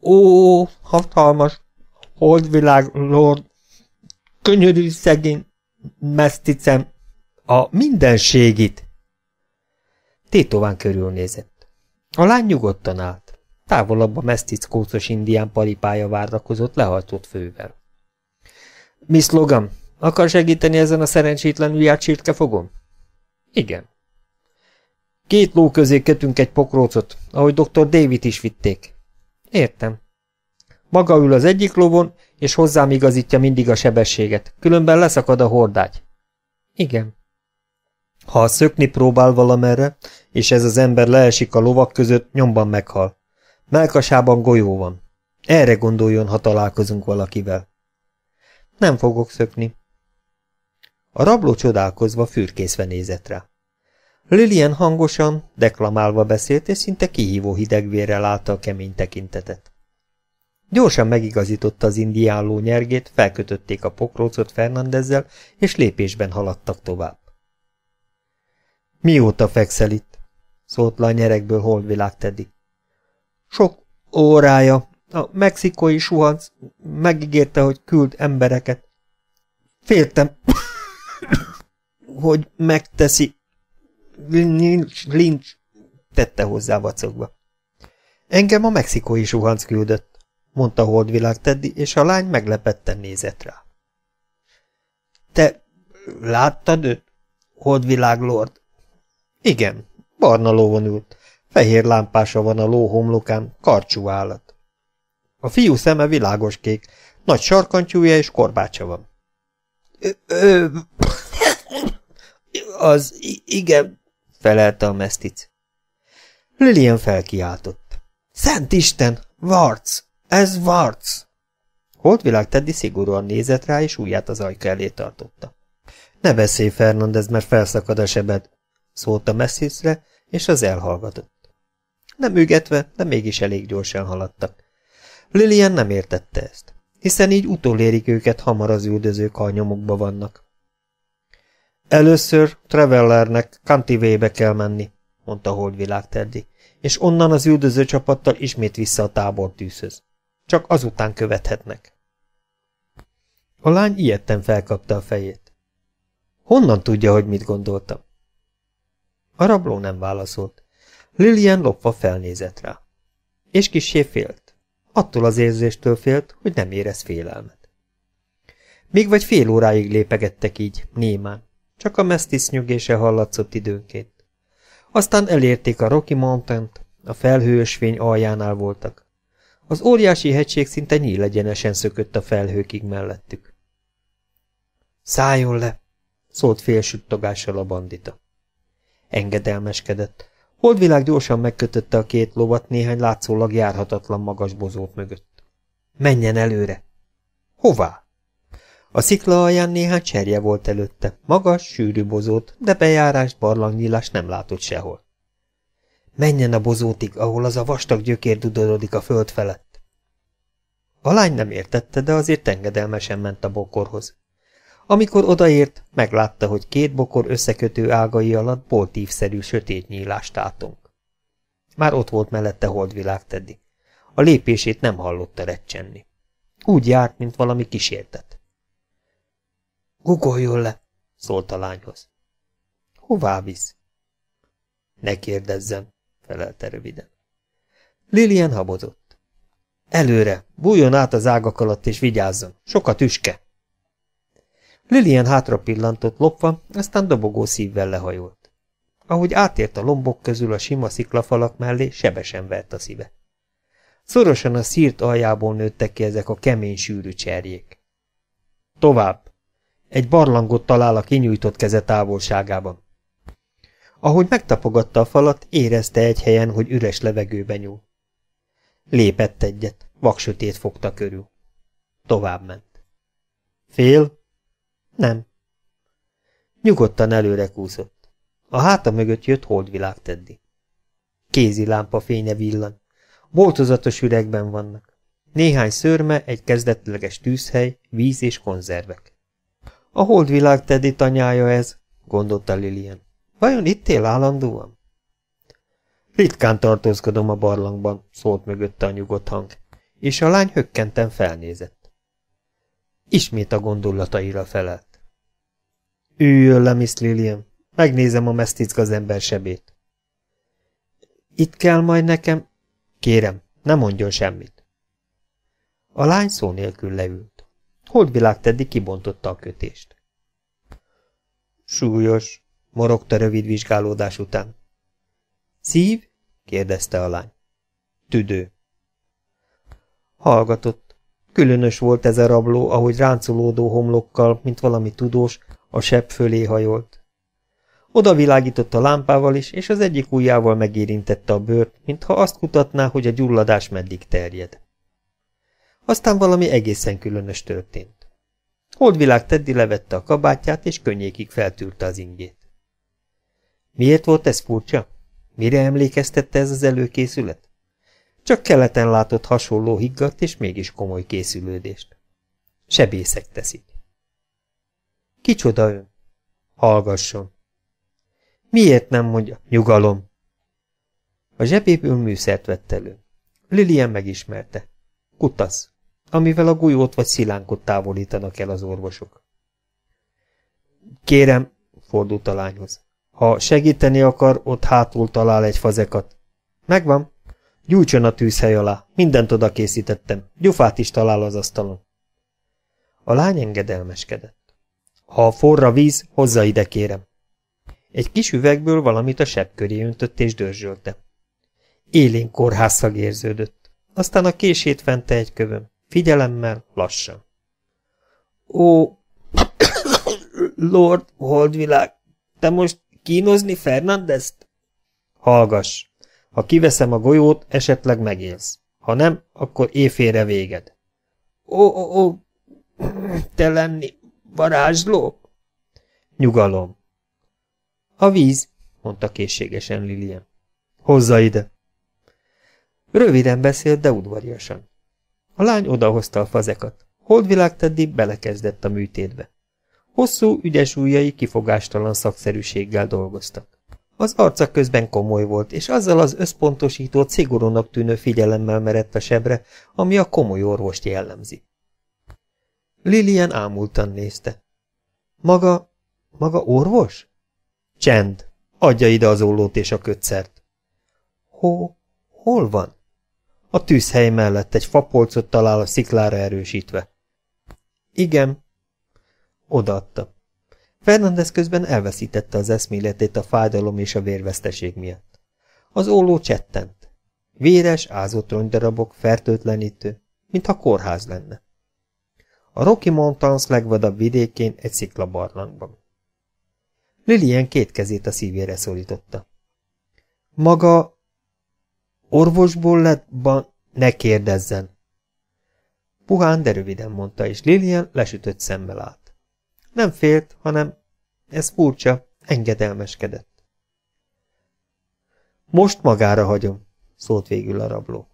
Ó, hatalmas, holdvilág, lord, könyörű szegény, meszticem, a mindenségit. Tétován körülnézett. A lány nyugodtan állt. Távolabb a kócos indián paripája várakozott lehajtott fővel. Miss Logan, akar segíteni ezen a szerencsétlen ujját fogom? Igen. Két ló közé kötünk egy pokrócot, ahogy dr. David is vitték. Értem. Maga ül az egyik lovon, és hozzám igazítja mindig a sebességet, különben leszakad a hordágy. Igen. Ha szökni próbál valamerre, és ez az ember leesik a lovak között, nyomban meghal. Melkasában golyó van. Erre gondoljon, ha találkozunk valakivel. Nem fogok szökni. A rabló csodálkozva fürkészve nézett rá. Lilian hangosan, deklamálva beszélt, és szinte kihívó hidegvérrel látta a kemény tekintetet. Gyorsan megigazította az indiálló nyergét, felkötötték a pokrócot Fernandezzel, és lépésben haladtak tovább. Mióta fekszel itt? szólt le a nyerekből holdvilág Teddy. Sok órája. A mexikói suhanc megígérte, hogy küld embereket. Féltem, hogy megteszi, nincs, nincs, tette hozzá vacogva. Engem a mexikói suhanc küldött, mondta holdvilág Teddy, és a lány meglepetten nézett rá. Te láttad őt? Holdvilág lord. Igen, barna lóvon ült. Fehér lámpása van a ló homlokán, karcsú állat. A fiú szeme világos kék, nagy sarkantyúja és korbácsa van. Ö, ö, az igen, felelte a mesztic. Lilian felkiáltott. Szent Isten! Varc! Ez Varc! Holdvilág Teddy szigorúan nézett rá, és ujját az ajka elé tartotta. Ne beszélj, Fernandez, mert felszakad a sebed, szólt a messzészre, és az elhallgatott. Nem ügetve, de mégis elég gyorsan haladtak. Lilian nem értette ezt, hiszen így utolérik őket, hamar az üldözők, ha a vannak. Először Travellernek Cantivébe kell menni, mondta Holdvilág Teddy, és onnan az üldöző csapattal ismét vissza a tábor tűzhöz. Csak azután követhetnek. A lány ilyetten felkapta a fejét. Honnan tudja, hogy mit gondoltam? A rabló nem válaszolt. Lilian lopva felnézett rá. És kisé félt. Attól az érzéstől félt, hogy nem érez félelmet. Még vagy fél óráig lépegettek így, némán. Csak a mesztisz nyugése hallatszott időnként. Aztán elérték a Rocky Mountain-t, a felhőösvény aljánál voltak. Az óriási hegység szinte nyílegyenesen szökött a felhőkig mellettük. Szálljon le! szólt félsüttogással a bandita. Engedelmeskedett. Holdvilág gyorsan megkötötte a két lovat néhány látszólag járhatatlan magas bozót mögött. Menjen előre! Hová? A szikla alján néhány cserje volt előtte, magas, sűrű bozót, de bejárás barlangnyílást nem látott sehol. Menjen a bozótig, ahol az a vastag gyökér dudorodik a föld felett. A lány nem értette, de azért engedelmesen ment a bokorhoz. Amikor odaért, meglátta, hogy két bokor összekötő ágai alatt boltívszerű sötét nyílást átong. Már ott volt mellette holdvilág Teddy. A lépését nem hallotta recsenni. Úgy járt, mint valami kísértet. Gugoljon le, szólt a lányhoz. Hová visz? Ne kérdezzem, felelte röviden. Lilian habozott. Előre, bújjon át az ágak alatt és vigyázzon, sok a tüske. Lilian hátra pillantott lopva, aztán dobogó szívvel lehajolt. Ahogy átért a lombok közül a sima sziklafalak mellé, sebesen vert a szíve. Szorosan a szírt aljából nőttek ki ezek a kemény sűrű cserjék. Tovább, egy barlangot talál a kinyújtott keze távolságában. Ahogy megtapogatta a falat, érezte egy helyen, hogy üres levegőbe nyúl. Lépett egyet, vaksötét fogta körül. Tovább ment. Fél? Nem. Nyugodtan előre kúszott. A háta mögött jött holdvilág Teddy. Kézi lámpa fénye villan. Boltozatos üregben vannak. Néhány szörme, egy kezdetleges tűzhely, víz és konzervek. A holdvilág Teddy tanyája ez, gondolta Lilian. Vajon itt él állandóan? Ritkán tartózkodom a barlangban, szólt mögötte a nyugodt hang, és a lány hökkenten felnézett. Ismét a gondolataira felelt. Üljön le, Miss Lilian, megnézem a meszticka ember sebét. Itt kell majd nekem? Kérem, ne mondjon semmit. A lány szó nélkül leült. Holdvilág Teddy kibontotta a kötést. Súlyos, morogta rövid vizsgálódás után. Szív? kérdezte a lány. Tüdő. Hallgatott. Különös volt ez a rabló, ahogy ráncolódó homlokkal, mint valami tudós, a sebb fölé hajolt. Oda világított a lámpával is, és az egyik ujjával megérintette a bőrt, mintha azt kutatná, hogy a gyulladás meddig terjed. Aztán valami egészen különös történt. Holdvilág Teddy levette a kabátját, és könnyékig feltűrte az ingét. Miért volt ez furcsa? Mire emlékeztette ez az előkészület? Csak keleten látott hasonló higgadt és mégis komoly készülődést. Sebészek teszik. Kicsoda ön? Hallgasson. Miért nem mondja? Nyugalom. A zsebéből műszert vett elő. Lilian megismerte. Kutasz amivel a golyót vagy szilánkot távolítanak el az orvosok. Kérem, fordult a lányhoz. Ha segíteni akar, ott hátul talál egy fazekat. Megvan. Gyújtson a tűzhely alá. Mindent oda készítettem. Gyufát is talál az asztalon. A lány engedelmeskedett. Ha forra víz, hozza ide, kérem. Egy kis üvegből valamit a sebb köré öntött és dörzsölte. Élén kórházszag érződött. Aztán a kését fente egy kövön. Figyelemmel, lassan. Ó, Lord Holdvilág, te most kínozni Fernandezt? Hallgass! Ha kiveszem a golyót, esetleg megélsz. Ha nem, akkor éjfélre véged. Ó, ó, ó, te lenni varázsló? Nyugalom. A víz, mondta készségesen Lilian. Hozza ide. Röviden beszélt, de udvariasan. A lány odahozta a fazekat. Holdvilág Teddy belekezdett a műtétbe. Hosszú, ügyes ujjai kifogástalan szakszerűséggel dolgoztak. Az arca közben komoly volt, és azzal az összpontosító, szigorúnak tűnő figyelemmel merett a sebre, ami a komoly orvost jellemzi. Lilian ámultan nézte. Maga, maga orvos? Csend, adja ide az ollót és a kötszert. Hó, hol van? A tűzhely mellett egy fapolcot talál a sziklára erősítve. Igen. Odaadta. Fernandez közben elveszítette az eszméletét a fájdalom és a vérveszteség miatt. Az óló csettent. Véres, ázott rongydarabok, fertőtlenítő, mintha kórház lenne. A Rocky Mountains legvadabb vidékén egy sziklabarlangban. Lilian két kezét a szívére szólította. Maga Orvosból lett, ban... ne kérdezzen. Puhán, de röviden mondta, és Lilian lesütött szemmel állt. Nem félt, hanem, ez furcsa, engedelmeskedett. Most magára hagyom, szólt végül a rabló.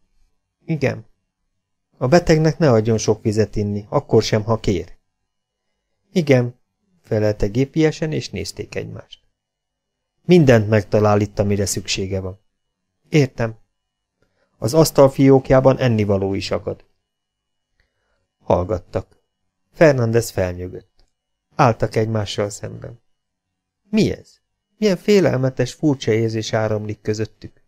Igen. A betegnek ne adjon sok vizet inni, akkor sem, ha kér. Igen, felelte gépiesen, és nézték egymást. Mindent megtalál itt, amire szüksége van. Értem, az asztal fiókjában ennivaló is akad. Hallgattak. Fernandez felnyögött. Áltak egymással szemben. Mi ez? Milyen félelmetes, furcsa érzés áramlik közöttük?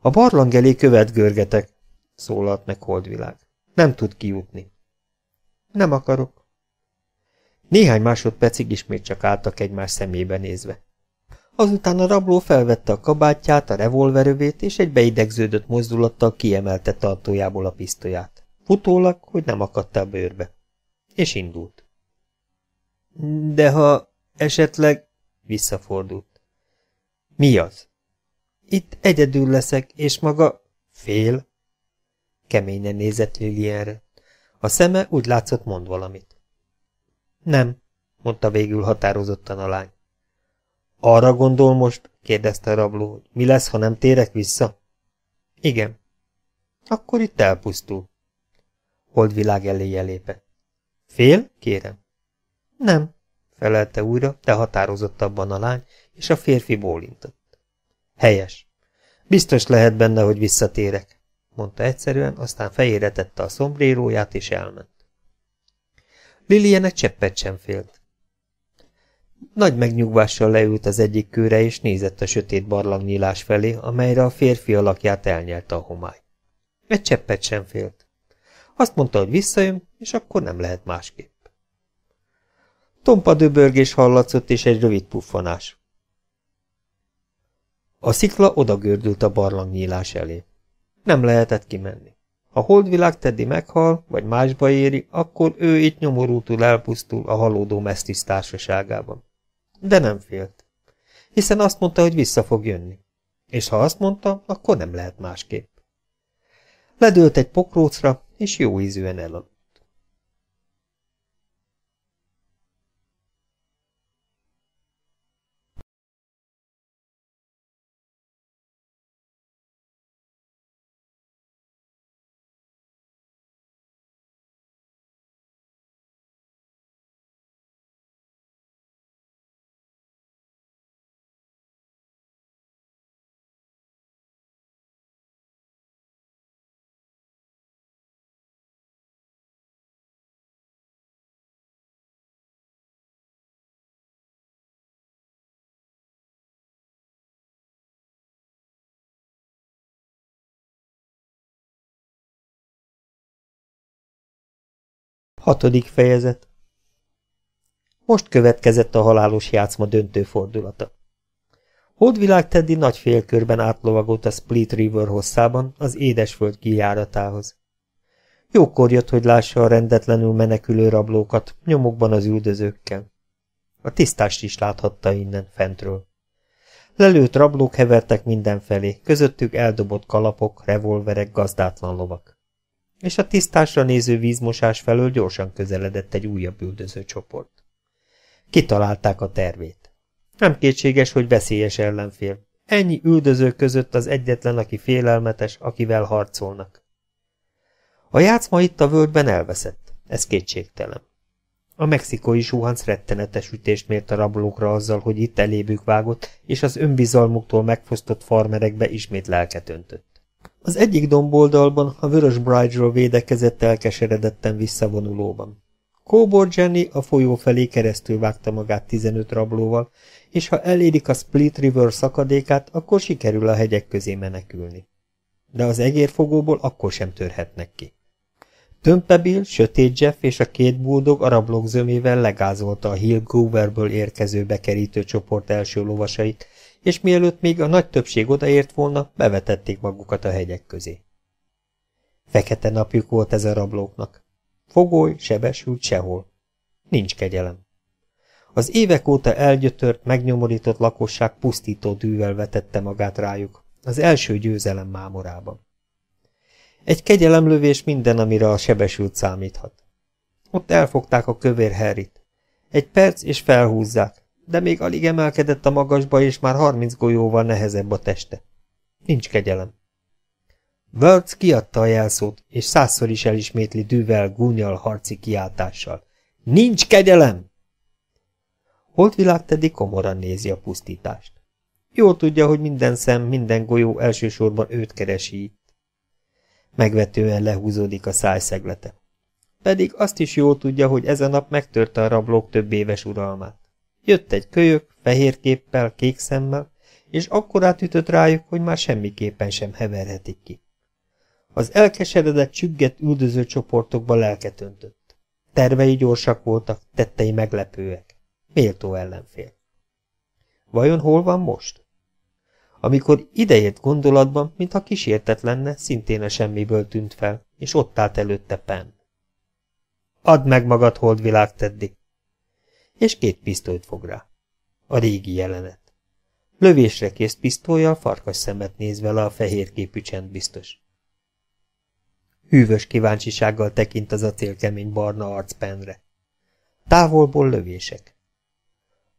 A barlang elé követ görgetek, szólalt meg holdvilág. Nem tud kijutni. Nem akarok. Néhány másodpercig ismét csak álltak egymás szemébe nézve. Azután a rabló felvette a kabátját, a revolverövét, és egy beidegződött mozdulattal kiemelte tartójából a pisztolyát. Futólag, hogy nem akadta a bőrbe. És indult. De ha esetleg... Visszafordult. Mi az? Itt egyedül leszek, és maga... Fél? Keményen nézett Lilienre. A szeme úgy látszott mond valamit. Nem, mondta végül határozottan a lány. Arra gondol most? kérdezte a rabló, hogy mi lesz, ha nem térek vissza? Igen. Akkor itt elpusztul. Holdvilág eléje lépett. Fél, kérem? Nem, felelte újra, de határozottabban a lány, és a férfi bólintott. Helyes. Biztos lehet benne, hogy visszatérek, mondta egyszerűen, aztán fejére tette a szombréróját, és elment. Liliana cseppet sem félt. Nagy megnyugvással leült az egyik kőre, és nézett a sötét barlangnyílás felé, amelyre a férfi alakját elnyelte a homály. Egy cseppet sem félt. Azt mondta, hogy visszajön, és akkor nem lehet másképp. Tompa döbörgés hallatszott, és egy rövid puffanás. A szikla odagördült a barlangnyílás elé. Nem lehetett kimenni. Ha holdvilág Teddy meghal, vagy másba éri, akkor ő itt nyomorútul elpusztul a halódó mesztis társaságában. De nem félt. Hiszen azt mondta, hogy vissza fog jönni. És ha azt mondta, akkor nem lehet másképp. Ledőlt egy pokrócra, és jó ízűen elaludt. Hatodik fejezet Most következett a halálos játszma döntő fordulata. Hódvilág Teddy nagy félkörben átlovagolt a Split River hosszában az édesföld kijáratához. Jókor jött, hogy lássa a rendetlenül menekülő rablókat, nyomokban az üldözőkkel. A tisztást is láthatta innen, fentről. Lelőtt rablók hevertek mindenfelé, közöttük eldobott kalapok, revolverek, gazdátlan lovak és a tisztásra néző vízmosás felől gyorsan közeledett egy újabb üldöző csoport. Kitalálták a tervét. Nem kétséges, hogy veszélyes ellenfél. Ennyi üldöző között az egyetlen, aki félelmetes, akivel harcolnak. A játszma itt a völgyben elveszett, ez kétségtelen. A mexikói suhanc rettenetes ütést mért a rablókra azzal, hogy itt elébük vágott, és az önbizalmuktól megfosztott farmerekbe ismét lelket öntött. Az egyik domboldalban a vörös Bridge-ról védekezett elkeseredetten visszavonulóban. Kóbor Jenny a folyó felé keresztül vágta magát 15 rablóval, és ha elérik a Split River szakadékát, akkor sikerül a hegyek közé menekülni. De az egérfogóból akkor sem törhetnek ki. Tömpe Bill, Sötét Jeff és a két buldog a rablók zömével legázolta a Hill Grooverből érkező bekerítő csoport első lovasait, és mielőtt még a nagy többség odaért volna, bevetették magukat a hegyek közé. Fekete napjuk volt ez a rablóknak. Fogoly, sebesült sehol. Nincs kegyelem. Az évek óta elgyötört, megnyomorított lakosság pusztító dűvel vetette magát rájuk, az első győzelem mámorában. Egy kegyelemlövés minden, amire a sebesült számíthat. Ott elfogták a kövér herit. Egy perc, és felhúzzák de még alig emelkedett a magasba, és már harminc golyóval nehezebb a teste. Nincs kegyelem. Wörz kiadta a jelszót, és százszor is elismétli dűvel, gúnyal, harci kiáltással. Nincs kegyelem! Holtvilág Teddy komoran nézi a pusztítást. Jól tudja, hogy minden szem, minden golyó elsősorban őt keresi itt. Megvetően lehúzódik a szájszeglete. Pedig azt is jól tudja, hogy ez a nap megtörte a rablók több éves uralmát. Jött egy kölyök, fehér képpel, kék szemmel, és akkor átütött rájuk, hogy már semmiképpen sem heverhetik ki. Az elkeseredett, csügget üldöző csoportokba lelket öntött. Tervei gyorsak voltak, tettei meglepőek. Méltó ellenfél. Vajon hol van most? Amikor idejét gondolatban, mintha kísértet lenne, szintén a semmiből tűnt fel, és ott állt előtte Pen. Add meg magad, holdvilág, Teddy! és két pisztolyt fog rá. A régi jelenet. Lövésre kész pisztolyjal farkas szemet néz vele a fehér képű biztos. Hűvös kíváncsisággal tekint az acélkemény barna arcpenre. Távolból lövések.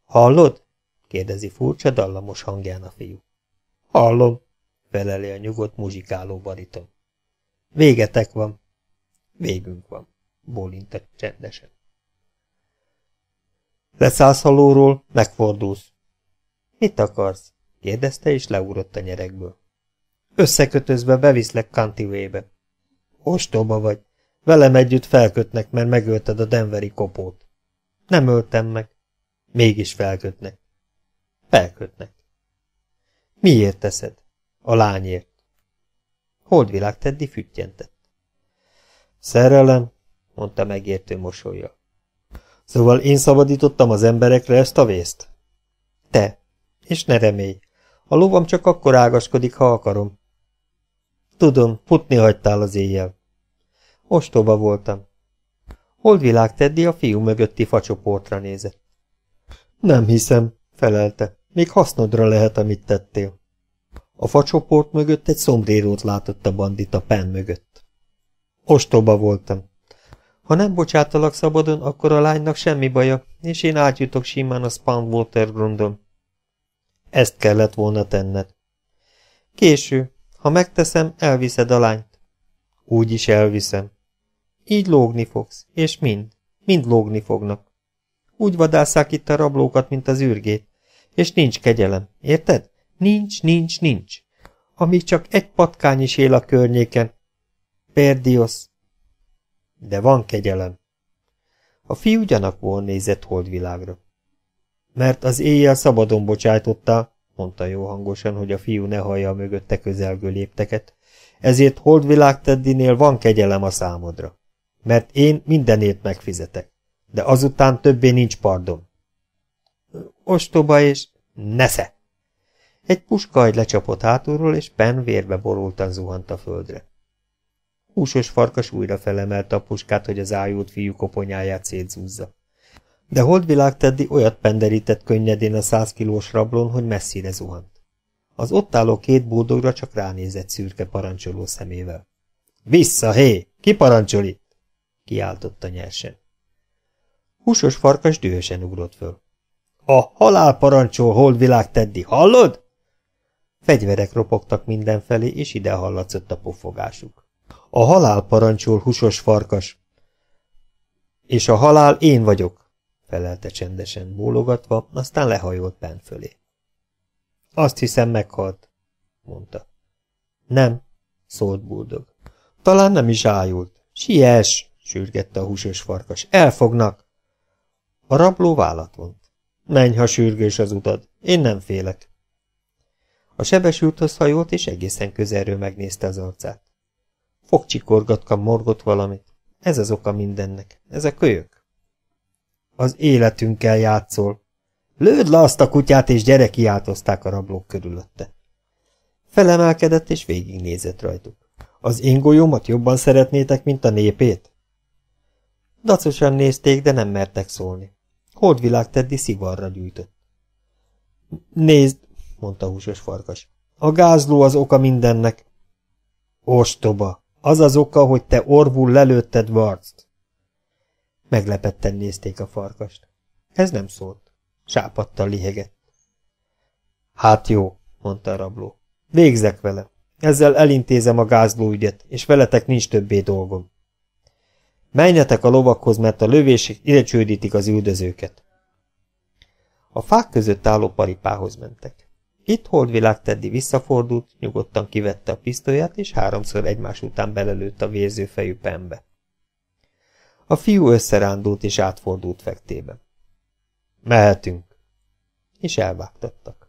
Hallod? kérdezi furcsa dallamos hangján a fiú. Hallom, feleli a nyugodt muzsikáló bariton. Végetek van. Végünk van, bólintott csendesen. Leszállsz halóról, megfordulsz. Mit akarsz? kérdezte, és leugrott a nyerekből. Összekötözve beviszlek Cantivébe. Ostoba vagy. Velem együtt felkötnek, mert megölted a Denveri kopót. Nem öltem meg. Mégis felkötnek. Felkötnek. Miért teszed? A lányért. Holdvilág Teddy füttyentett. Szerelem, mondta megértő mosolyjal. Szóval én szabadítottam az emberekre ezt a vészt? Te. És ne remélj. A lovam csak akkor ágaskodik, ha akarom. Tudom, futni hagytál az éjjel. Ostoba voltam. Holdvilág Teddy a fiú mögötti facsoportra nézett. Nem hiszem, felelte. Még hasznodra lehet, amit tettél. A facsoport mögött egy szombrérót látott a bandita pen mögött. Ostoba voltam. Ha nem bocsátalak szabadon, akkor a lánynak semmi baja, és én átjutok simán a Spam Watergrundon. Ezt kellett volna tenned. Késő. Ha megteszem, elviszed a lányt. Úgy is elviszem. Így lógni fogsz, és mind. Mind lógni fognak. Úgy vadászák itt a rablókat, mint az űrgét. És nincs kegyelem, érted? Nincs, nincs, nincs. Amíg csak egy patkány is él a környéken. Perdiosz, de van kegyelem. A fiú gyanakvóan nézett holdvilágra. Mert az éjjel szabadon bocsájtotta, mondta jó hangosan, hogy a fiú ne hallja a mögötte közelgő lépteket, ezért holdvilág Teddinél van kegyelem a számodra. Mert én mindenért megfizetek, de azután többé nincs pardon. Ostoba és... Nesze! Egy puska egy lecsapott hátulról, és Ben vérbe borultan zuhant a földre. Húsos farkas újra felemelte a puskát, hogy az ájult fiú koponyáját szétzúzza. De holdvilág Teddy olyat penderített könnyedén a száz kilós rablon, hogy messzire zuhant. Az ott álló két boldogra csak ránézett szürke parancsoló szemével. – Vissza, hé! Ki parancsol itt? – kiáltotta nyersen. Húsos farkas dühösen ugrott föl. – A halál parancsol, holdvilág Teddy, hallod? Fegyverek ropogtak mindenfelé, és ide hallatszott a pofogásuk. A halál parancsol husos farkas. És a halál én vagyok, felelte csendesen bólogatva, aztán lehajolt Ben fölé. Azt hiszem meghalt, mondta. Nem, szólt Buldog. Talán nem is ájult. Siess, sürgette a húsos farkas. Elfognak! A rabló vállat vont. Menj, ha sürgős az utad. Én nem félek. A sebesülthöz hajolt, és egészen közelről megnézte az arcát. Fogcsikorgatka morgott valamit. Ez az oka mindennek. Ez a kölyök. Az életünkkel játszol. Lőd le azt a kutyát, és gyere kiáltozták a rablók körülötte. Felemelkedett, és végignézett rajtuk. Az golyómat jobban szeretnétek, mint a népét? Dacosan nézték, de nem mertek szólni. Holdvilág Teddy szivarra gyűjtött. Nézd, mondta húsos farkas. A gázló az oka mindennek. Ostoba, az az oka, hogy te orvul lelőtted Varzt. Meglepetten nézték a farkast. Ez nem szólt. a lihegett. Hát jó, mondta a rabló. Végzek vele. Ezzel elintézem a gázlóügyet, és veletek nincs többé dolgom. Menjetek a lovakhoz, mert a lövések ide csődítik az üldözőket. A fák között álló paripához mentek. Itt holdvilág Teddy visszafordult, nyugodtan kivette a pisztolyát, és háromszor egymás után belelőtt a vérzőfejű pembe. A fiú összerándult és átfordult fektébe. Mehetünk. És elvágtattak.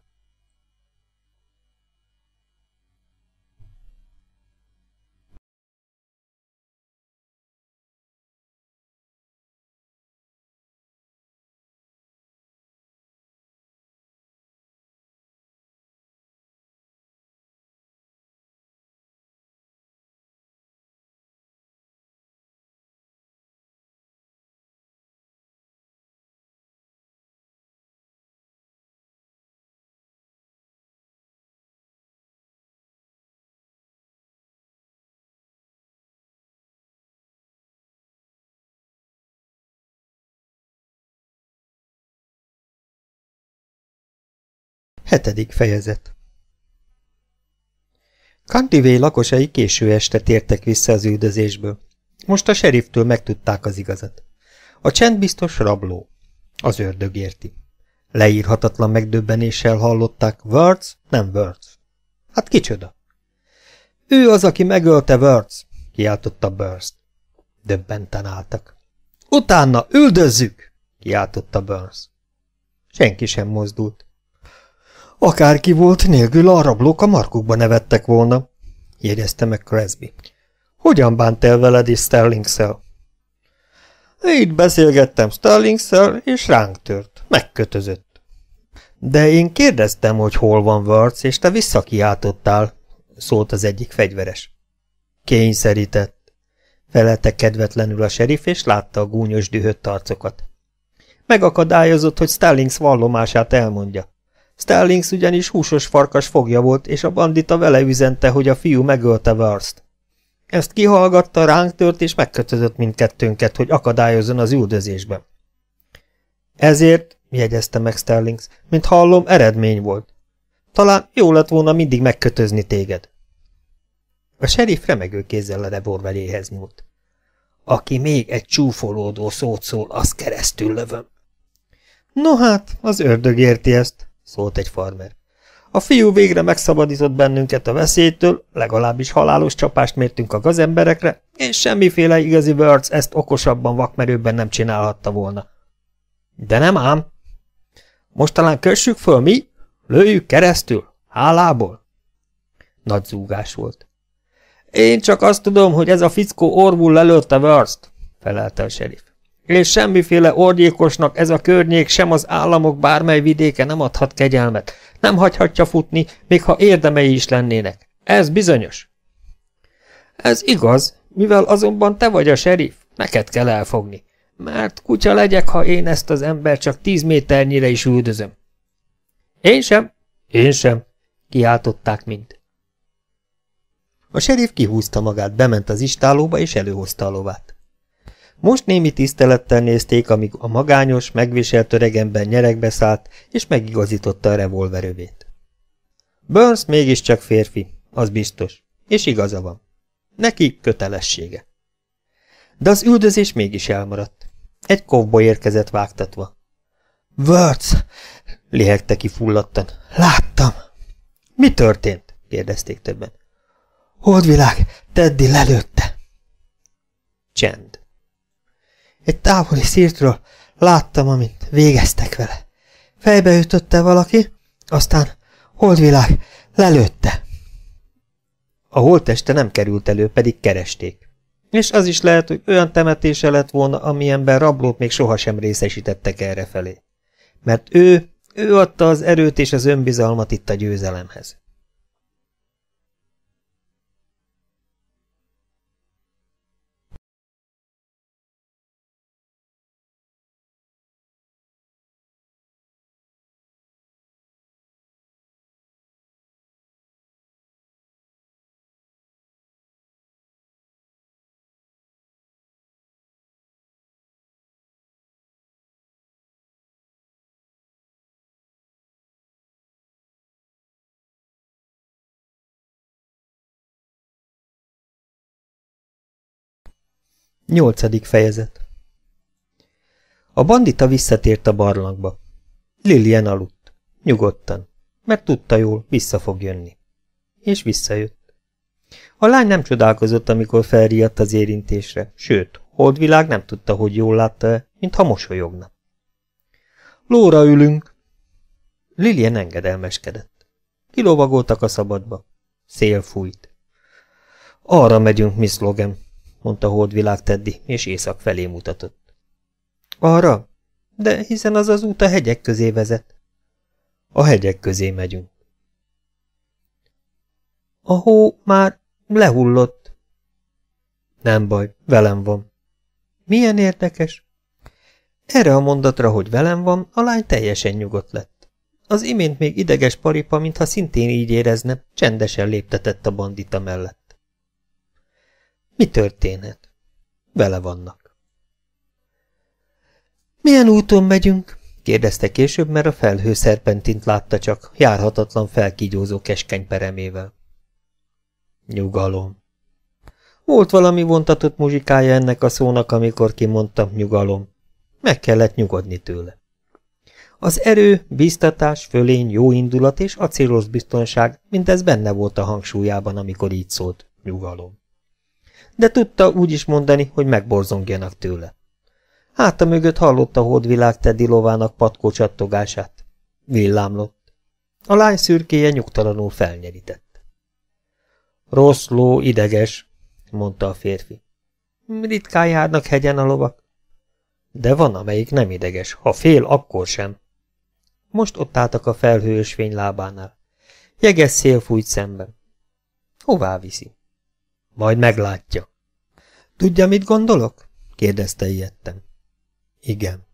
Hetedik fejezet Kantivé lakosai késő este tértek vissza az üldözésből. Most a seriftől megtudták az igazat. A csendbiztos rabló. Az ördög érti. Leírhatatlan megdöbbenéssel hallották Words, nem Words. Hát kicsoda? Ő az, aki megölte Words, kiáltotta Burns. Döbbenten álltak. Utána üldözzük, kiáltotta Burns. Senki sem mozdult. Akárki volt, nélkül a rablók a markukba nevettek volna, jegyezte meg Cresby. Hogyan bánt el veled és Sterlingszel? Itt beszélgettem Sterlingszel, és ránk tört, megkötözött. De én kérdeztem, hogy hol van Wörth, és te visszakiáltottál, szólt az egyik fegyveres. Kényszerített. Felelte kedvetlenül a serif, és látta a gúnyos dühött arcokat. Megakadályozott, hogy Stallings vallomását elmondja. Stallings ugyanis húsos farkas fogja volt, és a bandita vele üzente, hogy a fiú megölte Wurst. Ezt kihallgatta, ránk tört, és megkötözött mindkettőnket, hogy akadályozzon az üldözésben. Ezért, jegyezte meg Stallings, mint hallom, eredmény volt. Talán jó lett volna mindig megkötözni téged. A serif remegő kézzel a revolveréhez nyúlt. Aki még egy csúfolódó szót szól, az keresztül lövöm. No hát, az ördög érti ezt, szólt egy farmer. A fiú végre megszabadított bennünket a veszélytől, legalábbis halálos csapást mértünk a gazemberekre, és semmiféle igazi Words ezt okosabban, vakmerőbben nem csinálhatta volna. De nem ám. Most talán kössük föl mi, lőjük keresztül, hálából. Nagy zúgás volt. Én csak azt tudom, hogy ez a fickó orvul lelőtte Wörst, felelte a serif és semmiféle orgyilkosnak ez a környék sem az államok bármely vidéke nem adhat kegyelmet. Nem hagyhatja futni, még ha érdemei is lennének. Ez bizonyos. Ez igaz, mivel azonban te vagy a serif, neked kell elfogni. Mert kutya legyek, ha én ezt az ember csak tíz méternyire is üldözöm. Én sem, én sem, kiáltották mind. A serif kihúzta magát, bement az istálóba és előhozta a lovát. Most némi tisztelettel nézték, amíg a magányos, megviselt öregemben nyerekbe szállt, és megigazította a revolverövét. Burns mégiscsak férfi, az biztos, és igaza van. Neki kötelessége. De az üldözés mégis elmaradt. Egy kovba érkezett vágtatva. Wörz! lihegte ki fulladtan. Láttam! Mi történt? kérdezték többen. Holdvilág, Teddy lelőtte. Csend. Egy távoli szírtról láttam, amint végeztek vele. Fejbe ütötte valaki, aztán holdvilág lelőtte. A holteste nem került elő, pedig keresték. És az is lehet, hogy olyan temetése lett volna, amilyenben rablót még sohasem részesítettek errefelé. Mert ő, ő adta az erőt és az önbizalmat itt a győzelemhez. Nyolcadik fejezet A bandita visszatért a barlangba. Lillian aludt. Nyugodtan. Mert tudta jól, vissza fog jönni. És visszajött. A lány nem csodálkozott, amikor felriadt az érintésre, sőt, holdvilág nem tudta, hogy jól látta-e, mintha mosolyogna. Lóra ülünk. Lillian engedelmeskedett. Kilovagoltak a szabadba. Szél fújt. Arra megyünk, Miss Logan, mondta holdvilág Teddy, és észak felé mutatott. Arra? De hiszen az az út a hegyek közé vezet. A hegyek közé megyünk. A hó már lehullott. Nem baj, velem van. Milyen érdekes. Erre a mondatra, hogy velem van, a lány teljesen nyugodt lett. Az imént még ideges paripa, mintha szintén így érezne, csendesen léptetett a bandita mellett. Mi történhet? Vele vannak. Milyen úton megyünk? kérdezte később, mert a felhő szerpentint látta csak, járhatatlan felkigyózó keskeny peremével. Nyugalom. Volt valami vontatott muzsikája ennek a szónak, amikor kimondtam nyugalom. Meg kellett nyugodni tőle. Az erő, biztatás, fölény, jó indulat és acélos biztonság, mindez benne volt a hangsúlyában, amikor így szólt, nyugalom de tudta úgy is mondani, hogy megborzongjanak tőle. a mögött hallotta hódvilág Teddy lovának patkó csattogását. Villámlott. A lány szürkéje nyugtalanul felnyerített. Rossz ló, ideges, mondta a férfi. Ritkán járnak hegyen a lovak. De van, amelyik nem ideges. Ha fél, akkor sem. Most ott álltak a fény lábánál. Jeges szél fújt szemben. Hová viszi? Majd meglátja. Tudja, mit gondolok? kérdezte ilyetten. Igen.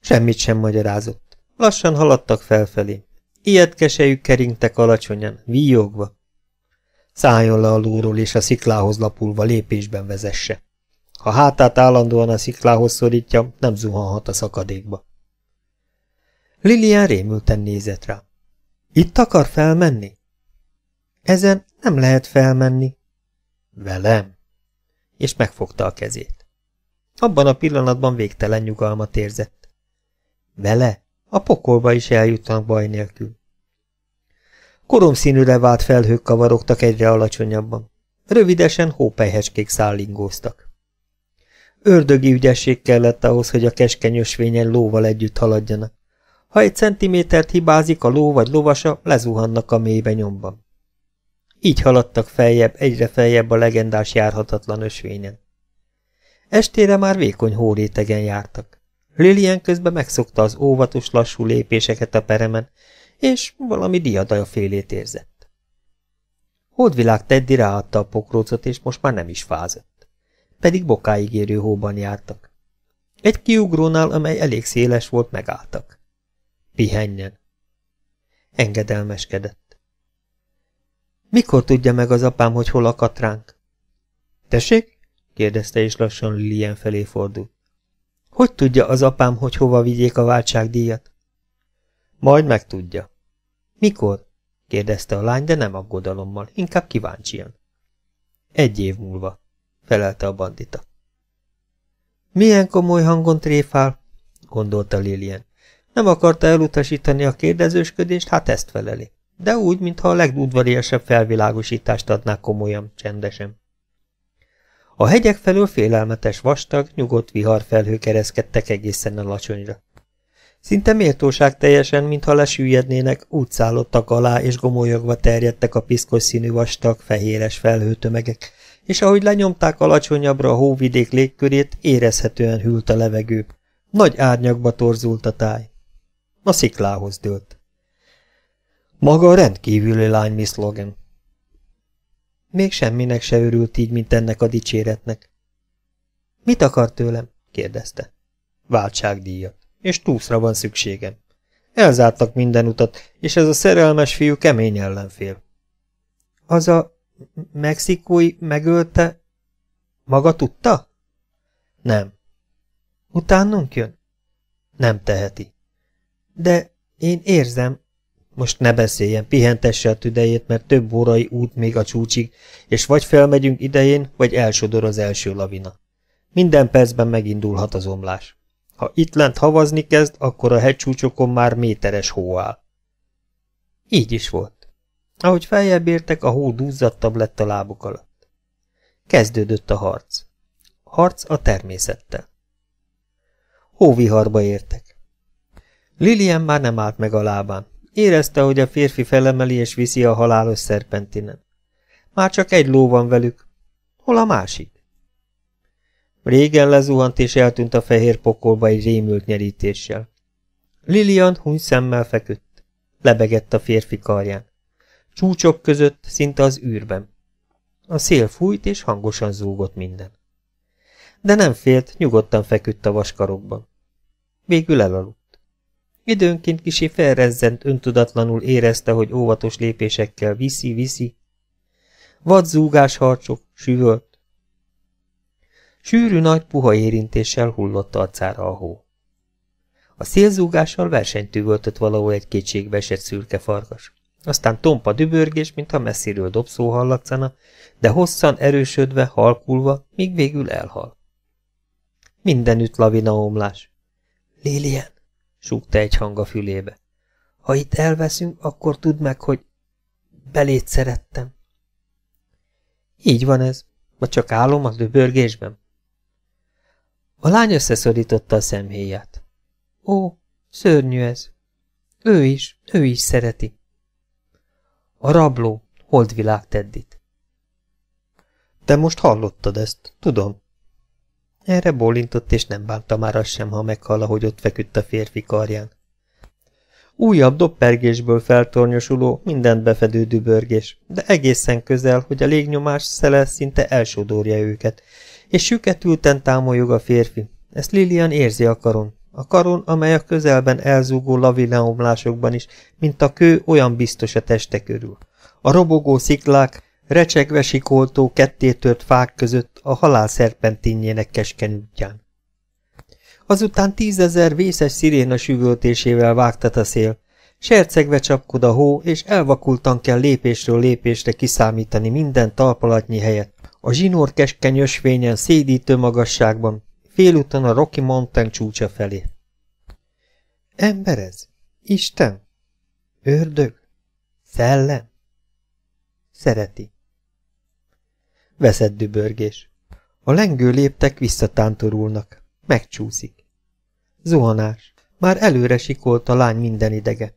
Semmit sem magyarázott. Lassan haladtak felfelé. Ijetkesejük keringtek alacsonyan, víjogva. Szálljon le a lóról és a sziklához lapulva lépésben vezesse. Ha hátát állandóan a sziklához szorítja, nem zuhanhat a szakadékba. Lilian rémülten nézett rá. Itt akar felmenni? Ezen nem lehet felmenni, Velem? És megfogta a kezét. Abban a pillanatban végtelen nyugalmat érzett. Vele? A pokolba is eljutnak baj nélkül. Koromszínűre vált felhők kavarogtak egyre alacsonyabban. Rövidesen hópelyheskék szállingóztak. Ördögi ügyesség kellett ahhoz, hogy a keskeny ösvényen lóval együtt haladjanak. Ha egy centimétert hibázik a ló vagy lovasa, lezuhannak a mélybe nyomban. Így haladtak feljebb, egyre feljebb a legendás járhatatlan ösvényen. Estére már vékony hórétegen jártak. Lilian közben megszokta az óvatos, lassú lépéseket a peremen, és valami diadaja félét érzett. Holdvilág Teddy ráadta a pokrócot, és most már nem is fázott. Pedig bokáig érő hóban jártak. Egy kiugrónál, amely elég széles volt, megálltak. Pihenjen. Engedelmeskedett. Mikor tudja meg az apám, hogy hol akadt ránk? Tessék? kérdezte, és lassan Lilian felé fordult. Hogy tudja az apám, hogy hova vigyék a váltságdíjat? Majd megtudja. Mikor? kérdezte a lány, de nem aggodalommal, inkább kíváncsian. Egy év múlva, felelte a bandita. Milyen komoly hangon tréfál, gondolta Lilian. Nem akarta elutasítani a kérdezősködést, hát ezt feleli de úgy, mintha a legudvariasabb felvilágosítást adnák komolyan, csendesen. A hegyek felől félelmetes vastag, nyugodt viharfelhő kereskedtek egészen a lacsonyra. Szinte méltóság teljesen, mintha lesüllyednének, úgy szállottak alá és gomolyogva terjedtek a piszkos színű vastag, fehéres felhőtömegek, és ahogy lenyomták alacsonyabbra a hóvidék légkörét, érezhetően hűlt a levegő. Nagy árnyakba torzult a táj. A sziklához dőlt. Maga rendkívüli lány, Miss Logan. Még semminek se örült így, mint ennek a dicséretnek. Mit akar tőlem? kérdezte. Váltságdíjat. És túszra van szükségem. Elzártak minden utat, és ez a szerelmes fiú kemény ellenfél. Az a mexikói megölte... Maga tudta? Nem. Utánunk jön? Nem teheti. De én érzem, most ne beszéljen, pihentesse a tüdejét, mert több órai út még a csúcsig, és vagy felmegyünk idején, vagy elsodor az első lavina. Minden percben megindulhat az omlás. Ha itt lent havazni kezd, akkor a hegycsúcsokon már méteres hó áll. Így is volt. Ahogy feljebb értek, a hó duzzadtabb lett a lábuk alatt. Kezdődött a harc. Harc a természettel. Hóviharba értek. Lilian már nem állt meg a lábán. Érezte, hogy a férfi felemeli és viszi a halálos szerpentinen. Már csak egy ló van velük. Hol a másik? Régen lezuhant és eltűnt a fehér pokolba egy rémült nyerítéssel. Lilian huny szemmel feküdt. Lebegett a férfi karján. Csúcsok között, szinte az űrben. A szél fújt, és hangosan zúgott minden. De nem félt, nyugodtan feküdt a vaskarokban. Végül elaludt. Időnként kisé felrezzent öntudatlanul érezte, hogy óvatos lépésekkel viszi, viszi. Vadzúgás harcsok, süvölt. Sűrű nagy puha érintéssel hullott arcára a hó. A szélzúgással versenyt üvöltött valahol egy kétségbe esett szürke farkas. Aztán tompa dübörgés, mintha messziről dobszó hallatszana, de hosszan erősödve, halkulva, míg végül elhal. Mindenütt lavinaomlás. Lilian! súgta egy hang a fülébe. Ha itt elveszünk, akkor tudd meg, hogy belét szerettem. Így van ez, vagy csak állom a döbörgésben? A lány összeszorította a szemhéját. Ó, szörnyű ez. Ő is, ő is szereti. A rabló, holdvilág Teddit. Te most hallottad ezt, tudom. Erre bólintott, és nem bánta már az sem, ha meghal, hogy ott feküdt a férfi karján. Újabb doppergésből feltornyosuló, mindent befedő dübörgés, de egészen közel, hogy a légnyomás szele szinte elsodorja őket, és süketülten támoljog a férfi. Ezt Lilian érzi a karon. A karon, amely a közelben elzúgó lavileomlásokban is, mint a kő, olyan biztos a teste körül. A robogó sziklák, Recsegve sikoltó, kettétört fák között a halál szerpentinjének keskeny útján. Azután tízezer vészes sziréna süvöltésével vágtat a szél, sercegve csapkod a hó, és elvakultan kell lépésről lépésre kiszámítani minden talpalatnyi helyet. A zsinór keskeny ösvényen szédítő magasságban, félúton a Rocky Mountain csúcsa felé. Ember ez? Isten? Ördög? Szellem? Szereti. Veszett dübörgés. A lengő léptek visszatántorulnak. Megcsúszik. Zuhanás. Már előre sikolt a lány minden idege.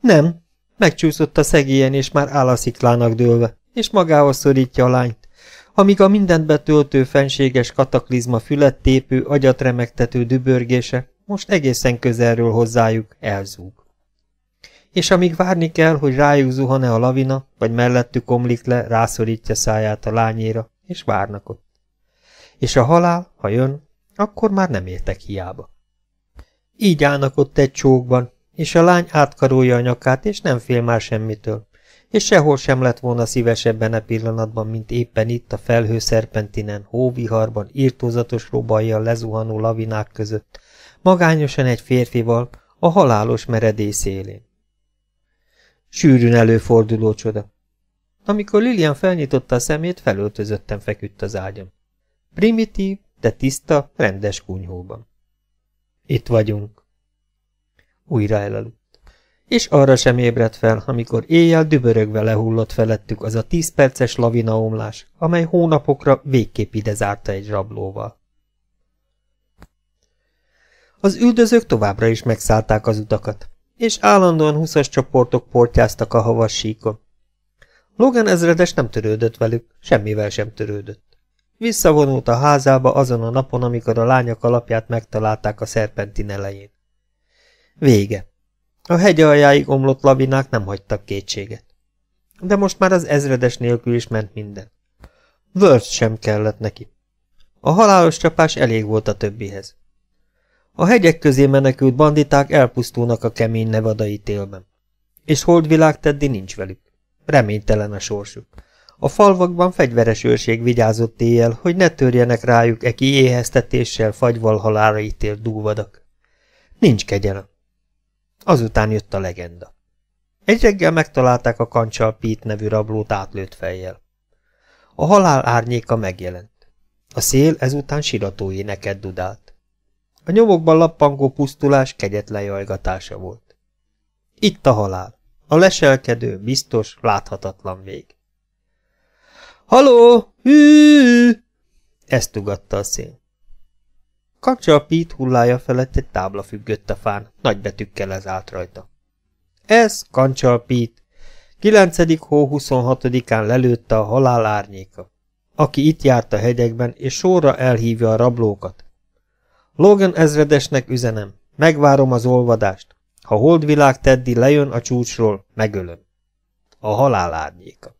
Nem, megcsúszott a szegélyen, és már áll a sziklának dőlve, és magához szorítja a lányt, amíg a mindent betöltő fenséges kataklizma fülettépő, tépő, agyat remegtető dübörgése most egészen közelről hozzájuk elzúg és amíg várni kell, hogy rájuk zuhane a lavina, vagy mellettük omlik le, rászorítja száját a lányéra, és várnak ott. És a halál, ha jön, akkor már nem értek hiába. Így állnak ott egy csókban, és a lány átkarolja a nyakát, és nem fél már semmitől, és sehol sem lett volna szívesebben a e pillanatban, mint éppen itt a felhő szerpentinen, hóviharban, írtózatos robajjal lezuhanó lavinák között, magányosan egy férfival, a halálos meredély szélén. Sűrűn előforduló csoda. Amikor Lilian felnyitotta a szemét, felöltözöttem feküdt az ágyam. Primitív, de tiszta, rendes kunyhóban. Itt vagyunk. Újra elaludt. És arra sem ébredt fel, amikor éjjel dübörögve lehullott felettük az a tíz perces lavinaomlás, amely hónapokra végképp ide zárta egy rablóval. Az üldözők továbbra is megszállták az utakat és állandóan huszas csoportok portyáztak a havas síkon. Logan ezredes nem törődött velük, semmivel sem törődött. Visszavonult a házába azon a napon, amikor a lányok alapját megtalálták a szerpentin elején. Vége. A hegy aljáig omlott labinák nem hagytak kétséget. De most már az ezredes nélkül is ment minden. Wörth sem kellett neki. A halálos csapás elég volt a többihez. A hegyek közé menekült banditák elpusztulnak a kemény nevadai télben. És holdvilág teddi nincs velük. Reménytelen a sorsuk. A falvakban fegyveres őrség vigyázott éjjel, hogy ne törjenek rájuk e kiéheztetéssel fagyval halára ítélt dúvadak. Nincs kegyen. Azután jött a legenda. Egy reggel megtalálták a kancsal Pít nevű rablót átlőtt fejjel. A halál árnyéka megjelent. A szél ezután siratói neked dudált. A nyomokban lappangó pusztulás kegyetlen jajgatása volt. Itt a halál. A leselkedő, biztos, láthatatlan vég. Haló! Hű! Ezt ugatta a szél. Kapcsa a pít hullája felett egy tábla függött a fán, nagy betűkkel ez állt rajta. Ez Kancsal Pít. 9. hó 26-án lelőtte a halál árnyéka. Aki itt járt a hegyekben, és sorra elhívja a rablókat, Logan ezredesnek üzenem. Megvárom az olvadást. Ha holdvilág Teddy lejön a csúcsról, megölöm. A halál árnyéka.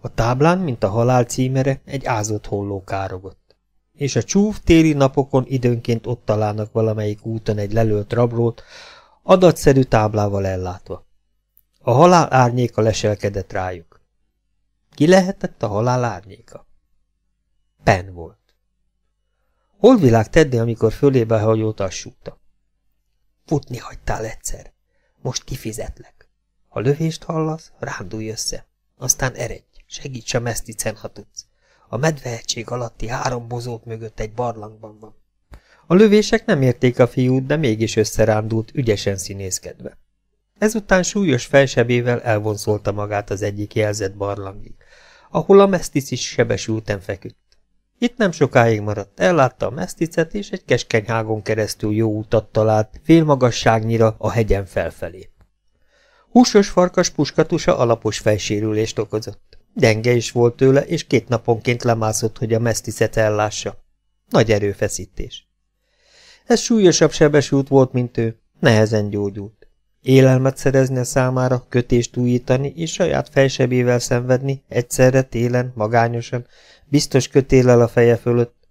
A táblán, mint a halál címere, egy ázott holló károgott. És a csúf téli napokon időnként ott találnak valamelyik úton egy lelőtt rablót, adatszerű táblával ellátva. A halál árnyéka leselkedett rájuk. Ki lehetett a halál árnyéka? Pen volt. Hol világ tedni, amikor fölébe hajót assúgta? Futni hagytál egyszer. Most kifizetlek. Ha lövést hallasz, rándulj össze. Aztán eredj, segíts a meszticen, ha tudsz. A medvehetség alatti három bozót mögött egy barlangban van. A lövések nem érték a fiút, de mégis összerándult, ügyesen színészkedve. Ezután súlyos felsebével elvonszolta magát az egyik jelzett barlangig, ahol a mesztic is sebesülten feküdt. Itt nem sokáig maradt, ellátta a meszticet, és egy keskeny hágon keresztül jó utat talált, félmagasságnyira a hegyen felfelé. Húsos farkas puskatusa alapos fejsérülést okozott. Denge is volt tőle, és két naponként lemászott, hogy a meszticet ellássa. Nagy erőfeszítés. Ez súlyosabb sebesült volt, mint ő, nehezen gyógyult. Élelmet a számára, kötést újítani és saját fejsebével szenvedni, egyszerre télen, magányosan, biztos kötéllel a feje fölött.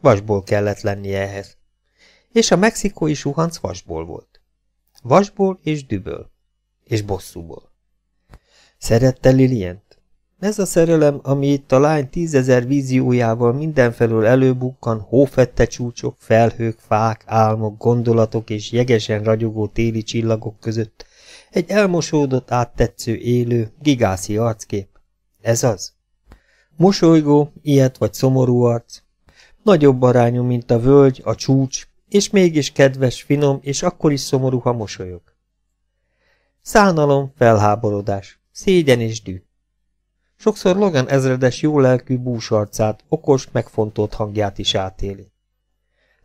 Vasból kellett lennie ehhez. És a mexikói suhanc vasból volt. Vasból és düböl. És bosszúból. Szerette Lilient? Ez a szerelem, ami itt a lány tízezer víziójával mindenfelől előbukkan, hófette csúcsok, felhők, fák, álmok, gondolatok és jegesen ragyogó téli csillagok között, egy elmosódott áttetsző élő, gigászi arckép. Ez az? Mosolygó, ilyet vagy szomorú arc. Nagyobb arányú, mint a völgy, a csúcs, és mégis kedves, finom, és akkor is szomorú, ha mosolyog. Szánalom, felháborodás, szégyen és dű. Sokszor Logan ezredes jó lelkű búsarcát, okos, megfontolt hangját is átéli.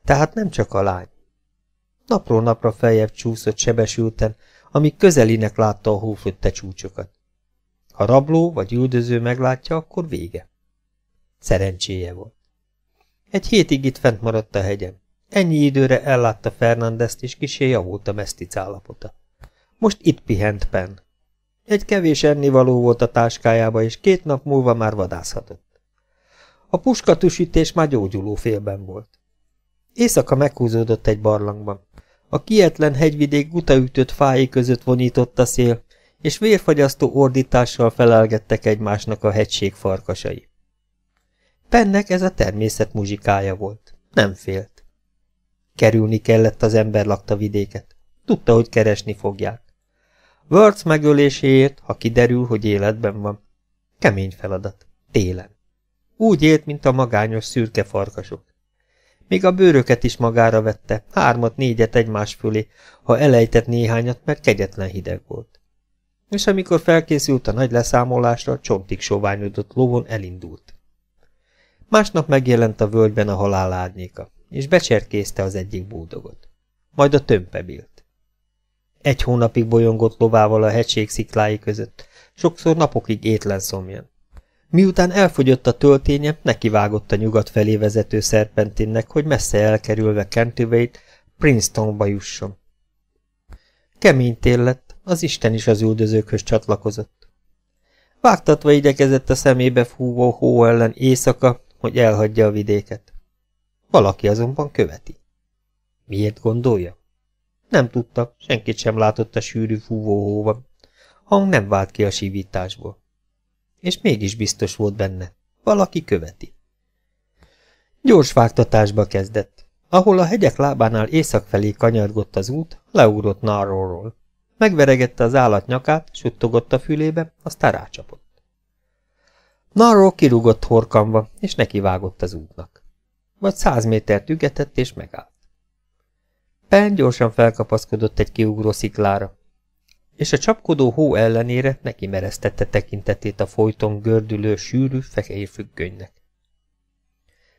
Tehát nem csak a lány. Napról napra feljebb csúszott sebesülten, amíg közelinek látta a hófötte csúcsokat. Ha rabló vagy üldöző meglátja, akkor vége. Szerencséje volt. Egy hétig itt fent maradt a hegyen. Ennyi időre ellátta Fernandezt, és kisé javult a mesztic állapota. Most itt pihent Penn. Egy kevés ennivaló volt a táskájába, és két nap múlva már vadászhatott. A puskatusítés már gyógyuló félben volt. Éjszaka meghúzódott egy barlangban. A kietlen hegyvidék gutaütött fái között vonított a szél, és vérfagyasztó ordítással felelgettek egymásnak a hegység farkasai. Pennek ez a természet muzsikája volt. Nem félt. Kerülni kellett az ember lakta vidéket. Tudta, hogy keresni fogják. Wörth megöléséért, ha kiderül, hogy életben van. Kemény feladat. Télen. Úgy élt, mint a magányos szürke farkasok. Még a bőröket is magára vette, hármat, négyet egymás fölé, ha elejtett néhányat, mert kegyetlen hideg volt és amikor felkészült a nagy leszámolásra, csontig soványodott lovon elindult. Másnap megjelent a völgyben a halál árnyéka, és becserkészte az egyik búdogot. Majd a tömpe Egy hónapig bolyongott lovával a hegység sziklái között, sokszor napokig étlen szomjan. Miután elfogyott a tölténye, nekivágott a nyugat felé vezető szerpentinnek, hogy messze elkerülve Kentüveit, Princetonba jusson. Kemény tél lett, az Isten is az üldözőkhöz csatlakozott. Vágtatva idekezett a szemébe fúvó hó ellen éjszaka, hogy elhagyja a vidéket. Valaki azonban követi. Miért gondolja? Nem tudta, senkit sem látott a sűrű fúvó hóban. Hang nem vált ki a sivításból. És mégis biztos volt benne. Valaki követi. Gyors vágtatásba kezdett. Ahol a hegyek lábánál észak felé kanyargott az út, leugrott Narróról. Megveregette az állat nyakát, suttogott a fülébe, aztán rácsapott. Narról kirúgott horkamba, és nekivágott az útnak. Vagy száz métert ügetett, és megállt. Pen gyorsan felkapaszkodott egy kiugró sziklára, és a csapkodó hó ellenére neki mereztette tekintetét a folyton gördülő, sűrű, fehér függönynek.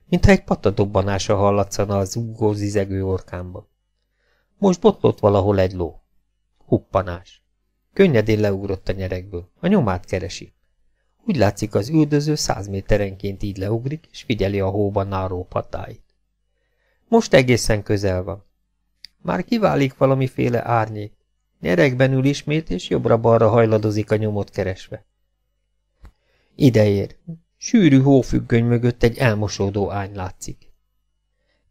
Mintha egy patadobbanása hallatszana az zúgó, zizegő orkámba. Most botlott valahol egy ló. Huppanás. Könnyedén leugrott a nyerekből, a nyomát keresi. Úgy látszik, az üldöző száz méterenként így leugrik, és figyeli a hóban náró patáit. Most egészen közel van. Már kiválik valamiféle árnyék. Nyerekben ül ismét, és jobbra-balra hajladozik a nyomot keresve. Ideér. Sűrű hófüggöny mögött egy elmosódó ány látszik.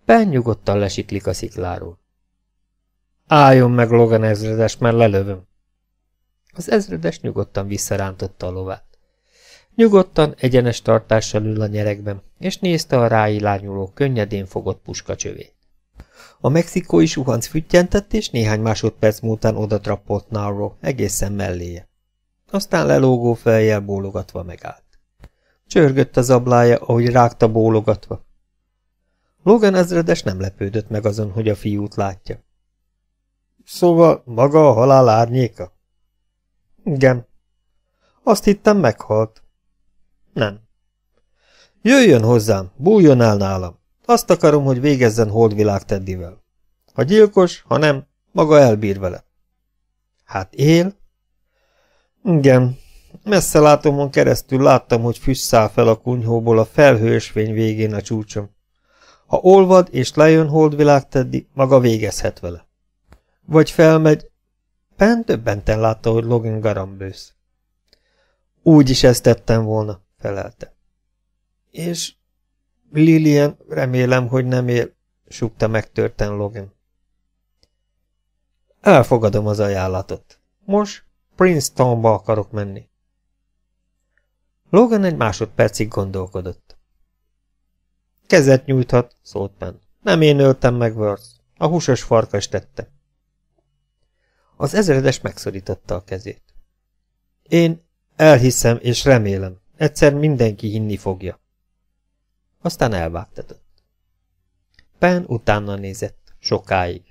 Pen nyugodtan lesiklik a szikláról. Álljon meg, Logan ezredes, mert lelövöm. Az ezredes nyugodtan visszarántotta a lovát. Nyugodtan, egyenes tartással ül a nyerekben, és nézte a ráilányuló, könnyedén fogott puskacsövét. A mexikói suhanc füttyentett, és néhány másodperc múltán oda trappolt Narro, egészen melléje. Aztán lelógó fejjel bólogatva megállt. Csörgött az ablája, ahogy rágta bólogatva. Logan ezredes nem lepődött meg azon, hogy a fiút látja. Szóval maga a halál árnyéka? Igen. Azt hittem meghalt. Nem. Jöjjön hozzám, bújjon el nálam. Azt akarom, hogy végezzen holdvilág Teddyvel. Ha gyilkos, ha nem, maga elbír vele. Hát él? Igen. Messze látomon keresztül láttam, hogy füsszál fel a kunyhóból a felhősvény végén a csúcsom. Ha olvad és lejön holdvilág Teddy, maga végezhet vele. Vagy felmegy... Ben döbbenten látta, hogy Logan garambősz. Úgy is ezt tettem volna, felelte. És Lilian, remélem, hogy nem él, súgta megtörten Logan. Elfogadom az ajánlatot. Most Princetonba akarok menni. Logan egy másodpercig gondolkodott. Kezet nyújthat, szólt Ben. Nem én öltem meg Worth. A húsos farkas tette. Az ezredes megszorította a kezét. Én elhiszem és remélem, egyszer mindenki hinni fogja. Aztán elvágtatott. Pen utána nézett, sokáig,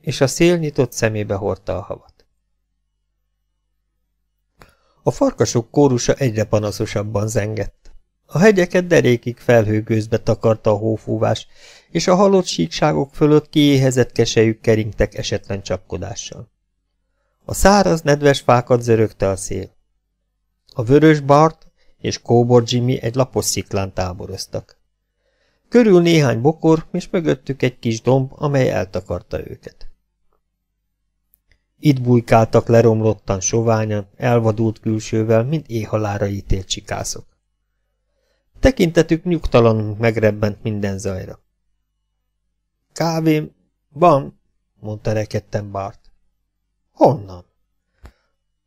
és a szél nyitott szemébe hordta a havat. A farkasok kórusa egyre panaszosabban zengett. A hegyeket derékig felhőgőzbe takarta a hófúvás, és a halott síkságok fölött kiéhezett kesejük keringtek esetlen csapkodással. A száraz nedves fákat zörögte a szél. A vörös Bart és Kóbor Jimmy egy lapos sziklán táboroztak. Körül néhány bokor, és mögöttük egy kis domb, amely eltakarta őket. Itt bujkáltak leromlottan, soványan, elvadult külsővel, mint éhalára ítélt csikászok. Tekintetük nyugtalanul megrebbent minden zajra. Kávém van, mondta rekedten Bart. Honnan?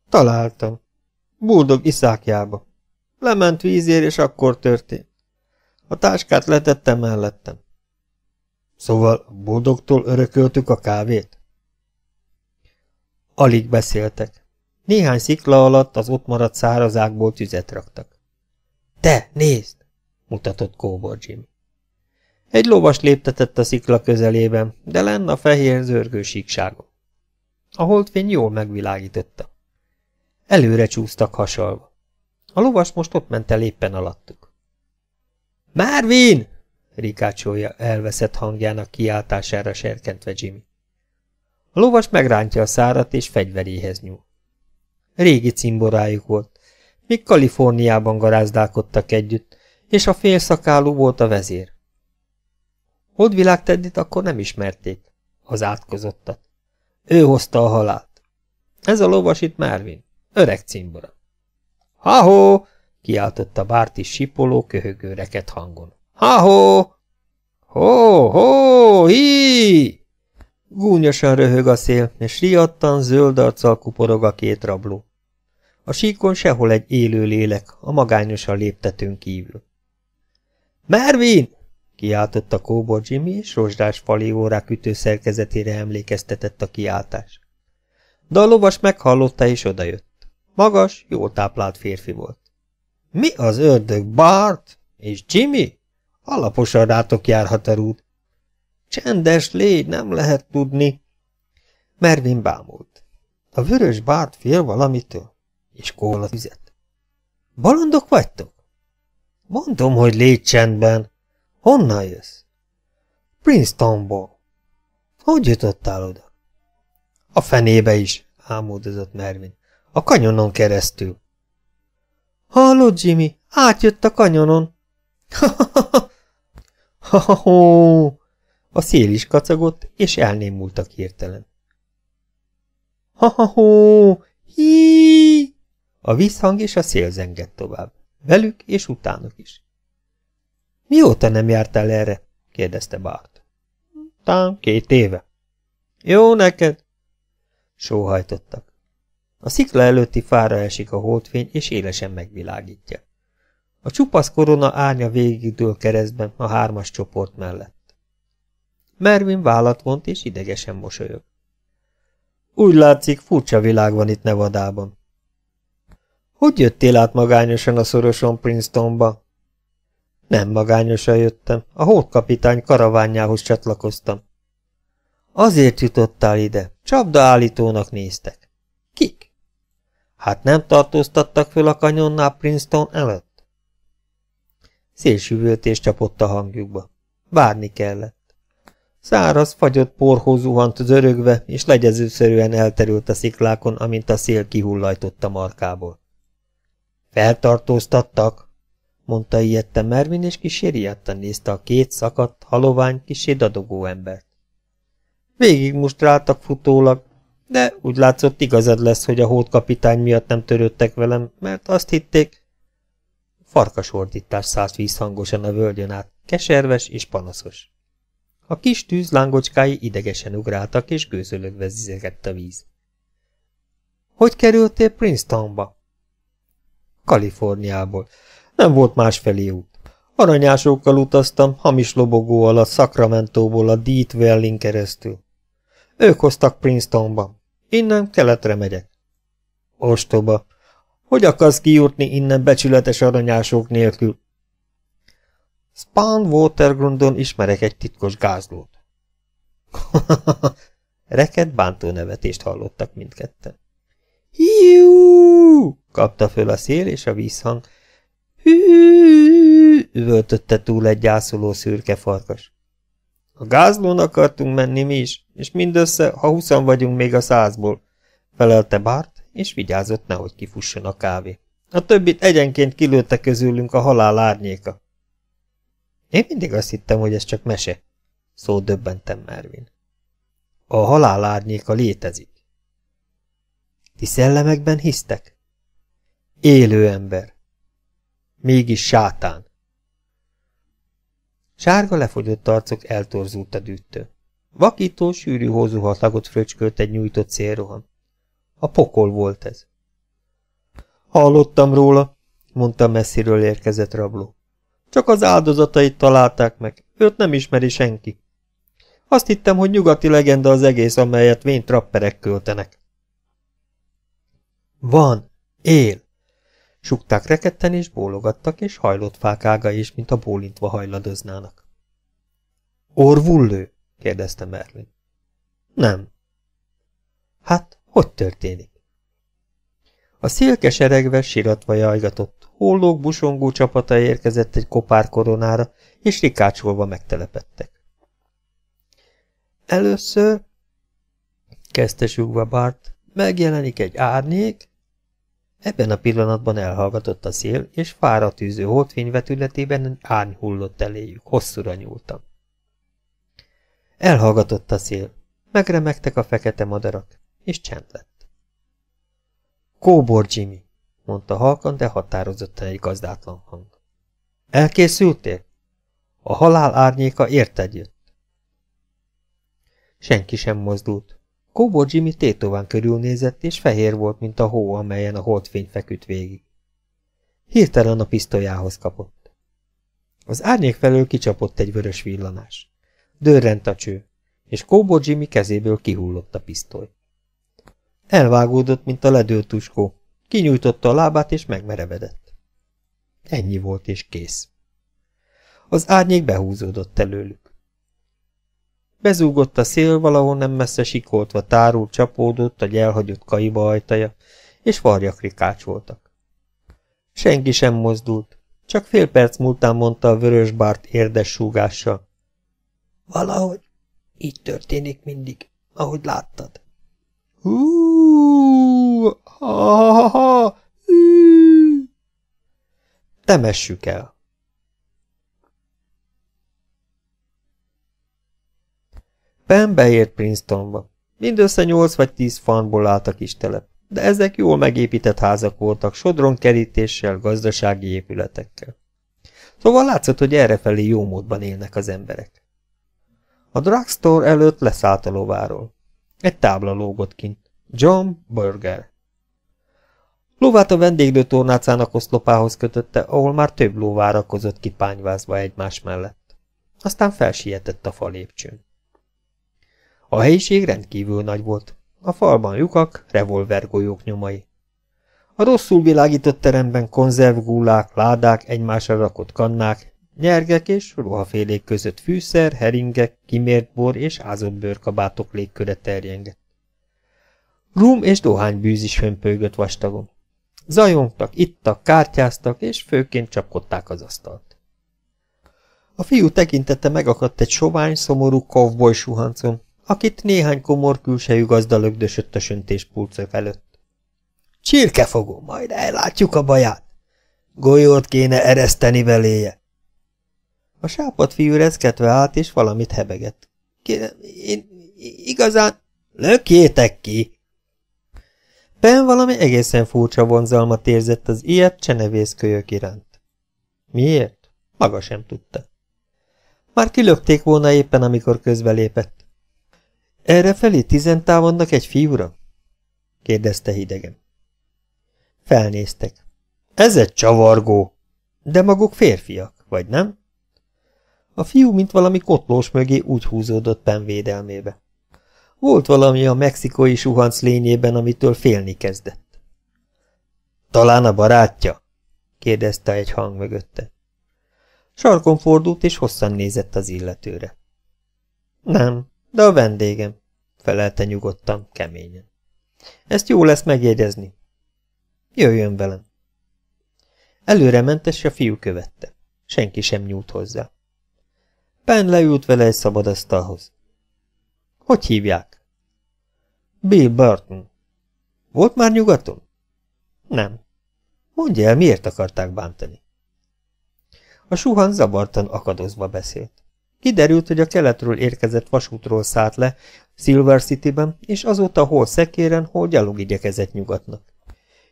Találtam. Buldog iszákjába. Lement vízér, és akkor történt. A táskát letettem mellettem. Szóval boldogtól örököltük a kávét? Alig beszéltek. Néhány szikla alatt az ott maradt szárazákból tüzet raktak. Te, nézd! mutatott Kóbor Jim. Egy lovas léptetett a szikla közelében, de lenne a fehér zörgő síkságon. A holdfény jól megvilágította. Előre csúsztak hasalva. A lovas most ott ment el éppen alattuk. – Márvin! – rikácsolja elveszett hangjának kiáltására serkentve Jimmy. A lovas megrántja a szárat és fegyveréhez nyúl. Régi cimborájuk volt. míg Kaliforniában garázdálkodtak együtt, és a félszakálú volt a vezér. Holdvilág Teddit akkor nem ismerték, az átkozottat. Ő hozta a halált. Ez a lovas itt Márvin, öreg cimbora. Ha-ho! kiáltotta Bárti sipoló, köhögő reket hangon. Ha-ho! Ho-ho! Hi! Gúnyosan röhög a szél, és riadtan zöld arccal kuporog a két rabló. A síkon sehol egy élő lélek, a magányosan léptetőn kívül. – Mervin! Kiáltott a kóbor Jimmy, és rozsdás fali órák ütőszerkezetére emlékeztetett a kiáltás. De a lovas meghallotta, és odajött. Magas, jól táplált férfi volt. – Mi az ördög, Bart? És Jimmy? Alaposan rátok járhat a rúd. – Csendes légy, nem lehet tudni. Mervin bámult. A vörös Bart fél valamitől, és kóla tüzet. – Balondok vagytok? – Mondom, hogy légy csendben. Honnan jössz? Princetonból. Hogy jutottál oda? A fenébe is, ámódozott Mervin. A kanyonon keresztül. Hallod, Jimmy? Átjött a kanyonon. Ha-ha-ha! A szél is kacagott, és elnémultak hirtelen. ha ha ha! Hí! A vízhang és a szél zengett tovább. Velük és utánuk is. Mióta nem jártál erre? kérdezte Bart. Tám két éve. Jó neked? Sóhajtottak. A szikla előtti fára esik a holdfény, és élesen megvilágítja. A csupasz korona árnya végigdől keresztben a hármas csoport mellett. Mervin vállat vont, és idegesen mosolyog. Úgy látszik, furcsa világ van itt Nevadában. Hogy jöttél át magányosan a szoroson Princetonba? Nem magányosan jöttem, a hódkapitány karaványához csatlakoztam. Azért jutottál ide, csapdaállítónak néztek. Kik? Hát nem tartóztattak föl a kanyonnál Princeton előtt? és csapott a hangjukba. Várni kellett. Száraz, fagyott porhoz zuhant zörögve, és legyezőszerűen elterült a sziklákon, amint a szél kihullajtott a markából. Feltartóztattak? mondta ilyette Mervin, és kísérjattan nézte a két szakadt, halovány, kisé dadogó embert. Végig mustráltak futólag, de úgy látszott igazad lesz, hogy a hódkapitány miatt nem törődtek velem, mert azt hitték... Farkas ordítás szállt vízhangosan a völgyön át, keserves és panaszos. A kis tűz lángocskái idegesen ugráltak, és gőzölögve zizegett a víz. Hogy kerültél Princetonba? Kaliforniából. Nem volt másfelé út. Aranyásokkal utaztam, hamis lobogó alatt ból a Deet Valley keresztül. Ők hoztak Princetonba. Innen keletre megyek. Ostoba. Hogy akarsz kijutni innen becsületes aranyások nélkül? Spawn Watergrundon ismerek egy titkos gázlót. Reked bántó nevetést hallottak mindketten. Hiú! kapta föl a szél és a vízhang, Hű, üvöltötte túl egy gyászoló szürke farkas. A gázlón akartunk menni mi is, és mindössze, ha huszan vagyunk még a százból, felelte Bárt, és vigyázott, nehogy kifusson a kávé. A többit egyenként kilőtte közülünk a halál árnyéka. Én mindig azt hittem, hogy ez csak mese, szó döbbentem Mervin. A halál árnyéka létezik. Ti szellemekben hisztek? Élő ember. Mégis sátán. Sárga lefogyott arcok eltorzult a dűttől. Vakító, sűrű hozuhatlagot fröcskölt egy nyújtott célroham. A pokol volt ez. Hallottam róla, mondta messziről érkezett rabló. Csak az áldozatait találták meg, őt nem ismeri senki. Azt hittem, hogy nyugati legenda az egész, amelyet vén trapperek költenek. Van, él, Sukták reketten és bólogattak, és hajlott fák ágai is, mint a bólintva hajladoznának. Orvullő? kérdezte Merlin. Nem. Hát, hogy történik? A szélkes eregve siratva jajgatott, hollók busongó csapata érkezett egy kopár koronára, és rikácsolva megtelepettek. Először, kezdte súgva Bart, megjelenik egy árnyék, Ebben a pillanatban elhallgatott a szél, és fára tűző holdfény vetületében árny hullott eléjük, hosszúra nyúltam. Elhallgatott a szél, megremegtek a fekete madarak, és csend lett. Kóbor Jimmy, mondta halkan, de határozottan egy gazdátlan hang. Elkészültél? A halál árnyéka érted jött. Senki sem mozdult. Kóbor Jimmy tétován körülnézett, és fehér volt, mint a hó, amelyen a holdfény feküdt végig. Hirtelen a pisztolyához kapott. Az árnyék felől kicsapott egy vörös villanás. Dörrent a cső, és Kóbor Jimmy kezéből kihullott a pisztoly. Elvágódott, mint a ledőlt tuskó, kinyújtotta a lábát, és megmerevedett. Ennyi volt, és kész. Az árnyék behúzódott előlük. Bezúgott a szél valahol nem messze sikoltva tárul csapódott a elhagyott kaiba ajtaja, és rikács voltak Senki sem mozdult, csak fél perc múltán mondta a vörös bárt érdes súgással. Valahogy így történik mindig, ahogy láttad. Hú, ha, ha, ha, hú. Temessük el. Pam beért Princetonba. Mindössze nyolc vagy tíz fanból állt a kis telep, de ezek jól megépített házak voltak, sodron kerítéssel, gazdasági épületekkel. Szóval látszott, hogy errefelé jó módban élnek az emberek. A drugstore előtt leszállt a lováról. Egy tábla lógott kint. John Burger. Lovát a vendéglő tornácának oszlopához kötötte, ahol már több ló várakozott ki pányvázva egymás mellett. Aztán felsietett a falépcsőn. A helyiség rendkívül nagy volt. A falban lyukak, revolvergolyók nyomai. A rosszul világított teremben konzervgúlák, ládák, egymásra rakott kannák, nyergek és ruhafélék között fűszer, heringek, kimért bor és ázott bőrkabátok légköre terjengett. Rum és dohánybűz is fönpölgött vastagon. Zajongtak, ittak, kártyáztak, és főként csapkodták az asztalt. A fiú tekintete megakadt egy sovány, szomorú kovboly suhancon, akit néhány komor külsejű gazda lögdösött a söntéspulca felett. Csirkefogó, majd ellátjuk a baját. Golyót kéne ereszteni veléje. A sápat fiú reszketve állt, és valamit hebegett. Kérem, én igazán... Lökjétek ki! Ben valami egészen furcsa vonzalmat érzett az ilyet csenevész kölyök iránt. Miért? Maga sem tudta. Már kilökték volna éppen, amikor közbelépett. Erre felé tizentá egy fiúra? kérdezte hidegen. Felnéztek. Ez egy csavargó. De maguk férfiak, vagy nem? A fiú, mint valami kotlós mögé úgy húzódott penvédelmébe. Volt valami a mexikói suhanc lényében, amitől félni kezdett. Talán a barátja? kérdezte egy hang mögötte. Sarkon fordult, és hosszan nézett az illetőre. Nem, de a vendégem felelte nyugodtan, keményen. Ezt jó lesz megjegyezni. Jöjjön velem. Előre ment, és a fiú követte. Senki sem nyújt hozzá. Pen leült vele egy szabad asztalhoz. Hogy hívják? Bill Burton. Volt már nyugaton? Nem. Mondja el, miért akarták bántani? A suhan zabartan akadozva beszélt. Kiderült, hogy a keletről érkezett vasútról szállt le, Silver City-ben, és azóta hol szekéren, hol gyalog igyekezett nyugatnak.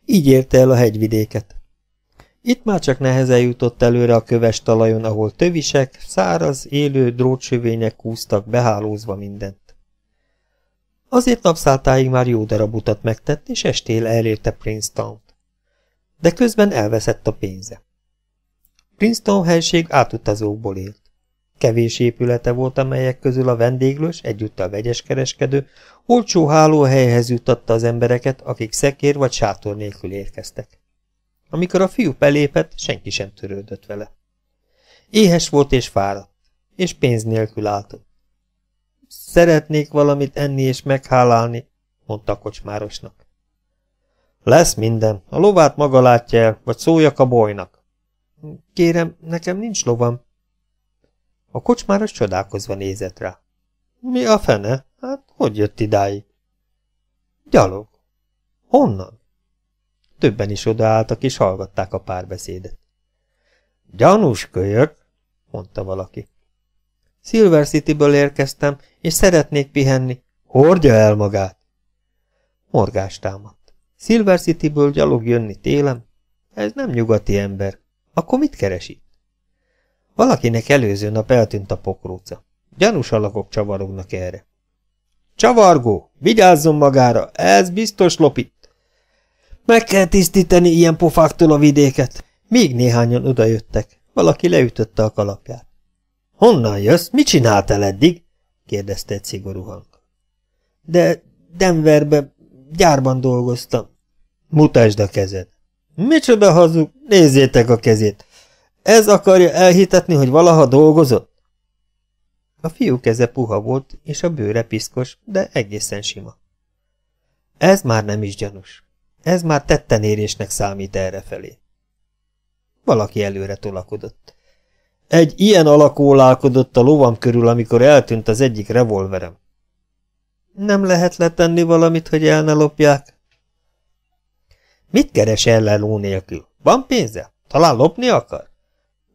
Így érte el a hegyvidéket. Itt már csak nehezen jutott előre a köves talajon, ahol tövisek, száraz, élő drótsövények kúztak, behálózva mindent. Azért napszáltáig már jó darab utat megtett, és estél elérte princeton t De közben elveszett a pénze. Princeton helység átutazókból élt. Kevés épülete volt, amelyek közül a vendéglős, együtt a vegyes kereskedő, olcsó hálóhelyhez juttatta az embereket, akik szekér vagy sátor nélkül érkeztek. Amikor a fiú belépett, senki sem törődött vele. Éhes volt és fáradt, és pénz nélkül állt. Szeretnék valamit enni és meghálálni, mondta a kocsmárosnak. Lesz minden, a lovát maga látja el, vagy szóljak a bolynak. Kérem, nekem nincs lovam, a kocsmáros csodálkozva nézett rá. Mi a fene? Hát, hogy jött idáig? Gyalog. Honnan? Többen is odaálltak és hallgatták a párbeszédet. Gyanús kölyök, mondta valaki. Silver City-ből érkeztem, és szeretnék pihenni. Hordja el magát! Morgás támadt. Silver City-ből gyalog jönni télem? Ez nem nyugati ember. Akkor mit keresi? Valakinek előző nap eltűnt a pokróca. Gyanús alakok csavarognak erre. Csavargó! Vigyázzon magára! Ez biztos lopit! Meg kell tisztítani ilyen pofáktól a vidéket! Még néhányan odajöttek. Valaki leütötte a kalapját. Honnan jössz? Mit csináltál eddig? kérdezte egy szigorú hang. De Denverbe, gyárban dolgoztam. Mutasd a kezed. Micsoda hazug, nézzétek a kezét. Ez akarja elhitetni, hogy valaha dolgozott? A fiú keze puha volt, és a bőre piszkos, de egészen sima. Ez már nem is gyanús. Ez már tettenérésnek számít errefelé. Valaki előre tolakodott. Egy ilyen alakú a lovam körül, amikor eltűnt az egyik revolverem. Nem lehet letenni valamit, hogy el ne lopják? Mit keres ellen ló nélkül? Van pénze? Talán lopni akar?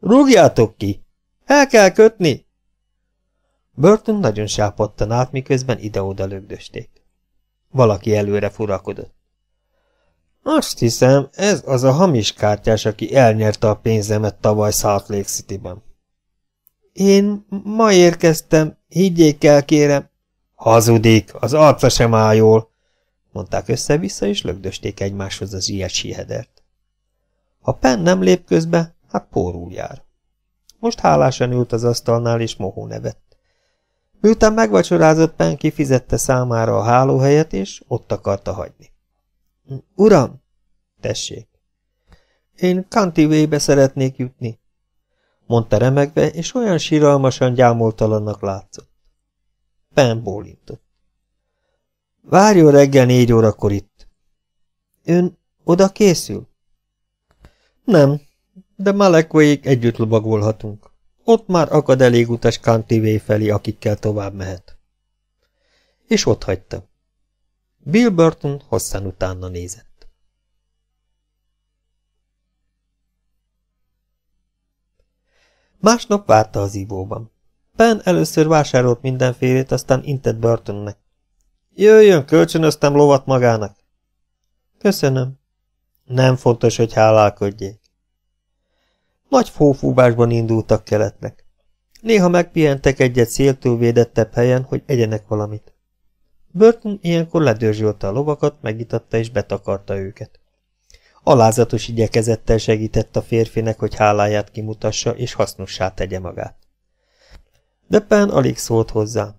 Rúgjátok ki! El kell kötni! Burton nagyon sápadtan át, miközben ide-oda lögdösték. Valaki előre furakodott. Azt hiszem, ez az a hamis kártyás, aki elnyerte a pénzemet tavaly Salt Lake City-ben. Én ma érkeztem, higgyék el, kérem. Hazudik, az arca sem áll jól, mondták össze-vissza, és lögdösték egymáshoz az ilyet hihedert. Ha Penn nem lép közbe, Hát pórul jár. Most hálásan ült az asztalnál, és mohó nevet. Miután megvacsorázott, Pen kifizette számára a hálóhelyet, és ott akarta hagyni. Uram! Tessék! Én Cantivébe szeretnék jutni, mondta remegve, és olyan síralmasan gyámoltalannak látszott. Pen bólintott. Várjon reggel négy órakor itt. Ön oda készül? Nem, de Malekvéig együtt lobagolhatunk. Ott már akad elég utas Kantivé felé, akikkel tovább mehet. És ott hagyta. Bill Burton hosszan utána nézett. Másnap várta az ivóban. Pen először vásárolt mindenfélét, aztán intett Burtonnek. Jöjjön, kölcsönöztem lovat magának. Köszönöm. Nem fontos, hogy hálálkodjék. Nagy fófúvásban indultak keletnek. Néha megpihentek egyet széltől védettebb helyen, hogy egyenek valamit. Burton ilyenkor ledörzsölte a lovakat, megitatta és betakarta őket. Alázatos igyekezettel segített a férfinek, hogy háláját kimutassa és hasznossá tegye magát. De Pán alig szólt hozzá.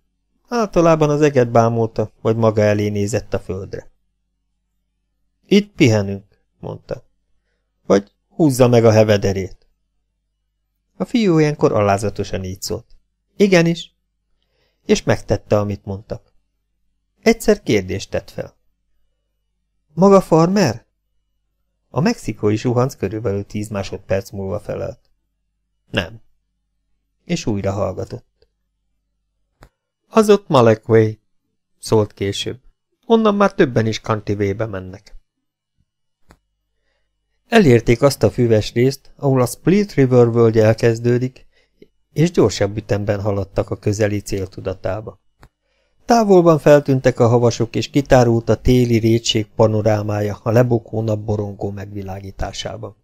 Általában az eget bámulta, vagy maga elé nézett a földre. Itt pihenünk, mondta. Vagy húzza meg a hevederét. A fiú ilyenkor alázatosan így szólt. Igenis. És megtette, amit mondtak. Egyszer kérdést tett fel. Maga farmer? A mexikói suhanc körülbelül tíz másodperc múlva felelt. Nem. És újra hallgatott. Az ott Malekway, szólt később. Onnan már többen is Kantivébe mennek. Elérték azt a füves részt, ahol a Split River völgy elkezdődik, és gyorsabb ütemben haladtak a közeli tudatába. Távolban feltűntek a havasok, és kitárult a téli rétség panorámája a lebokó nap borongó megvilágításában.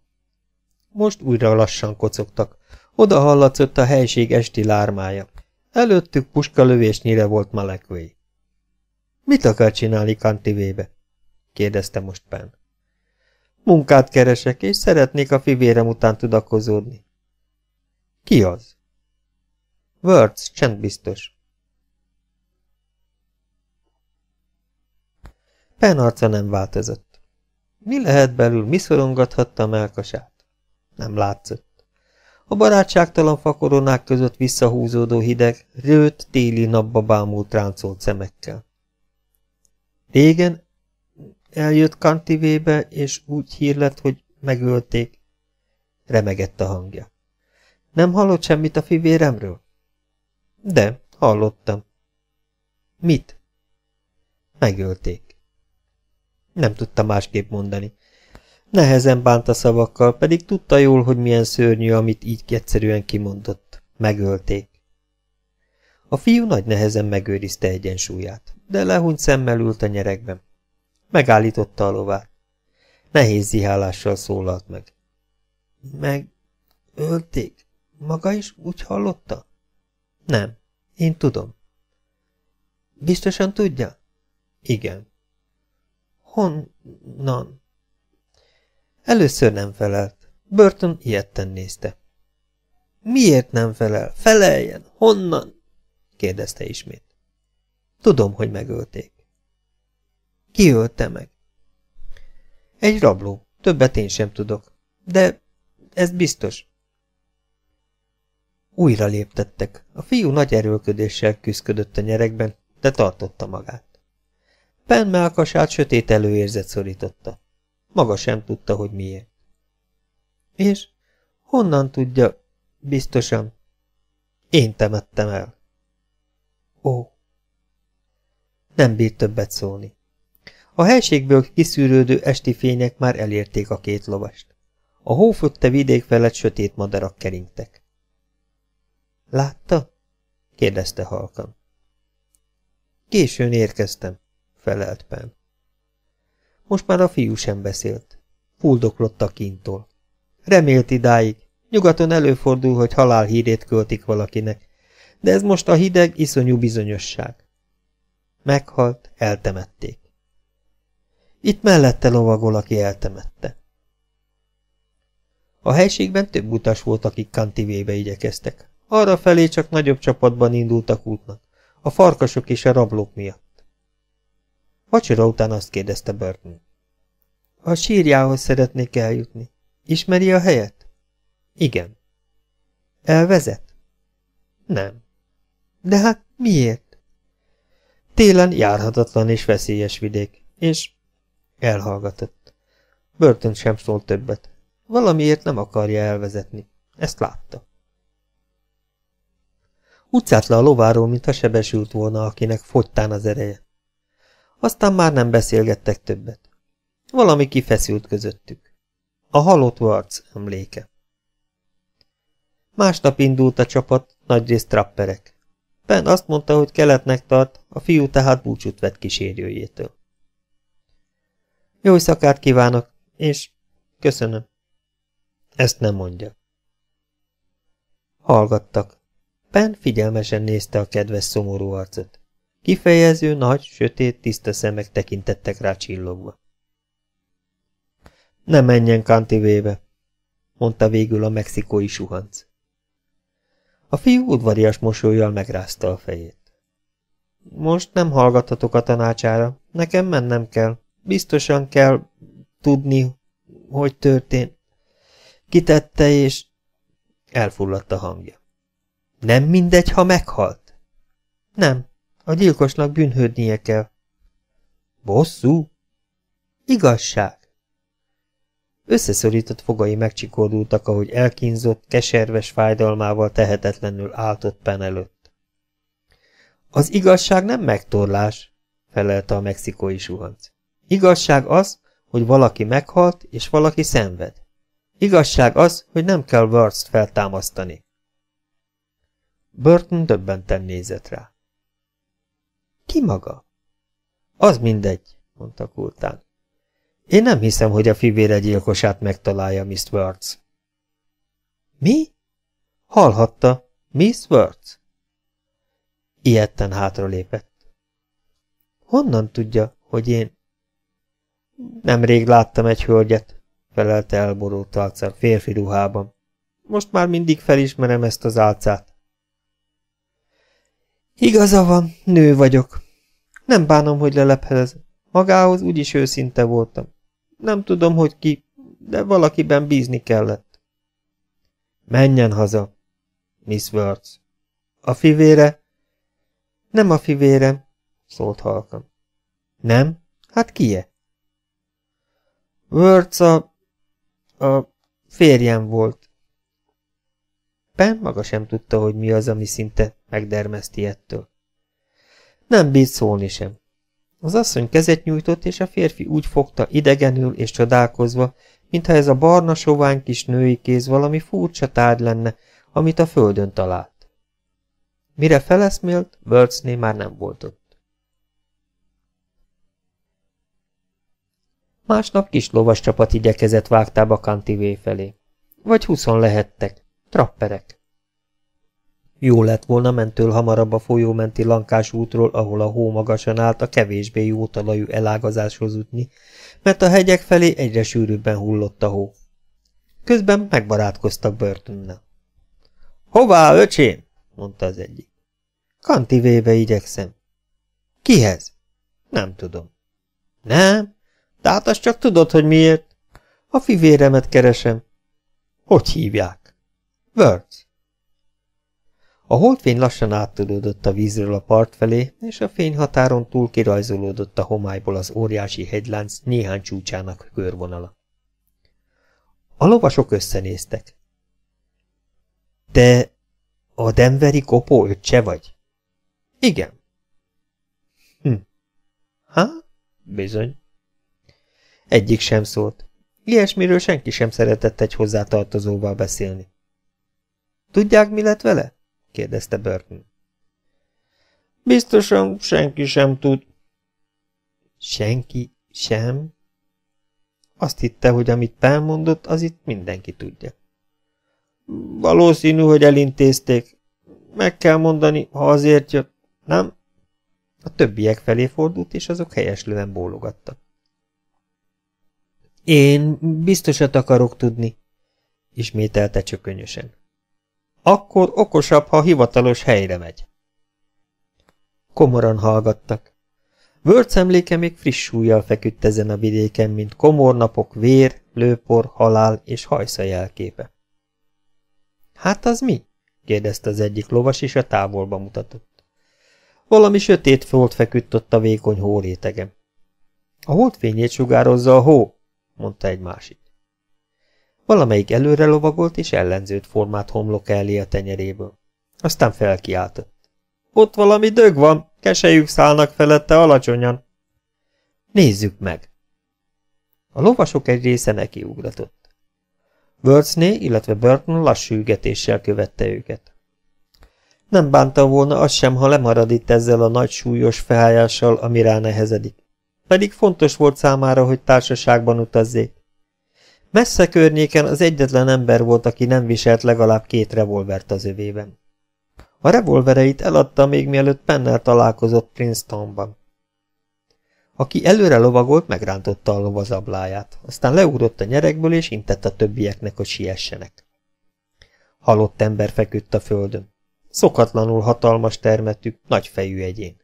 Most újra lassan kocogtak. Oda hallatszott a helység esti lármája. Előttük puskalövésnyire volt Malekvé. – Mit akar csinálni Kantivébe? – kérdezte most Penn. Munkát keresek, és szeretnék a fivérem után tudakozódni. Ki az? Words, csendbiztos. Pen arca nem változott. Mi lehet belül, mi szorongathatta a melkasát? Nem látszott. A barátságtalan fakoronák között visszahúzódó hideg, rőt téli napba bámult ráncolt szemekkel. Régen Eljött kantivébe, és úgy hírlet, hogy megölték. Remegett a hangja. Nem hallott semmit a fivéremről? De, hallottam. Mit? Megölték. Nem tudta másképp mondani. Nehezen a szavakkal, pedig tudta jól, hogy milyen szörnyű, amit így egyszerűen kimondott. Megölték. A fiú nagy nehezen megőrizte egyensúlyát, de lehúnyt szemmel ült a nyerekben. Megállította a lovát. Nehéz zihálással szólalt meg. Meg ölték? Maga is úgy hallotta? Nem, én tudom. Biztosan tudja? Igen. Honnan? Először nem felelt. Burton ilyetten nézte. Miért nem felel? Feleljen! Honnan? kérdezte ismét. Tudom, hogy megölték. Ki ölte meg? Egy rabló. Többet én sem tudok. De ez biztos. Újra léptettek. A fiú nagy erőlködéssel küzdködött a nyerekben, de tartotta magát. Pen melkasát sötét előérzet szorította. Maga sem tudta, hogy miért. És honnan tudja, biztosan? Én temettem el. Ó. Nem bír többet szólni. A helységből kiszűrődő esti fények már elérték a két lovast. A hófötte vidék felett sötét madarak keringtek. Látta? kérdezte halkan. Későn érkeztem, felelt Pem. Most már a fiú sem beszélt. Fuldoklott a kintól. Remélt idáig. Nyugaton előfordul, hogy halál hírét költik valakinek, de ez most a hideg, iszonyú bizonyosság. Meghalt, eltemették. Itt mellette lovagol, aki eltemette. A helységben több utas volt, akik kantivébe igyekeztek. Arra felé csak nagyobb csapatban indultak útnak, a farkasok és a rablók miatt. Vacsora után azt kérdezte Burton. A sírjához szeretnék eljutni. Ismeri a helyet? Igen. Elvezet? Nem. De hát miért? Télen járhatatlan és veszélyes vidék, és Elhallgatott. Börtön sem szól többet. Valamiért nem akarja elvezetni. Ezt látta. Utcát le a lováról, mintha sebesült volna, akinek fogytán az ereje. Aztán már nem beszélgettek többet. Valami kifeszült közöttük. A halott varc emléke. Másnap indult a csapat, nagyrészt trapperek. Ben azt mondta, hogy keletnek tart, a fiú tehát búcsút vett kísérőjétől. Jó szakát kívánok, és köszönöm. Ezt nem mondja. Hallgattak. Pen figyelmesen nézte a kedves szomorú arcot. Kifejező, nagy, sötét, tiszta szemek tekintettek rá csillogva. Ne menjen Kantivébe, mondta végül a mexikói suhanc. A fiú udvarias mosolyjal megrázta a fejét. Most nem hallgathatok a tanácsára, nekem mennem kell. Biztosan kell tudni, hogy történt. Kitette és... Elfulladt a hangja. Nem mindegy, ha meghalt? Nem. A gyilkosnak bűnhődnie kell. Bosszú? Igazság. Összeszorított fogai megcsikordultak, ahogy elkínzott, keserves fájdalmával tehetetlenül áltott pen előtt. Az igazság nem megtorlás, felelte a mexikói suhanc. Igazság az, hogy valaki meghalt, és valaki szenved. Igazság az, hogy nem kell Wurst feltámasztani. Burton döbbenten nézett rá. Ki maga? Az mindegy, mondta Kultán. Én nem hiszem, hogy a fivére gyilkosát megtalálja Miss Wurz. Mi? Hallhatta. Miss Wurz? Ilyetten lépett. Honnan tudja, hogy én... Nemrég láttam egy hölgyet, felelte elborult álcán férfi ruhában. Most már mindig felismerem ezt az álcát. Igaza van, nő vagyok. Nem bánom, hogy lelephez. Magához úgyis őszinte voltam. Nem tudom, hogy ki, de valakiben bízni kellett. Menjen haza, Miss Words. A fivére? Nem a fivére, szólt halkan. Nem? Hát -e? Wörth a... a férjem volt. Pen maga sem tudta, hogy mi az, ami szinte megdermeszti ettől. Nem bírt szólni sem. Az asszony kezet nyújtott, és a férfi úgy fogta idegenül és csodálkozva, mintha ez a barna sovány kis női kéz valami furcsa tárgy lenne, amit a földön talált. Mire feleszmélt, Wörcné már nem volt ott. Másnap kis lovas csapat igyekezett vágtába Kantivé felé. Vagy huszon lehettek. Trapperek. Jó lett volna mentől hamarabb a folyómenti lankás útról, ahol a hó magasan állt, a kevésbé jó talajú elágazáshoz jutni, mert a hegyek felé egyre sűrűbben hullott a hó. Közben megbarátkoztak börtönnel. – Hová, öcsém? – mondta az egyik. – Kantivébe igyekszem. – Kihez? – Nem tudom. – Nem? De hát azt csak tudod, hogy miért? A fivéremet keresem. Hogy hívják? Words. A holdfény lassan áttudódott a vízről a part felé, és a fényhatáron túl kirajzolódott a homályból az óriási hegylánc néhány csúcsának körvonala. A lovasok összenéztek. Te a denveri kopó öccse vagy? Igen. Hm. Há? bizony. Egyik sem szólt. Ilyesmiről senki sem szeretett egy hozzátartozóval beszélni. Tudják, mi lett vele? kérdezte Burton. Biztosan senki sem tud. Senki sem? Azt hitte, hogy amit felmondott, mondott, az itt mindenki tudja. Valószínű, hogy elintézték. Meg kell mondani, ha azért jött, nem? A többiek felé fordult, és azok helyeslően bólogattak. Én biztosat akarok tudni, ismételte csökönyösen. Akkor okosabb, ha hivatalos helyre megy. Komoran hallgattak. Wörth emléke még friss súlyjal feküdt ezen a vidéken, mint komornapok vér, lőpor, halál és hajsza jelképe. Hát az mi? kérdezte az egyik lovas, és a távolba mutatott. Valami sötét folt feküdt ott a vékony hórétegem. A holdfényét sugározza a hó, mondta egy másik. Valamelyik előre lovagolt és ellenzőt formát homlok elé a tenyeréből. Aztán felkiáltott. Ott valami dög van, kesejük szállnak felette alacsonyan. Nézzük meg! A lovasok egy része nekiugratott. Wörthné, illetve Burton lassú ügetéssel követte őket. Nem bánta volna az sem, ha lemarad itt ezzel a nagy súlyos felhájással, amirá nehezedik pedig fontos volt számára, hogy társaságban utazzék. Messze környéken az egyetlen ember volt, aki nem viselt legalább két revolvert az övében. A revolvereit eladta még mielőtt Pennel találkozott Princetonban. Aki előre lovagolt, megrántotta a lovazabláját, aztán leugrott a nyerekből és intett a többieknek, hogy siessenek. Halott ember feküdt a földön. Szokatlanul hatalmas termetű, nagyfejű egyén.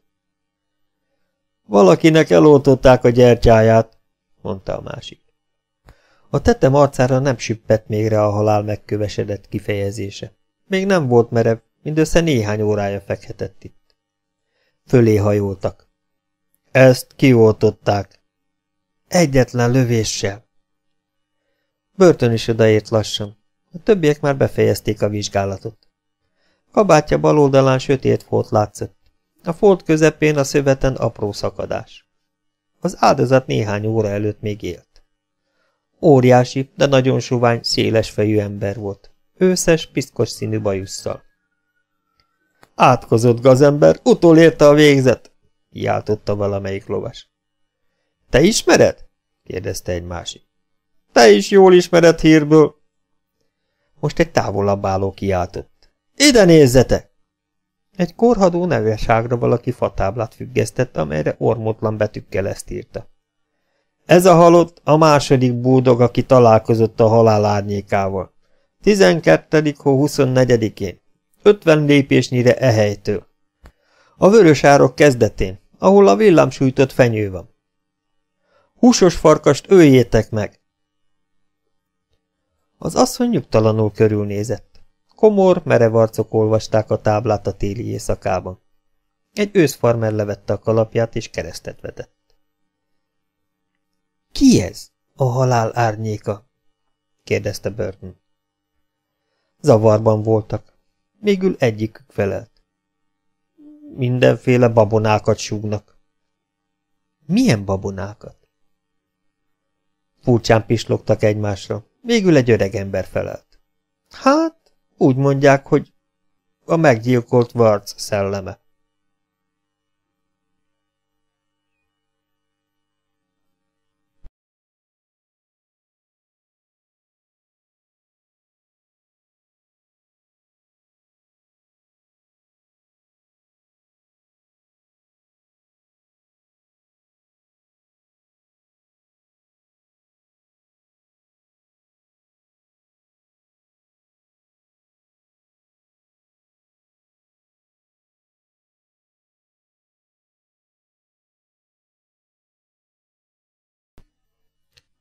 Valakinek eloltották a gyertyáját, mondta a másik. A tetem arcára nem süppett még rá a halál megkövesedett kifejezése. Még nem volt merev, mindössze néhány órája fekhetett itt. Fölé hajoltak. Ezt kioltották. Egyetlen lövéssel. Börtön is odaért lassan. A többiek már befejezték a vizsgálatot. Kabátja bal oldalán sötét volt látszott. A folt közepén a szöveten apró szakadás. Az áldozat néhány óra előtt még élt. Óriási, de nagyon sovány, széles fejű ember volt. Őszes, piszkos színű bajusszal. Átkozott gazember, utolérte a végzet, kiáltotta valamelyik lovas. Te ismered? kérdezte egy másik. Te is jól ismered hírből. Most egy távolabb álló kiáltott. Ide nézzetek! Egy korhadó neveságra valaki fatáblát függesztett, amelyre ormotlan betűkkel ezt írta. Ez a halott a második búdog, aki találkozott a halál árnyékával. 12. hó 24-én, 50 lépésnyire ehelytől. A vörös árok kezdetén, ahol a villámsújtott fenyő van. Húsos farkast öljétek meg! Az asszony nyugtalanul körülnézett. Komor, merev arcok olvasták a táblát a téli éjszakában. Egy őszfarmer levette a kalapját, és keresztet vetett. Ki ez? A halál árnyéka? kérdezte Burton. Zavarban voltak. Végül egyikük felelt. Mindenféle babonákat súgnak. Milyen babonákat? Furcsán pislogtak egymásra. Végül egy öreg ember felelt. Hát, úgy mondják, hogy a meggyilkolt Varc szelleme.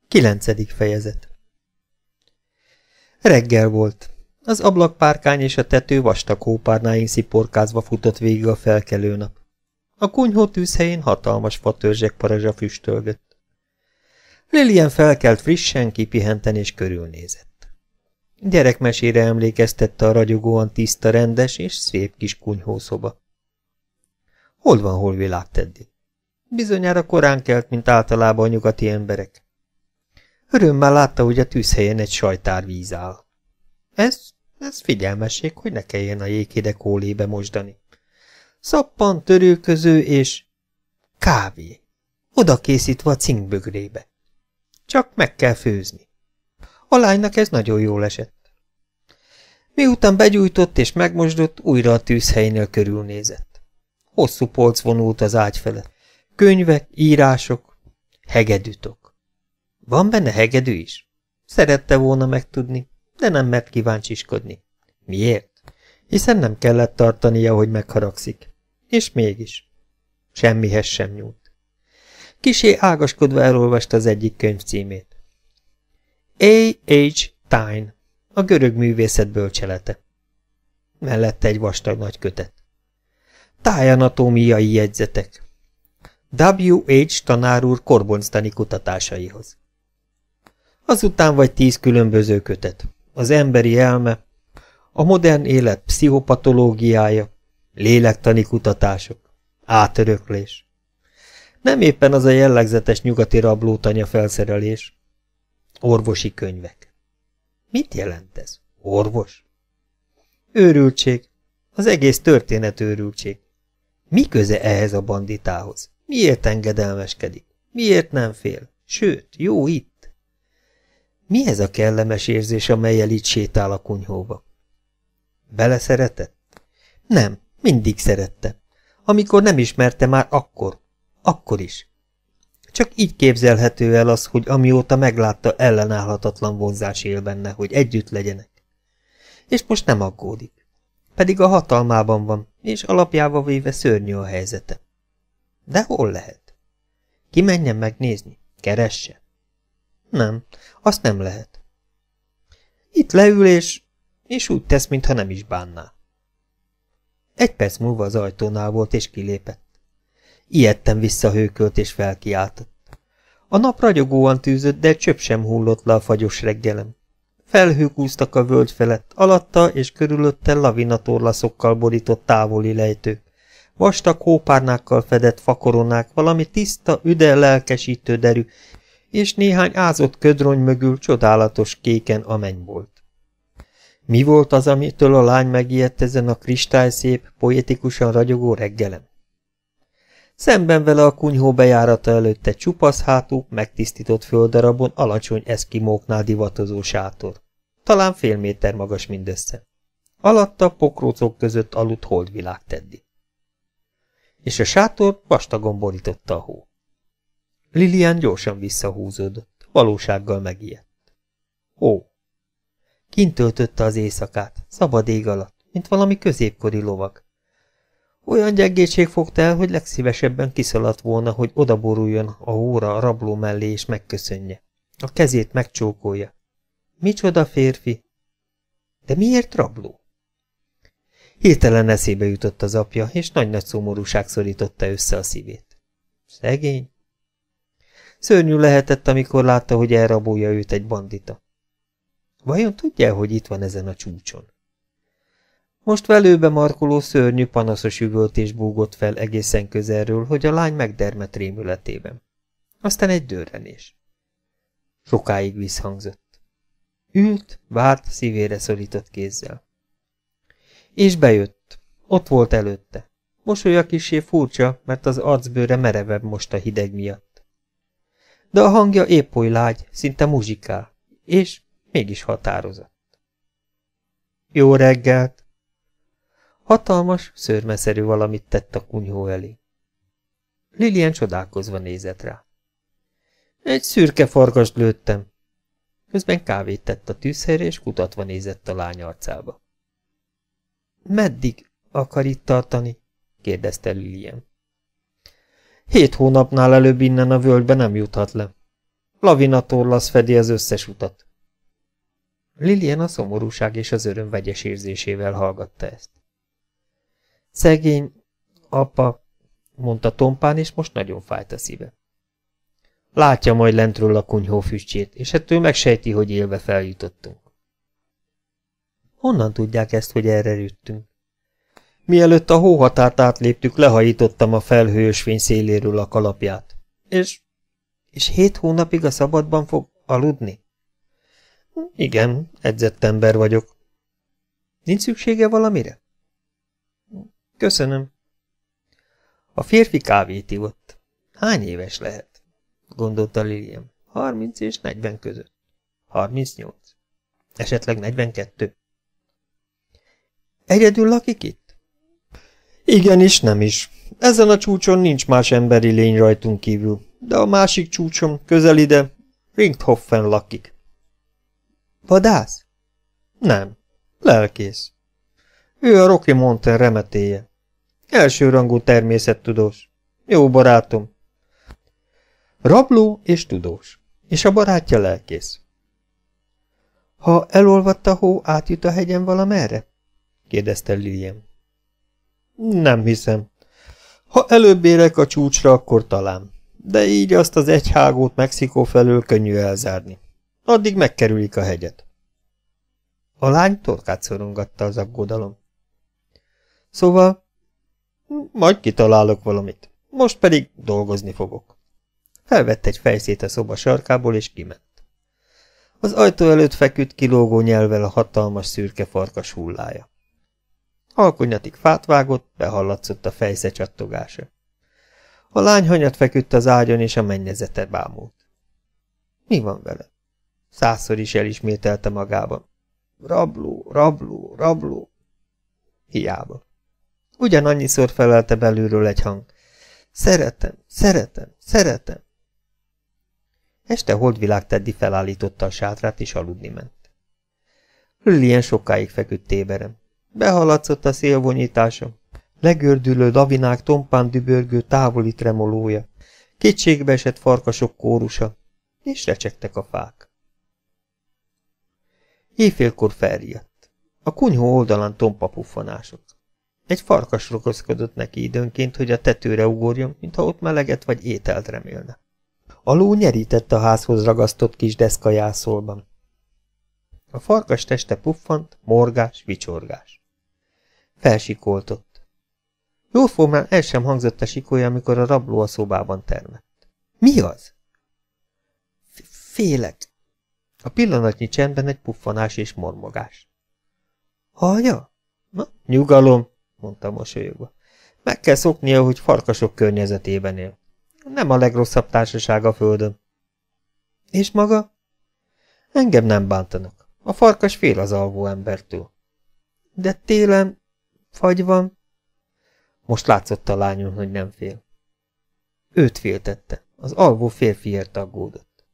Kilencedik fejezet Reggel volt. Az ablakpárkány és a tető vastag hópárnáin sziporkázva futott végig a felkelő nap. A kunyhó tűzhelyén hatalmas fatörzsek parazsa füstölgött. Lilian felkelt frissen, kipihenten és körülnézett. Gyerekmesére emlékeztette a ragyogóan tiszta, rendes és szép kis kunyhószoba. Hol van, hol világ Teddy? Bizonyára korán kelt, mint általában a nyugati emberek. Örömmel látta, hogy a tűzhelyen egy sajtár víz áll. Ez, ez figyelmesség, hogy ne kelljen a jéghideg hólébe mosdani. Szappan, törőköző és kávé, oda készítve a cinkbögrébe. Csak meg kell főzni. A lánynak ez nagyon jól esett. Miután begyújtott és megmosdott, újra a tűzhelynél körülnézett. Hosszú polc vonult az ágy felett. Könyvek, írások, hegedütok. Van benne hegedű is? Szerette volna megtudni, de nem mert kíváncsiskodni. Miért? Hiszen nem kellett tartania, hogy megharagszik. És mégis. Semmihez sem nyúlt. Kisé ágaskodva elolvasta az egyik könyv címét. A. H. Tyne, a görög művészet bölcselete. Mellette egy vastag nagy kötet. Tájanatómiai jegyzetek. W. H. tanár úr korbonztani kutatásaihoz azután vagy tíz különböző kötet. Az emberi elme, a modern élet pszichopatológiája, lélektani kutatások, átöröklés. Nem éppen az a jellegzetes nyugati rablótanya felszerelés. Orvosi könyvek. Mit jelent ez? Orvos? Őrültség. Az egész történet őrültség. Mi köze ehhez a banditához? Miért engedelmeskedik? Miért nem fél? Sőt, jó itt. Mi ez a kellemes érzés, amelyel itt sétál a kunyhóba? Beleszeretett? Nem, mindig szerette. Amikor nem ismerte már akkor, akkor is. Csak így képzelhető el az, hogy amióta meglátta ellenállhatatlan vonzás él benne, hogy együtt legyenek. És most nem aggódik. Pedig a hatalmában van, és alapjába véve szörnyű a helyzete. De hol lehet? Kimenjen megnézni, keresse. Nem, azt nem lehet. Itt leül, és, és úgy tesz, mintha nem is bánná. Egy perc múlva az ajtónál volt, és kilépett. Ijedtem visszahőkölt, és felkiáltott. A nap ragyogóan tűzött, de csöp sem hullott le a fagyos reggelem. Felhők úsztak a völgy felett, alatta és körülötte lavinatorlaszokkal borított távoli lejtők. Vastag hópárnákkal fedett fakoronák, valami tiszta, üde, lelkesítő derű, és néhány ázott ködrony mögül csodálatos kéken ameny volt. Mi volt az, amitől a lány megijedt ezen a kristályszép, poétikusan ragyogó reggelen? Szemben vele a kunyhó bejárata előtte csupasz hátú, megtisztított földarabon alacsony eszkimóknál divatozó sátor. Talán fél méter magas mindössze. Alatta pokrócok között aludt holdvilág teddi. És a sátor vastagon borította a hó. Lilian gyorsan visszahúzódott, valósággal megijedt. Ó! Kint töltötte az éjszakát, szabad ég alatt, mint valami középkori lovak. Olyan gyengétség fogta el, hogy legszívesebben kiszaladt volna, hogy odaboruljon a óra, a rabló mellé és megköszönje. A kezét megcsókolja. Micsoda férfi! De miért rabló? Hirtelen eszébe jutott az apja, és nagy-nagy szomorúság szorította össze a szívét. Szegény! Szörnyű lehetett, amikor látta, hogy elrabolja őt egy bandita. Vajon tudja, hogy itt van ezen a csúcson? Most velőbe markoló szörnyű panaszos üvöltés búgott fel egészen közelről, hogy a lány megdermet rémületében. Aztán egy dörrenés. Sokáig visszhangzott. Ült, várt, szívére szorított kézzel. És bejött. Ott volt előtte. Mosolya kisé furcsa, mert az arcbőre merevebb most a hideg miatt de a hangja épp oly lágy, szinte muzsikál, és mégis határozott. Jó reggelt! Hatalmas, szörmeszerű valamit tett a kunyhó elé. Lilian csodálkozva nézett rá. Egy szürke farkast lőttem. Közben kávét tett a tűzhelyre, és kutatva nézett a lány arcába. Meddig akar itt tartani? kérdezte Lilian. Hét hónapnál előbb innen a völgybe nem juthat le. Lavinatorlasz fedi az összes utat. Lilian a szomorúság és az öröm vegyes érzésével hallgatta ezt. Szegény, apa, mondta Tompán, és most nagyon fájt a szíve. Látja majd lentről a kunyhó füstjét, és ettől megsejti, hogy élve feljutottunk. Honnan tudják ezt, hogy erre rüttünk? Mielőtt a hóhatárt átléptük, lehajítottam a fény széléről a kalapját. És... és hét hónapig a szabadban fog aludni? Igen, edzett ember vagyok. Nincs szüksége valamire? Köszönöm. A férfi kávét ivott. Hány éves lehet? gondolta Lilian. Harminc és negyven között. Harmincnyolc. Esetleg negyvenkettő. Egyedül lakik itt? Igen is, nem is. Ezen a csúcson nincs más emberi lény rajtunk kívül, de a másik csúcson, közel ide, Ringthoffen lakik. Vadász? Nem. Lelkész. Ő a Rocky Mountain remetéje. Elsőrangú természettudós. Jó barátom. Rabló és tudós. És a barátja lelkész. Ha elolvadt a hó, átjut a hegyen valamerre? kérdezte Lilian. Nem hiszem. Ha előbb érek a csúcsra, akkor talán. De így azt az egyhágót Mexikó felől könnyű elzárni. Addig megkerülik a hegyet. A lány torkát szorongatta az aggodalom. Szóval, majd kitalálok valamit. Most pedig dolgozni fogok. Felvett egy fejszét a szoba sarkából, és kiment. Az ajtó előtt feküdt kilógó nyelvel a hatalmas szürke farkas hullája. Alkonyatig fát vágott, behallatszott a fejsze csattogása. A lány hanyat feküdt az ágyon, és a mennyezete bámult. Mi van vele? Százszor is elismételte magában. Rabló, rabló, rabló. Hiába. Ugyanannyiszor felelte belülről egy hang. Szeretem, szeretem, szeretem. Este holdvilág Teddy felállította a sátrát, és aludni ment. Lillian sokáig feküdt téberem. Behaladszott a szélvonyítása. Legördülő lavinák tompán dübörgő távoli tremolója. Kétségbe esett farkasok kórusa. És recsegtek a fák. Éjfélkor felriadt. A kunyhó oldalán tompa puffanások. Egy farkas rokozkodott neki időnként, hogy a tetőre ugorjon, mintha ott meleget vagy ételt remélne. A ló nyerített a házhoz ragasztott kis deszkajászolban. A farkas teste puffant, morgás, vicsorgás. Felsikoltott. Jóformán el sem hangzott a sikolja, amikor a rabló a szobában termett. Mi az? F Félek. A pillanatnyi csendben egy puffanás és mormogás. Hallja? Na, nyugalom, mondta mosolyogva. Meg kell szoknia, hogy farkasok környezetében él. Nem a legrosszabb társaság a földön. És maga? Engem nem bántanak. A farkas fél az alvó embertől. De télen Fagy van. Most látszott a lányon, hogy nem fél. Őt féltette, az alvó férfiért aggódott.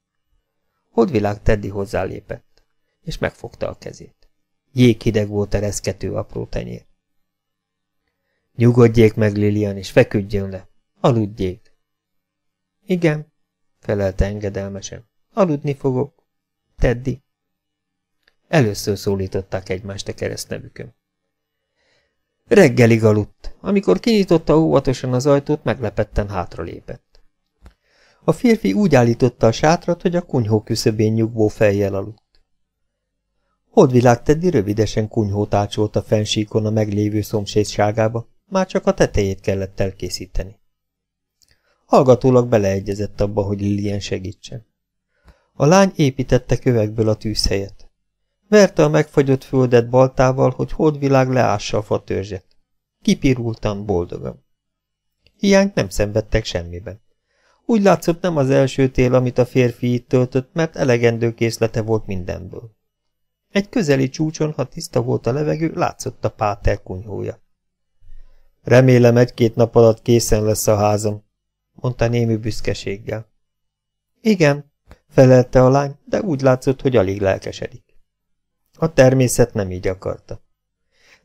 Hodvilág Teddy hozzálépett, és megfogta a kezét. Jéghideg volt a reszkető apró tenyér. Nyugodjék meg, Lilian, és feküdjön le. Aludjék. Igen, felelte engedelmesen. Aludni fogok. Teddy. Először szólították egymást a keresztnevükön. Reggelig aludt. Amikor kinyitotta óvatosan az ajtót, meglepetten hátralépett. A férfi úgy állította a sátrat, hogy a kunyhó küszöbén nyugvó fejjel aludt. Hodvilág Teddy rövidesen kunyhót ácsolt a fensíkon a meglévő szomszédságába, már csak a tetejét kellett elkészíteni. Hallgatólag beleegyezett abba, hogy Lilian segítsen. A lány építette kövekből a tűzhelyet. Verte a megfagyott földet baltával, hogy holdvilág leássa a fatörzset. Kipirultam boldogan. Hiányt nem szenvedtek semmiben. Úgy látszott nem az első tél, amit a férfi itt töltött, mert elegendő készlete volt mindenből. Egy közeli csúcson, ha tiszta volt a levegő, látszott a páter kunyhója. Remélem egy-két nap alatt készen lesz a házam, mondta némi büszkeséggel. Igen, felelte a lány, de úgy látszott, hogy alig lelkesedik. A természet nem így akarta.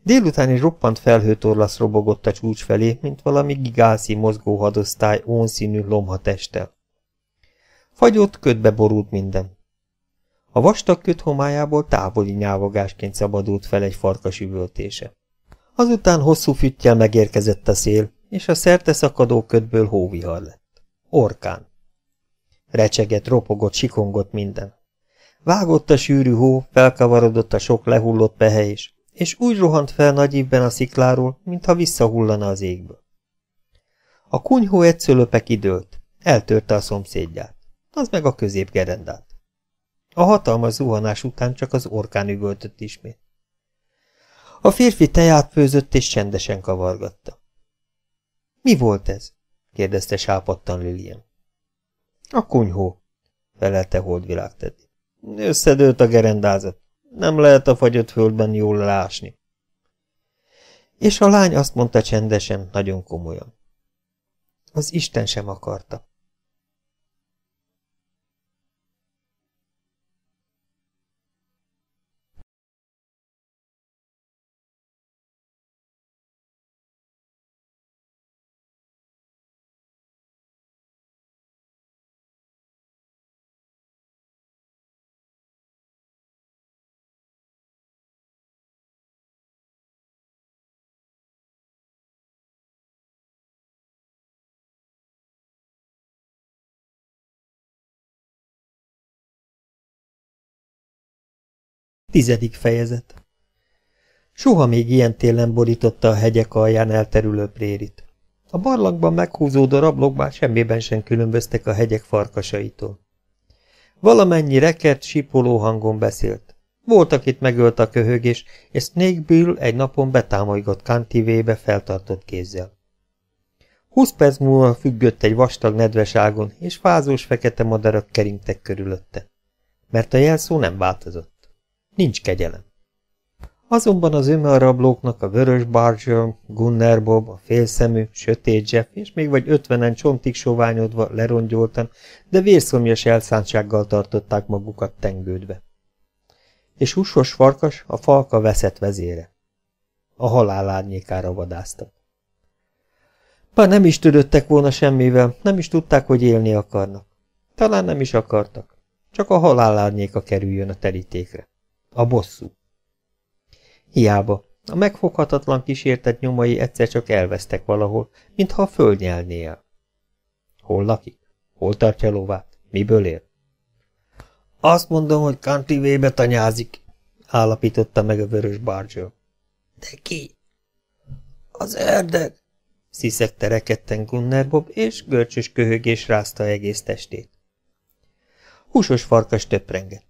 Délutáni roppant felhőtorlasz robogott a csúcs felé, mint valami gigászi mozgó hadosztály ónszínű lomha testtel. Fagyott ködbe borult minden. A vastag köt homályából távoli nyávogásként szabadult fel egy farkas üvöltése. Azután hosszú füttyel megérkezett a szél, és a szerte szakadó ködből hóvihar lett. Orkán. Recseget, ropogott, sikongott minden. Vágott a sűrű hó, felkavarodott a sok lehullott pehelyés, és úgy rohant fel nagy évben a szikláról, mintha visszahullana az égből. A kunyhó egy szölöpek időlt, eltörte a szomszédját, az meg a középgerendát. A hatalmas zuhanás után csak az orkán üvöltött ismét. A férfi teját főzött és csendesen kavargatta. Mi volt ez? kérdezte sápadtan Lilian. A kunyhó, felelte holdvilág Összedőlt a gerendázat. Nem lehet a fagyott földben jól lásni. És a lány azt mondta csendesen, nagyon komolyan. Az Isten sem akarta. Tizedik fejezet Soha még ilyen télen borította a hegyek alján elterülő prérit. A barlangban meghúzódó rablók már semmiben sem különböztek a hegyek farkasaitól. Valamennyi rekert, sipoló hangon beszélt. Volt, akit megölt a köhögés, és Snake Bill egy napon betámolygott kantivébe feltartott kézzel. Húsz perc múlva függött egy vastag nedves ágon, és fázós fekete madarak keringtek körülötte. Mert a jelszó nem változott. Nincs kegyelem. Azonban az ömelrablóknak a vörös Barger, Gunner Bob, a félszemű, sötét Jeff, és még vagy ötvenen csontig soványodva, lerongyoltan, de vérszomjas elszántsággal tartották magukat tengődve. És húsos farkas a falka veszett vezére. A halál árnyékára vadáztak. Bár nem is törődtek volna semmivel, nem is tudták, hogy élni akarnak. Talán nem is akartak. Csak a halál árnyéka kerüljön a terítékre. A bosszú. Hiába. A megfoghatatlan kísértet nyomai egyszer csak elvesztek valahol, mintha a föld el. Hol lakik? Hol tartja lovát? Miből él? Azt mondom, hogy Kanti vébe tanyázik, állapította meg a vörös bárcsó. De ki? Az ördög, sziszegte rekedten Bob, és görcsös köhögés rázta egész testét. Húsos farkas töprengett.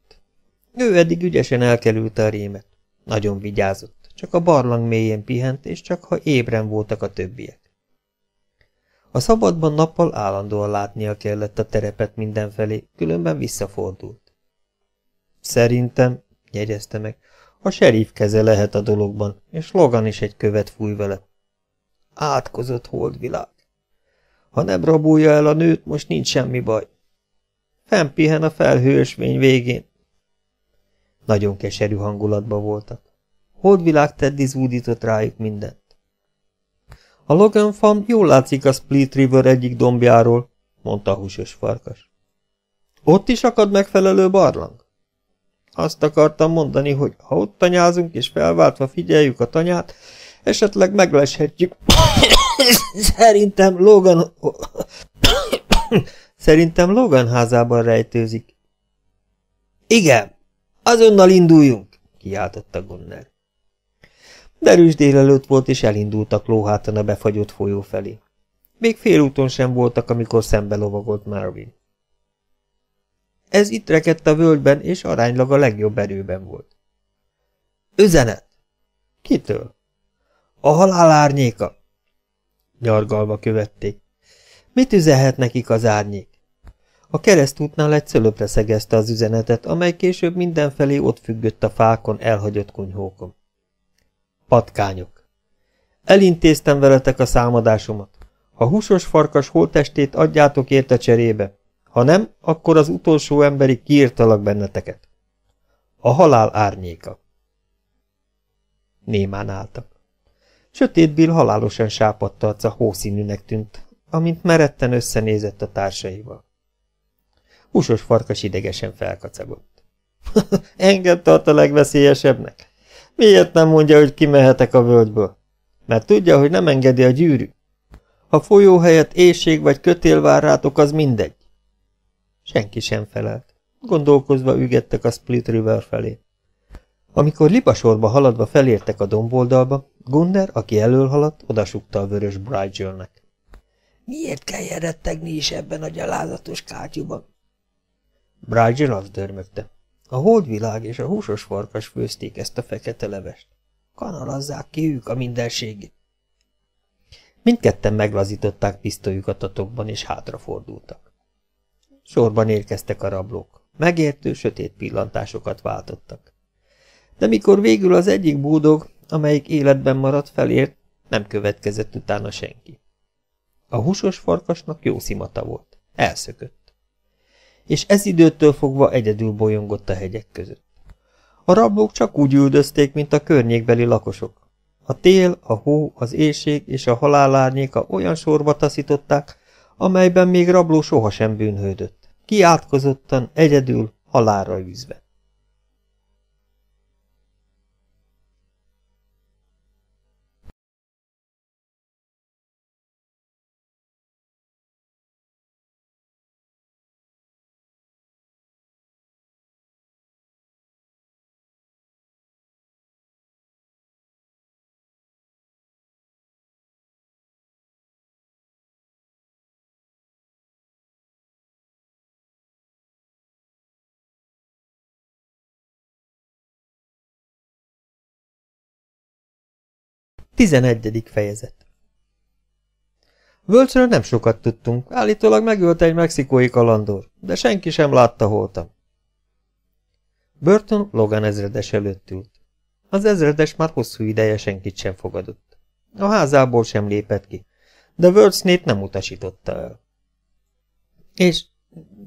Ő eddig ügyesen elkerülte a rémet. Nagyon vigyázott, csak a barlang mélyén pihent, és csak ha ébren voltak a többiek. A szabadban nappal állandóan látnia kellett a terepet mindenfelé, különben visszafordult. Szerintem, jegyezte meg, a serif keze lehet a dologban, és Logan is egy követ fúj vele. Átkozott holdvilág. Ha nem rabulja el a nőt, most nincs semmi baj. Fenn pihen a felhősvény végén, nagyon keserű hangulatban voltak. Holdvilág Teddy zúdított rájuk mindent. A Logan Farm jól látszik a Split River egyik dombjáról, mondta a húsos farkas. Ott is akad megfelelő barlang? Azt akartam mondani, hogy ha ott tanyázunk és felváltva figyeljük a tanyát, esetleg megleshetjük. Szerintem Logan... Szerintem Logan házában rejtőzik. Igen, Azonnal induljunk! kiáltotta Gunnar. Derűs délelőtt volt, és elindultak lóháton a befagyott folyó felé. Még félúton sem voltak, amikor szembe lovagolt Marvin. Ez itt rekedt a völgyben, és aránylag a legjobb erőben volt. Üzenet! Kitől? A halál árnyéka! Nyargalva követték. Mit üzenhet nekik az árnyék? A keresztútnál egy szölöpre szegezte az üzenetet, amely később mindenfelé ott függött a fákon, elhagyott kunyhókon. Patkányok. Elintéztem veletek a számadásomat. Ha húsos farkas holtestét adjátok érte cserébe, ha nem, akkor az utolsó emberi kiírtalak benneteket. A halál árnyéka. Némán álltak. Sötét Bill halálosan a hószínűnek tűnt, amint meretten összenézett a társaival. Húsos farkas idegesen felkacagott. Engem tart a legveszélyesebbnek. Miért nem mondja, hogy kimehetek a völgyből? Mert tudja, hogy nem engedi a gyűrű. Ha folyó helyett éjség vagy kötél vár rátok, az mindegy. Senki sem felelt. Gondolkozva ügettek a Split River felé. Amikor libasorba haladva felértek a domboldalba, Gunder, aki elől haladt, odasukta a vörös Bridgernek. Miért kell jelettegni is ebben a gyalázatos kártyúban? Brágyzsin azt dörmögte. A holdvilág és a húsos farkas főzték ezt a fekete levest. Kanalazzák ki ők a mindenségét. Mindketten meglazították pisztolyukat a tokban, és hátrafordultak. Sorban érkeztek a rablók. Megértő, sötét pillantásokat váltottak. De mikor végül az egyik búdog, amelyik életben maradt, felért, nem következett utána senki. A húsos farkasnak jó szimata volt. Elszökött és ez időtől fogva egyedül bolyongott a hegyek között. A rablók csak úgy üldözték, mint a környékbeli lakosok. A tél, a hó, az éjség és a halál árnyéka olyan sorba taszították, amelyben még rabló sohasem bűnhődött. Kiátkozottan, egyedül, halálra üzve. 11. fejezet Völcről nem sokat tudtunk, állítólag megölte egy mexikói kalandor, de senki sem látta holtam. Burton Logan ezredes előtt ült. Az ezredes már hosszú ideje senkit sem fogadott. A házából sem lépett ki, de Wörtznét nem utasította el. És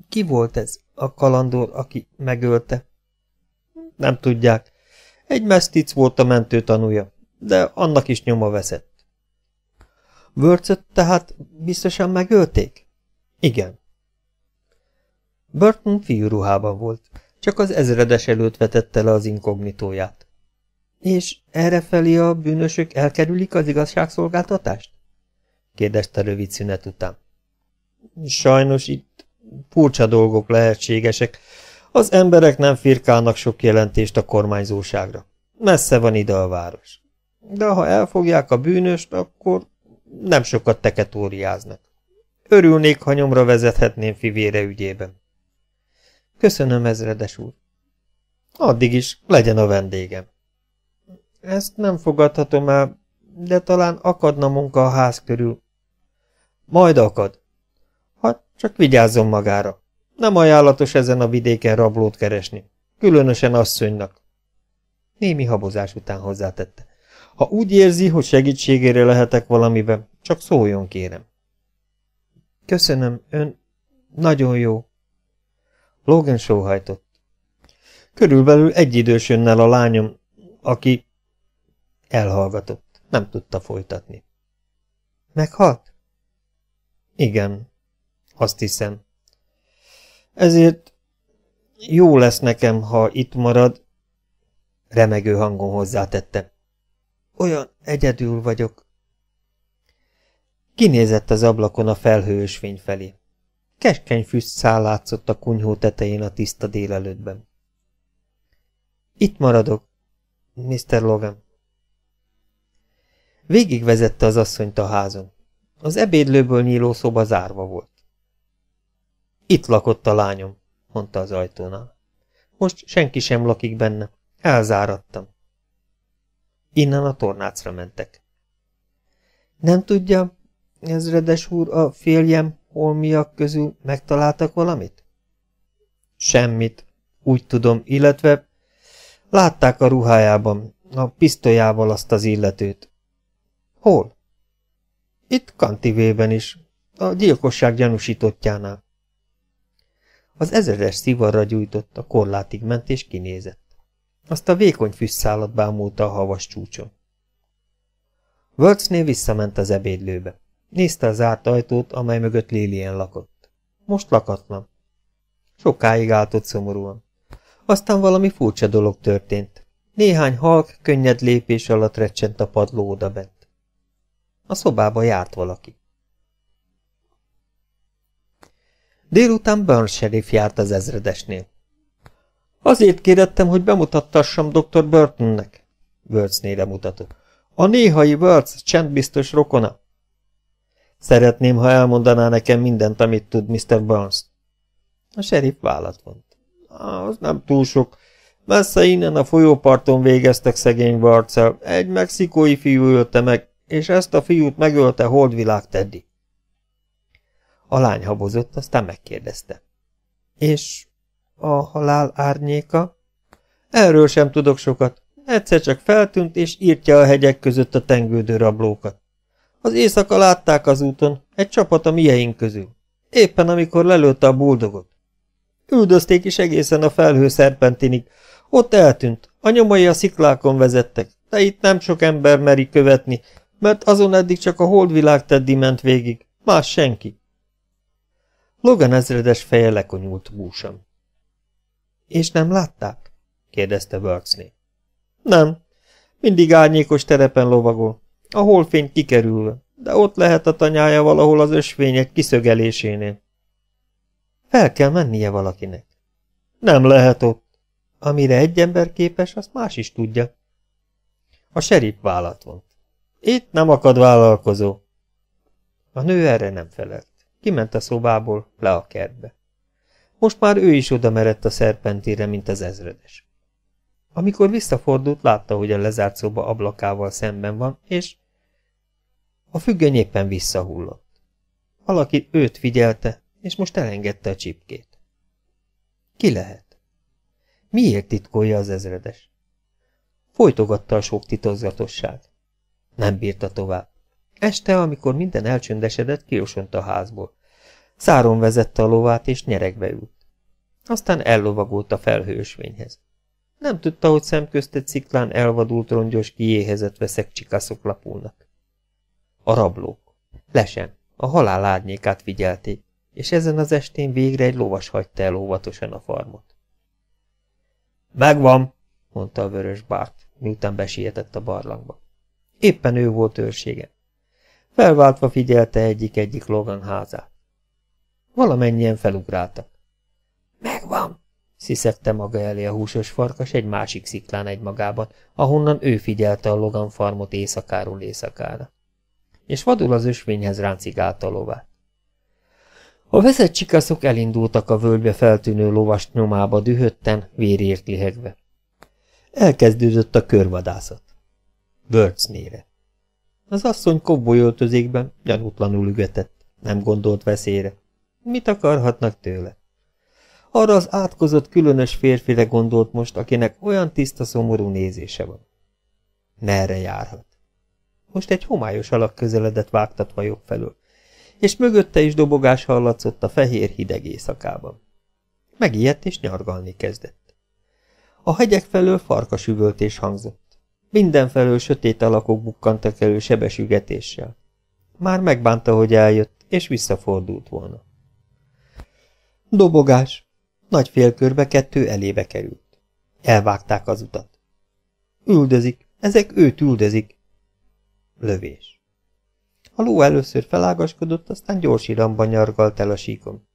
ki volt ez a kalandor, aki megölte? Nem tudják. Egy mesztic volt a mentő tanúja, de annak is nyoma veszett. Wörcöt tehát biztosan megölték? Igen. Burton fiúruhában volt, csak az ezredes előtt vetette le az inkognitóját. És errefelé a bűnösök elkerülik az igazságszolgáltatást? kérdezte rövid szünet után. Sajnos itt furcsa dolgok lehetségesek. Az emberek nem firkálnak sok jelentést a kormányzóságra. Messze van ide a város. De ha elfogják a bűnöst, akkor nem sokat teketóriáznak. Örülnék, ha nyomra vezethetném fivére ügyében. Köszönöm, ezredes úr. Addig is legyen a vendégem. Ezt nem fogadhatom el, de talán akadna munka a ház körül. Majd akad. Ha hát, csak vigyázzon magára. Nem ajánlatos ezen a vidéken rablót keresni. Különösen asszonynak. Némi habozás után hozzátette. Ha úgy érzi, hogy segítségére lehetek valamiben, csak szóljon, kérem. Köszönöm, ön nagyon jó. Logan sóhajtott. Körülbelül egy idős önnel a lányom, aki elhallgatott, nem tudta folytatni. Meghalt? Igen, azt hiszem. Ezért jó lesz nekem, ha itt marad, remegő hangon hozzátettem. Olyan egyedül vagyok. Kinézett az ablakon a felhőösvény felé. Keskeny füstszál látszott a kunyhó tetején a tiszta délelőttben. Itt maradok, Mr. Logan. vezette az asszonyt a házon. Az ebédlőből nyíló szoba zárva volt. Itt lakott a lányom, mondta az ajtónál. Most senki sem lakik benne. Elzáradtam. Innen a tornácra mentek. Nem tudja, ezredes úr, a féljem holmiak közül megtaláltak valamit? Semmit, úgy tudom, illetve látták a ruhájában, a pisztolyával azt az illetőt. Hol? Itt Kantivében is, a gyilkosság gyanúsítottjánál. Az ezredes szivarra gyújtott, a korlátig ment és kinézett. Azt a vékony füstszállat bámulta a havas csúcson. Wörcnél visszament az ebédlőbe. Nézte a zárt ajtót, amely mögött Lilian lakott. Most lakatlan. Sokáig állt ott szomorúan. Aztán valami furcsa dolog történt. Néhány halk, könnyed lépés alatt recsent a padló bent. A szobába járt valaki. Délután Burns serif járt az ezredesnél. Azért kérettem, hogy bemutathassam dr. Burtonnek. Wörcnére mutatok. A néhai Wörz csendbiztos rokona. Szeretném, ha elmondaná nekem mindent, amit tud Mr. Burns. A serif vállat vont. Az nem túl sok. Messze innen a folyóparton végeztek szegény Wörccel. Egy mexikói fiú ölte meg, és ezt a fiút megölte holdvilág Teddy. A lány habozott, aztán megkérdezte. És a halál árnyéka? Erről sem tudok sokat. Egyszer csak feltűnt, és írtja a hegyek között a tengődő rablókat. Az éjszaka látták az úton, egy csapat a mieink közül. Éppen amikor lelőtte a boldogot. Üldözték is egészen a felhő szerpentinig. Ott eltűnt, a nyomai a sziklákon vezettek, de itt nem sok ember meri követni, mert azon eddig csak a holdvilág Teddy ment végig, más senki. Logan ezredes feje lekonyult búsan. És nem látták? kérdezte Worksné. Nem. Mindig árnyékos terepen lovagol. A holfény kikerül, de ott lehet a tanyája valahol az ösvények kiszögelésénél. Fel kell mennie valakinek. Nem lehet ott. Amire egy ember képes, azt más is tudja. A serip vállat volt. Itt nem akad vállalkozó. A nő erre nem felelt. Kiment a szobából, le a kertbe. Most már ő is oda merett a szerpentére, mint az ezredes. Amikor visszafordult, látta, hogy a lezárt szoba ablakával szemben van, és a függöny éppen visszahullott. Valaki őt figyelte, és most elengedte a csipkét. Ki lehet? Miért titkolja az ezredes? Folytogatta a sok titokzatosság. Nem bírta tovább. Este, amikor minden elcsöndesedett, kiosont a házból. Száron vezette a lovát, és nyeregbe ült. Aztán ellovagolt a felhősvényhez. Nem tudta, hogy szemközt egy sziklán elvadult rongyos kiéhezett veszek csikaszok lapulnak. A rablók. Lesen, a halál árnyékát figyelték, és ezen az estén végre egy lovas hagyta el óvatosan a farmot. Megvan, mondta a vörös bárt, miután besietett a barlangba. Éppen ő volt őrsége. Felváltva figyelte egyik-egyik Logan házát. Valamennyien felugráltak. Megvan, sziszegte maga elé a húsos farkas egy másik sziklán egymagában, ahonnan ő figyelte a Logan farmot éjszakáról éjszakára. És vadul az ösvényhez ráncigálta a lovát. A veszett csikaszok elindultak a völgybe feltűnő lovast nyomába dühötten, vérért lihegve. Elkezdődött a körvadászat. nére. Az asszony kobolyöltözékben gyanútlanul ügetett, nem gondolt veszélyre. Mit akarhatnak tőle? Arra az átkozott különös férfire gondolt most, akinek olyan tiszta szomorú nézése van. Merre járhat? Most egy homályos alak közeledett vágtatva jobb felől, és mögötte is dobogás hallatszott a fehér hideg éjszakában. Megijedt és nyargalni kezdett. A hegyek felől farkas üvöltés hangzott. Mindenfelől sötét alakok bukkantak elő sebesügetéssel. Már megbánta, hogy eljött, és visszafordult volna. Dobogás, nagy félkörbe kettő elébe került. Elvágták az utat. Üldözik, ezek őt üldözik. Lövés. A ló először felágaskodott, aztán gyors iramban nyargalt el a síkon.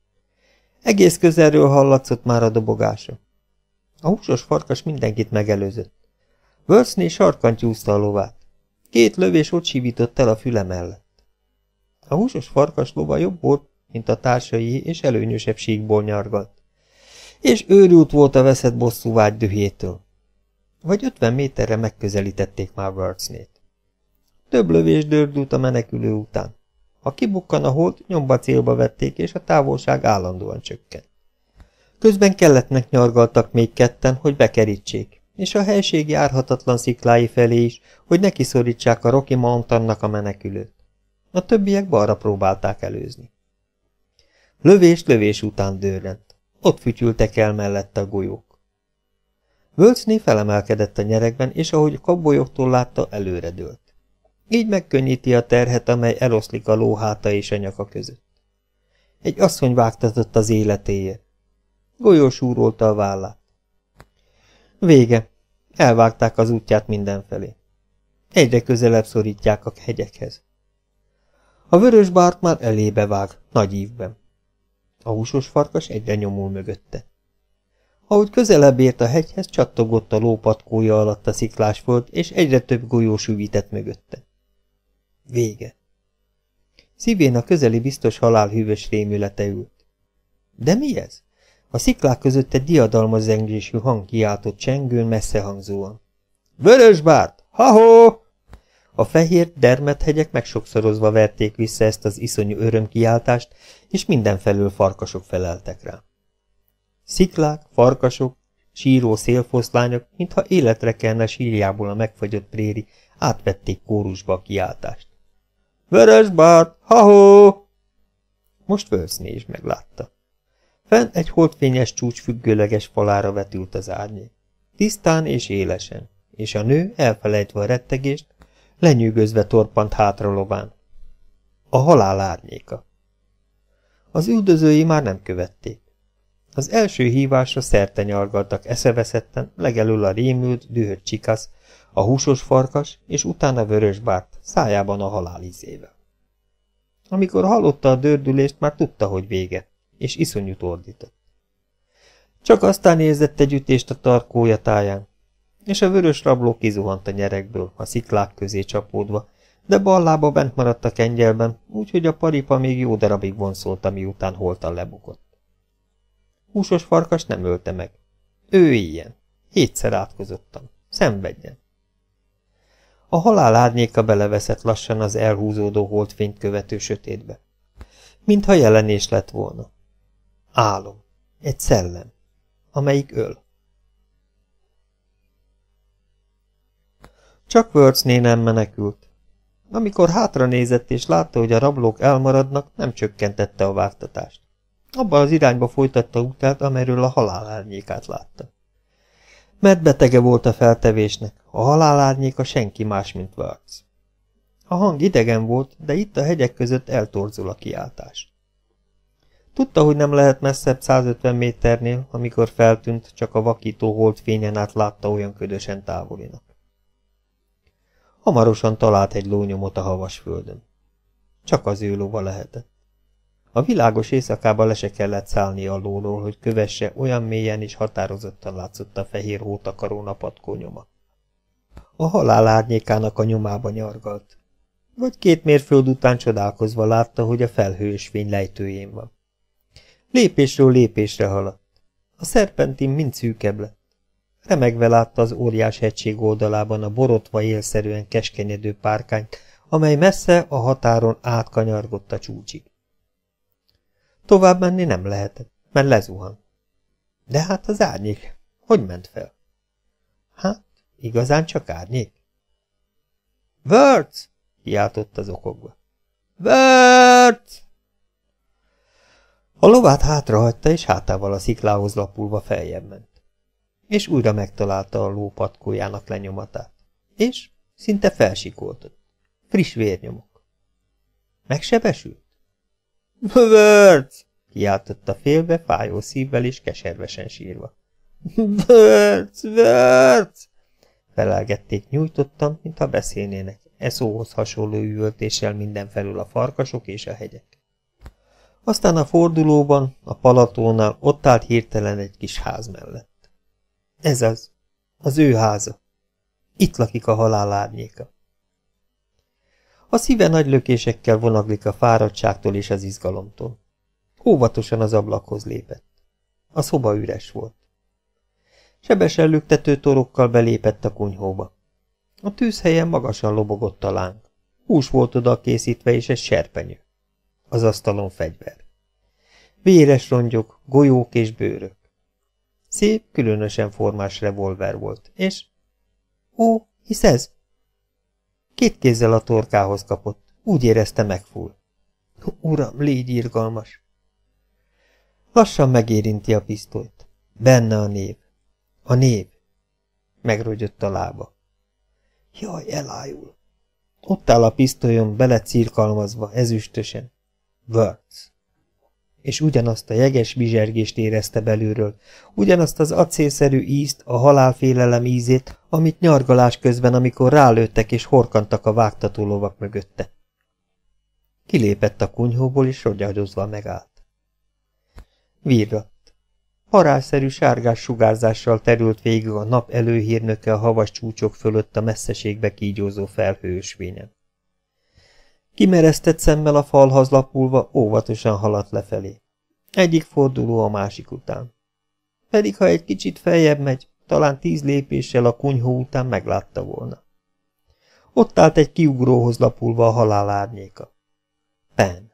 Egész közelről hallatszott már a dobogása. A húsos farkas mindenkit megelőzött. Wörszné sarkantyúzta a lovát. Két lövés ott sívított el a füle mellett. A húsos farkas lova jobb volt, mint a társai, és előnyösebb síkból nyargalt és őrült volt a veszett vágy dühétől. Vagy ötven méterre megközelítették már Wordsnét. Több lövés dördült a menekülő után. A kibukkan a holt, nyomba célba vették, és a távolság állandóan csökkent. Közben kelletnek nyargaltak még ketten, hogy bekerítsék, és a helység járhatatlan sziklái felé is, hogy ne szorítsák a Rocky Mountainnak a menekülőt. A többiek balra próbálták előzni. Lövés lövés után dőrent. Ott fütyültek el mellette a golyók. Völcné felemelkedett a nyerekben, és ahogy a kabbolyoktól látta, előre dőlt. Így megkönnyíti a terhet, amely eloszlik a lóháta és a nyaka között. Egy asszony vágtatott az életéért. Golyó súrolta a vállát. Vége. Elvágták az útját mindenfelé. Egyre közelebb szorítják a hegyekhez. A vörös bárt már elébe vág, nagy ívben. A húsos farkas egyre nyomul mögötte. Ahogy közelebb ért a hegyhez, csattogott a lópatkója alatt a volt és egyre több golyó süvített mögötte. Vége. Szívén a közeli biztos halál hűvös rémülete ült. De mi ez? A sziklák között egy diadalmas zengésű hang kiáltott csengőn messze hangzóan. Vörösbárt! Ha-ho! A fehér, dermet hegyek megsokszorozva verték vissza ezt az iszonyú örömkiáltást, és mindenfelől farkasok feleltek rá. Sziklák, farkasok, síró szélfoszlányok, mintha életre kelne sírjából a megfagyott préri, átvették kórusba a kiáltást. Vörös Bart, ha-hó! Most Vörszné is meglátta. Fent egy holdfényes csúcs függőleges falára vetült az árnyék. Tisztán és élesen, és a nő, elfelejtve a rettegést, lenyűgözve torpant lován. A halál árnyéka. Az üldözői már nem követték. Az első hívásra szerte nyargaltak eszeveszetten, legelül a rémült, dühött csikasz, a húsos farkas, és utána vörös bárt, szájában a halál ízével. Amikor hallotta a dördülést, már tudta, hogy vége, és iszonyú ordított. Csak aztán érzett egy ütést a tarkója táján, és a vörös rabló kizuhant a nyerekből, a sziklák közé csapódva, de bal lába bent maradt a kengyelben, úgyhogy a paripa még jó darabig vonszolta, miután holtan lebukott. Húsos farkas nem ölte meg. Ő ilyen. Hétszer átkozottam. Szenvedjen. A halál árnyéka beleveszett lassan az elhúzódó holdfényt követő sötétbe. Mintha jelenés lett volna. Álom. Egy szellem. Amelyik öl. Csak Wörcné nem menekült. Amikor hátra nézett és látta, hogy a rablók elmaradnak, nem csökkentette a vártatást. Abba az irányba folytatta utát, amerről a halál árnyékát látta. Mert betege volt a feltevésnek, a halál árnyéka senki más, mint Wörc. A hang idegen volt, de itt a hegyek között eltorzul a kiáltás. Tudta, hogy nem lehet messzebb 150 méternél, amikor feltűnt, csak a vakító holdfényen át látta olyan ködösen távolinak. Hamarosan talált egy lónyomot a havas földön. Csak az ő lova lehetett. A világos éjszakába le se kellett szállni a lóról, hogy kövesse, olyan mélyen és határozottan látszott a fehér hótakaró napatkó nyoma. A halál árnyékának a nyomába nyargalt. Vagy két mérföld után csodálkozva látta, hogy a fény lejtőjén van. Lépésről lépésre haladt. A szerpentin mind szűkebb lett. Remegve látta az óriás hegység oldalában a borotva élszerűen keskenyedő párkányt, amely messze a határon átkanyargott a csúcsig. Tovább menni nem lehetett, mert lezuhan. De hát az árnyék, hogy ment fel? Hát, igazán csak árnyék. Wörz! kiáltott az okokba. Wörz! A lovát hátrahagyta, és hátával a sziklához lapulva feljebb ment és újra megtalálta a ló patkójának lenyomatát. És szinte felsikoltott. Friss vérnyomok. Megsebesült? Börc! kiáltotta félbe, fájó szívvel és keservesen sírva. Börc! Börc! Felelgették nyújtottam, mintha beszélnének, e szóhoz hasonló üvöltéssel mindenfelül a farkasok és a hegyek. Aztán a fordulóban, a palatónál ott állt hirtelen egy kis ház mellett. Ez az. Az ő háza. Itt lakik a halál árnyéka. A szíve nagy lökésekkel vonaglik a fáradtságtól és az izgalomtól. Óvatosan az ablakhoz lépett. A szoba üres volt. Sebesen lüktető torokkal belépett a kunyhóba. A tűzhelyen magasan lobogott a láng. Hús volt oda készítve és egy serpenyő. Az asztalon fegyver. Véres rongyok, golyók és bőrök. Szép, különösen formás revolver volt, és... Ó, hisz ez? Két kézzel a torkához kapott, úgy érezte megfull. Uram, légy irgalmas! Lassan megérinti a pisztolyt. Benne a név. A név. Megrogyott a lába. Jaj, elájul. Ott áll a pisztolyon, belecirkalmazva, ezüstösen. Words és ugyanazt a jeges bizsergést érezte belülről, ugyanazt az acélszerű ízt, a halálfélelem ízét, amit nyargalás közben, amikor rálőttek és horkantak a vágtató lovak mögötte. Kilépett a kunyhóból, és rogyadozva megállt. Virratt. Parálszerű sárgás sugárzással terült végig a nap előhírnöke a havas csúcsok fölött a messzeségbe kígyózó felhősvényen. Kimeresztett szemmel a falhoz lapulva óvatosan haladt lefelé. Egyik forduló a másik után. Pedig ha egy kicsit feljebb megy, talán tíz lépéssel a kunyhó után meglátta volna. Ott állt egy kiugróhoz lapulva a halál árnyéka. Pen.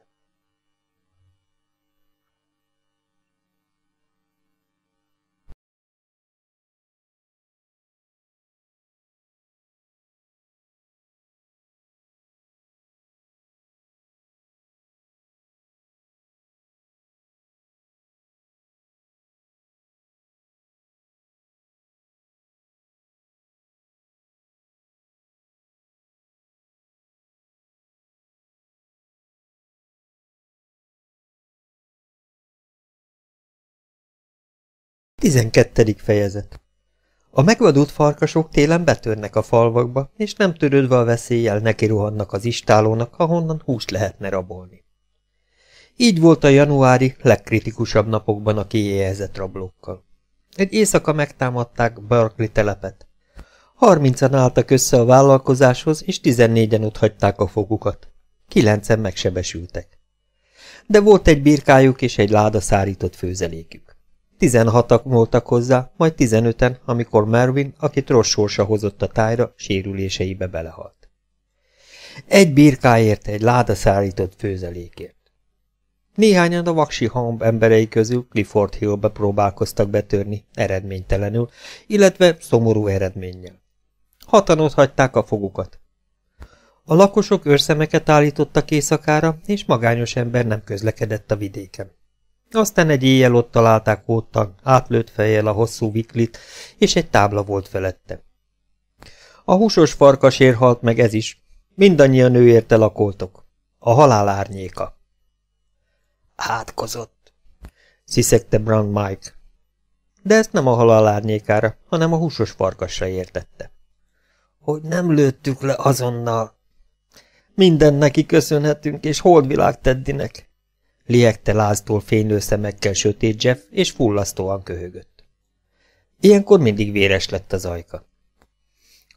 12. fejezet A megvadult farkasok télen betörnek a falvakba, és nem törődve a veszéllyel nekiruhannak az istálónak, ahonnan húst lehetne rabolni. Így volt a januári, legkritikusabb napokban a kiéhezett rablókkal. Egy éjszaka megtámadták Berkeley telepet. Harmincan álltak össze a vállalkozáshoz, és tizennégyen ott hagyták a fogukat. Kilencen megsebesültek. De volt egy birkájuk és egy láda szárított főzelékük. Tizenhatak voltak hozzá, majd tizenöten, amikor Mervin, akit rossz sorsa hozott a tájra, sérüléseibe belehalt. Egy birkáért, egy láda szárított főzelékért. Néhányan a vaksi hamb emberei közül Clifford Hillbe próbálkoztak betörni, eredménytelenül, illetve szomorú eredménnyel. Hatan ott hagyták a fogukat. A lakosok őrszemeket állítottak éjszakára, és magányos ember nem közlekedett a vidéken. Aztán egy éjjel ott találták hóttan, átlőtt fejjel a hosszú viklit, és egy tábla volt felette. A húsos farkasér halt meg ez is. Mindannyian ő érte lakoltok. A halál árnyéka. Átkozott, sziszegte Brown Mike. De ezt nem a halál árnyékára, hanem a húsos farkasra értette. Hogy nem lőttük le azonnal. Mindennek köszönhetünk, és holdvilág Teddinek liegte láztól fénylő szemekkel sötét Jeff, és fullasztóan köhögött. Ilyenkor mindig véres lett az ajka.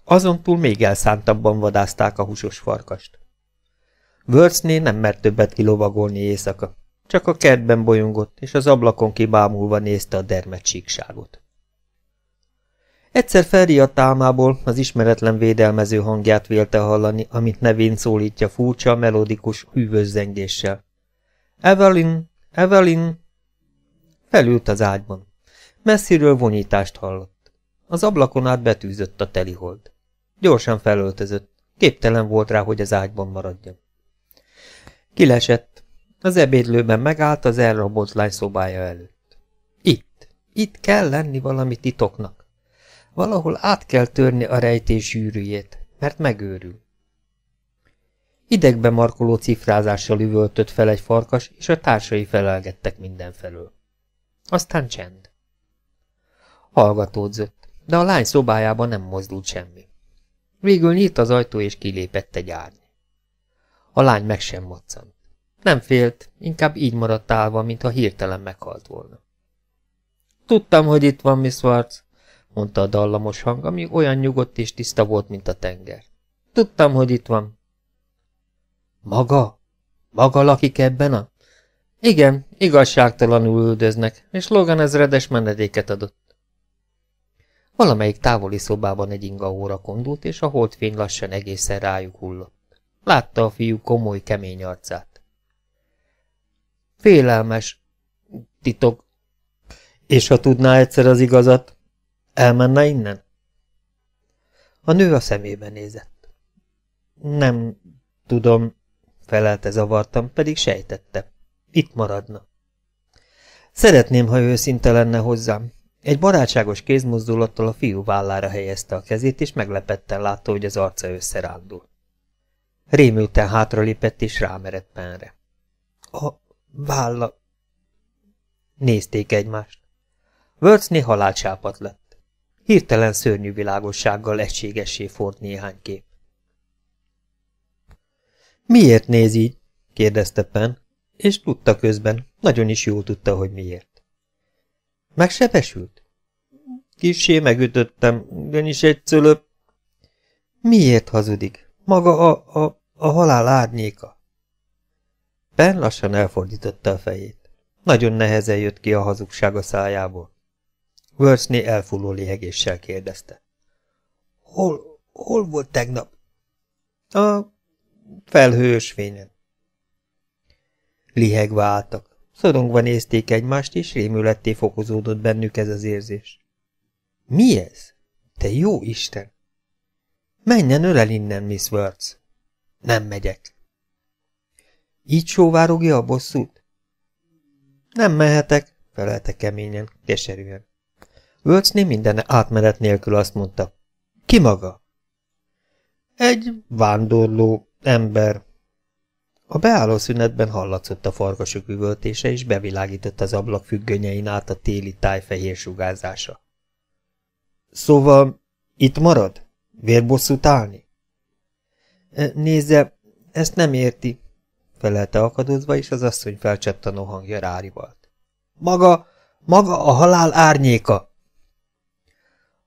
Azon túl még elszántabban vadázták a húsos farkast. Wörcné nem mert többet kilovagolni éjszaka, csak a kertben bolyongott, és az ablakon kibámulva nézte a dermet síkságot. Egyszer felriadt támából az ismeretlen védelmező hangját vélte hallani, amit nevén szólítja furcsa, melodikus, hűvös zengéssel. Evelyn, Evelyn! Felült az ágyban. Messziről vonyítást hallott. Az ablakon át betűzött a telihold. Gyorsan felöltözött. Képtelen volt rá, hogy az ágyban maradjon. Kilesett. Az ebédlőben megállt az elrabolt lány szobája előtt. Itt, itt kell lenni valami titoknak. Valahol át kell törni a rejtés sűrűjét, mert megőrül. Idegbe markoló cifrázással üvöltött fel egy farkas, és a társai felelgettek mindenfelől. Aztán csend. Hallgatódzott, de a lány szobájában nem mozdult semmi. Végül nyílt az ajtó, és kilépett egy árny. A lány meg sem moccant. Nem félt, inkább így maradt állva, mintha hirtelen meghalt volna. Tudtam, hogy itt van, Miss Warts, mondta a dallamos hang, ami olyan nyugodt és tiszta volt, mint a tenger. Tudtam, hogy itt van. Maga? Maga lakik ebben a... Igen, igazságtalanul üldöznek, és Logan ezredes menedéket adott. Valamelyik távoli szobában egy inga óra kondult, és a holdfény lassan egészen rájuk hullott. Látta a fiú komoly, kemény arcát. Félelmes. Titok. És ha tudná egyszer az igazat, elmenne innen? A nő a szemébe nézett. Nem tudom, felelte zavartam, pedig sejtette. Itt maradna. Szeretném, ha őszinte lenne hozzám. Egy barátságos kézmozdulattal a fiú vállára helyezte a kezét, és meglepetten látta, hogy az arca összerándul. Rémülten hátralépett, és rámerett penre. A válla... Nézték egymást. Wörcné halálcsápat lett. Hirtelen szörnyű világossággal egységessé ford néhány kép. Miért néz így? kérdezte Pen, és tudta közben, nagyon is jól tudta, hogy miért. Megsebesült? Kissé megütöttem, ugyanis egy cölöp. Miért hazudik? Maga a, a, a halál árnyéka. Pen lassan elfordította a fejét. Nagyon nehezen jött ki a hazugság a szájából. Worsley elfulló léhegéssel kérdezte. Hol, hol volt tegnap? A Felhős fényen. Lihegve álltak. Szorongva nézték egymást, és rémületté fokozódott bennük ez az érzés. Mi ez? Te jó Isten! Menjen ölel innen, Miss Words! Nem megyek. Így sóvárogja a bosszút? Nem mehetek, felelte keményen, keserűen. Völcné minden átmenet nélkül azt mondta. Ki maga? Egy vándorló, ember. A beálló szünetben hallatszott a farkasok üvöltése, és bevilágított az ablak függönyein át a téli tájfehér sugárzása. Szóval itt marad? Vérbosszút állni? E, nézze, ezt nem érti, felelte akadozva, és az asszony felcsattanó hangja rárivalt. Maga, maga a halál árnyéka!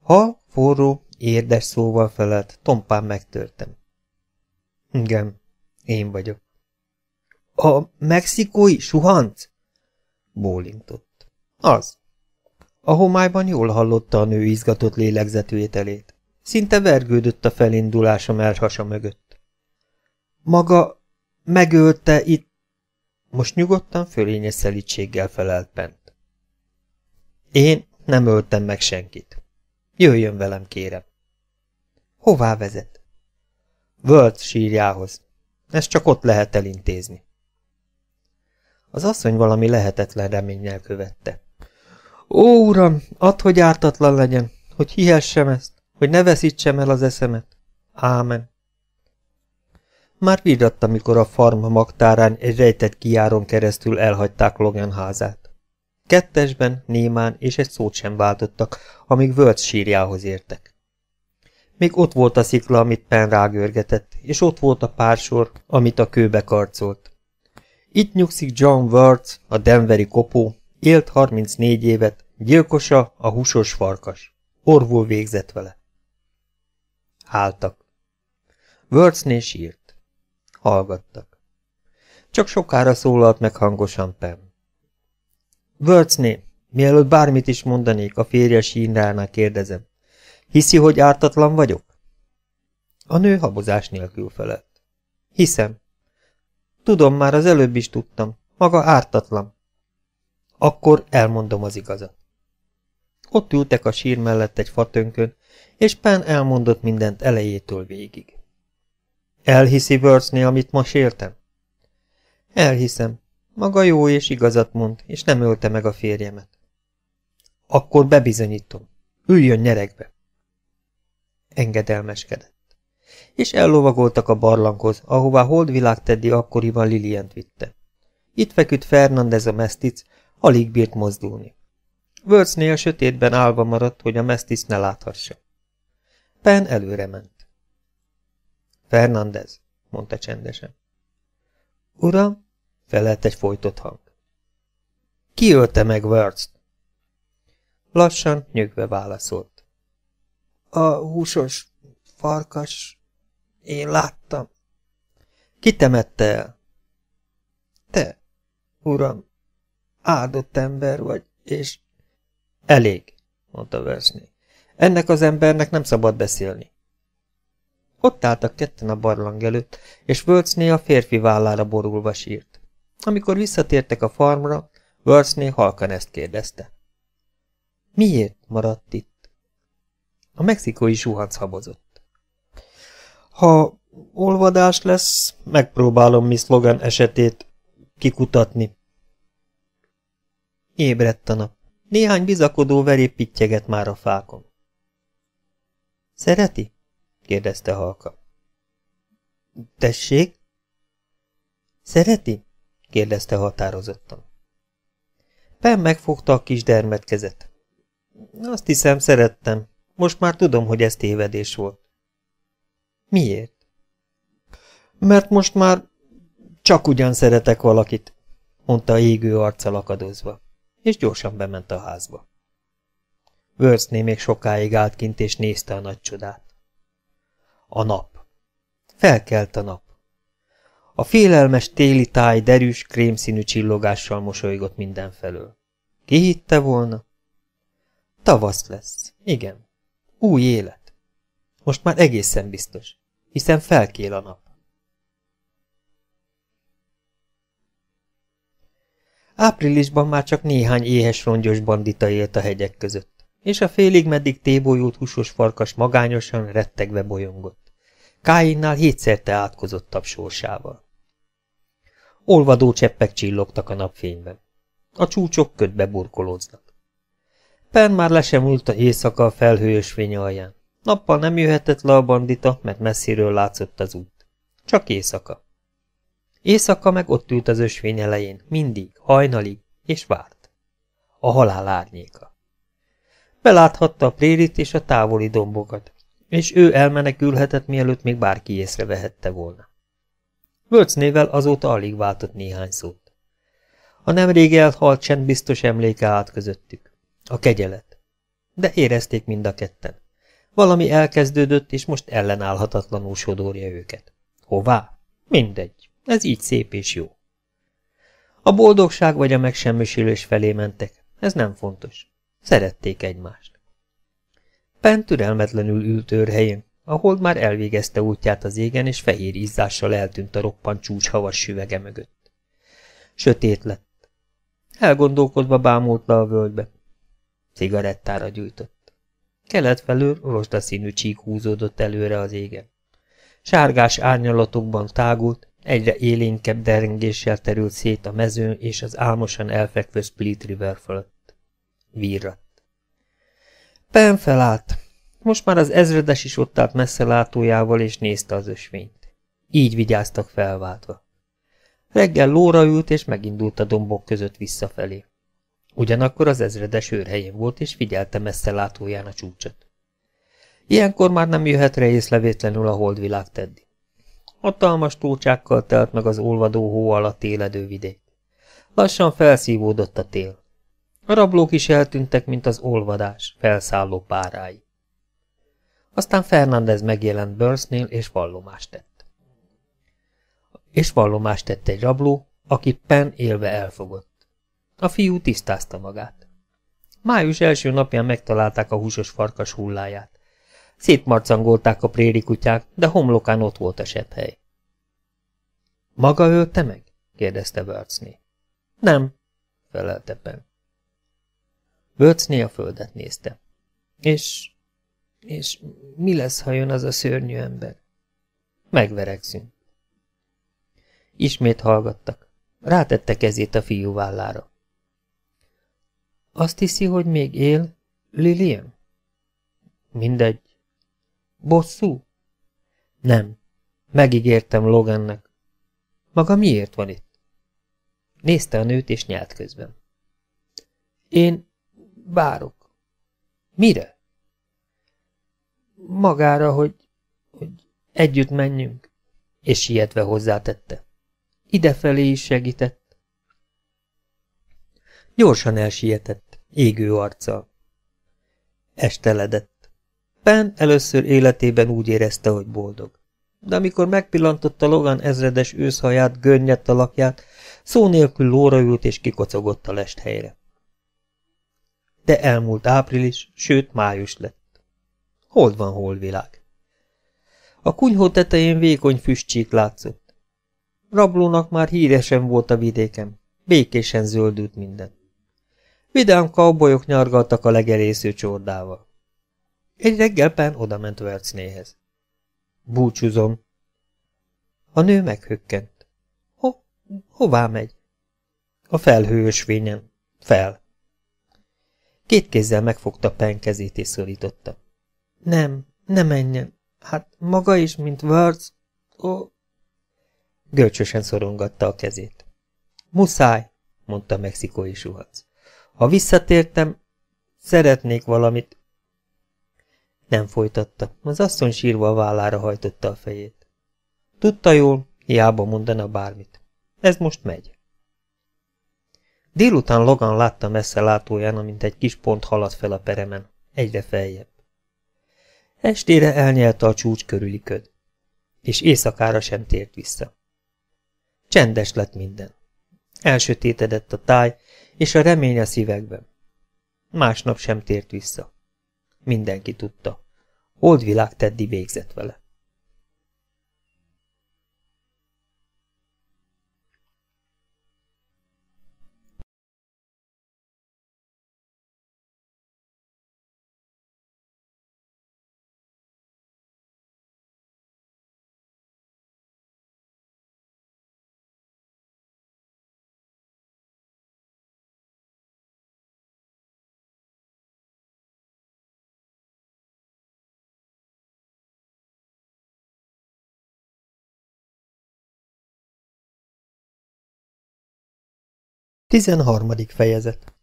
Ha forró, érdes szóval felelt, tompán megtörtem. Igen, én vagyok. A mexikói suhanc? Bólintott. Az. A homályban jól hallotta a nő izgatott lélegzetvételét. Szinte vergődött a felindulása merhasa mögött. Maga megölte itt... Most nyugodtan fölényes szelítséggel felelt Bent. Én nem öltem meg senkit. Jöjjön velem, kérem. Hová vezet? Völd sírjához. Ezt csak ott lehet elintézni. Az asszony valami lehetetlen reménnyel követte. Ó, uram, add, hogy ártatlan legyen, hogy hihessem ezt, hogy ne veszítsem el az eszemet. Ámen. Már virradt, amikor a farma magtárán egy rejtett kiáron keresztül elhagyták Logan házát. Kettesben, némán és egy szót sem váltottak, amíg Völc sírjához értek. Még ott volt a szikla, amit Pen rágörgetett, és ott volt a pársor, amit a kőbe karcolt. Itt nyugszik John Words, a denveri kopó, élt 34 évet, gyilkosa a húsos farkas. Orvul végzett vele. Háltak. Wörcné sírt. Hallgattak. Csak sokára szólalt meg hangosan Pen. Wörcné, mielőtt bármit is mondanék, a férje sínránál kérdezem. Hiszi, hogy ártatlan vagyok? A nő habozás nélkül felett. Hiszem. Tudom, már az előbb is tudtam. Maga ártatlan. Akkor elmondom az igazat. Ott ültek a sír mellett egy fatönkön, és Pán elmondott mindent elejétől végig. Elhiszi Wörthnél, amit ma sértem? Elhiszem. Maga jó és igazat mond, és nem ölte meg a férjemet. Akkor bebizonyítom. Üljön nyerekbe. Engedelmeskedett. És ellovagoltak a barlanghoz, ahová holdvilág Teddy akkoriban Lilient vitte. Itt feküdt Fernandez a mesztic, alig bírt mozdulni. Wörcnél sötétben állva maradt, hogy a mesztic ne láthassa. Pen előre ment. Fernandez, mondta csendesen. Uram, felelt egy folytott hang. Ki ölte meg Wörth? Lassan, nyögve válaszolt. A húsos farkas... Én láttam. Ki temette el? Te, uram, áldott ember vagy, és... Elég, mondta Versné. Ennek az embernek nem szabad beszélni. Ott álltak ketten a barlang előtt, és Wörcné a férfi vállára borulva sírt. Amikor visszatértek a farmra, Wörcné halkan ezt kérdezte. Miért maradt itt? A mexikói suhac habozott. Ha olvadás lesz, megpróbálom Miss Logan esetét kikutatni. Ébredt a nap. Néhány bizakodó veré pittyeget már a fákon. Szereti? kérdezte halka. Tessék? Szereti? kérdezte határozottan. Pen megfogta a kis dermedkezet. Azt hiszem, szerettem, most már tudom, hogy ez tévedés volt. Miért? Mert most már csak ugyan szeretek valakit, mondta égő arccal akadozva, és gyorsan bement a házba. Wörszné még sokáig állt kint, és nézte a nagy csodát. A nap. Felkelt a nap. A félelmes téli táj derűs, krémszínű csillogással mosolygott mindenfelől. Ki hitte volna? Tavasz lesz, igen. Új élet. Most már egészen biztos, hiszen felkél a nap. Áprilisban már csak néhány éhes rongyos bandita élt a hegyek között, és a félig meddig tébolyult húsos farkas magányosan rettegve bolyongott. Káinnál hétszerte átkozottabb sorsával. Olvadó cseppek csillogtak a napfényben. A csúcsok ködbe burkolóznak. Éppen már le sem a éjszaka a felhős fény alján. Nappal nem jöhetett le a bandita, mert messziről látszott az út. Csak éjszaka. Éjszaka meg ott ült az ösvény elején, mindig, hajnalig, és várt. A halál árnyéka. Beláthatta a prérit és a távoli dombokat, és ő elmenekülhetett, mielőtt még bárki észrevehette volna. Völcnével azóta alig váltott néhány szót. A nemrég elhalt csend biztos emléke állt közöttük. A kegyelet. De érezték mind a ketten. Valami elkezdődött, és most ellenállhatatlanul sodorja őket. Hová? Mindegy. Ez így szép és jó. A boldogság vagy a megsemmisülés felé mentek. Ez nem fontos. Szerették egymást. Pent türelmetlenül ült őrhelyén, a hold már elvégezte útját az égen, és fehér izzással eltűnt a roppant csúcs havas süvege mögött. Sötét lett. Elgondolkodva bámult le a völgybe. Cigarettára gyújtott. Kelet felől rostaszínű csík húzódott előre az égen. Sárgás árnyalatokban tágult, egyre élénkebb derengéssel terült szét a mezőn és az álmosan elfekvő Split River fölött. Virratt. Pen felállt. Most már az ezredes is ott állt messze látójával és nézte az ösvényt. Így vigyáztak felváltva. Reggel lóra ült és megindult a dombok között visszafelé. Ugyanakkor az ezredes őrhelyén volt, és figyelte messze látóján a csúcsot. Ilyenkor már nem jöhet rá észlevétlenül a holdvilág Teddy. Hatalmas tócsákkal telt meg az olvadó hó alatt éledő vidék. Lassan felszívódott a tél. A rablók is eltűntek, mint az olvadás, felszálló párái. Aztán Fernández megjelent Börsznél, és vallomást tett. És vallomást tett egy rabló, aki Penn élve elfogott. A fiú tisztázta magát. Május első napján megtalálták a húsos farkas hulláját. Szétmarcangolták a prérikutyák, de homlokán ott volt a hely. Maga ölte meg? kérdezte Wörcné. Nem, felelte Ben. Wörcné a földet nézte. És... és mi lesz, ha jön az a szörnyű ember? Megverekszünk. Ismét hallgattak. Rátette kezét a fiú vállára. Azt hiszi, hogy még él Lilian? Mindegy. Bosszú? Nem. Megígértem Logannek. Maga miért van itt? Nézte a nőt és nyelt közben. Én várok. Mire? Magára, hogy, hogy együtt menjünk, és sietve hozzátette. Idefelé is segített. Gyorsan elsietett, égő arccal. Esteledett. Pán először életében úgy érezte, hogy boldog. De amikor megpillantotta Logan ezredes őszhaját, görnyett a lakját, szó nélkül lóra ült és kikocogott a lest helyre. De elmúlt április, sőt május lett. Hol van hol világ? A kunyhó tetején vékony füstcsík látszott. Rablónak már híresen volt a vidékem, békésen zöldült minden. Vidám kaubolyok nyargaltak a legerésző csordával. Egy reggel Pán odament Vercnéhez. Búcsúzom. A nő meghökkent. Ho hová megy? A felhőösvényen. Fel. Két kézzel megfogta Pán kezét és szorította. Nem, ne menjen. Hát maga is, mint Verc. Ó. Görcsösen szorongatta a kezét. Muszáj, mondta mexikói suhac. Ha visszatértem, szeretnék valamit. Nem folytatta, az asszony sírva a vállára hajtotta a fejét. Tudta jól, hiába mondana bármit. Ez most megy. Délután Logan látta messze látóján, amint egy kis pont halad fel a peremen, egyre feljebb. Estére elnyelte a csúcs körüli köd, és éjszakára sem tért vissza. Csendes lett minden. Elsötétedett a táj, és a remény a szívekben. Másnap sem tért vissza. Mindenki tudta. Oldvilág Teddy végzett vele. Tizenharmadik fejezet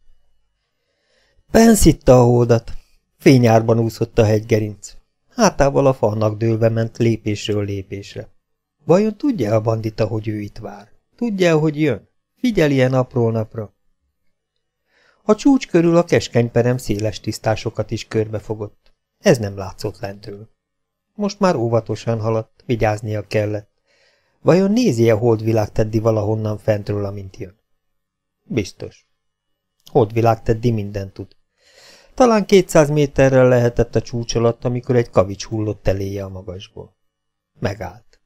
Pence itta a holdat. Fényárban úszott a hegygerinc. Hátával a falnak dőlve ment lépésről lépésre. Vajon tudja a bandita, hogy ő itt vár? Tudja, hogy jön? Figyel ilyen napról napra. A csúcs körül a keskeny perem széles tisztásokat is körbefogott. Ez nem látszott lentről. Most már óvatosan haladt, vigyáznia kellett. Vajon nézi a holdvilág Teddi valahonnan fentről, amint jön? Biztos. Holdvilág Teddy mindent tud. Talán 200 méterrel lehetett a csúcs alatt, amikor egy kavics hullott eléje a magasból. Megállt.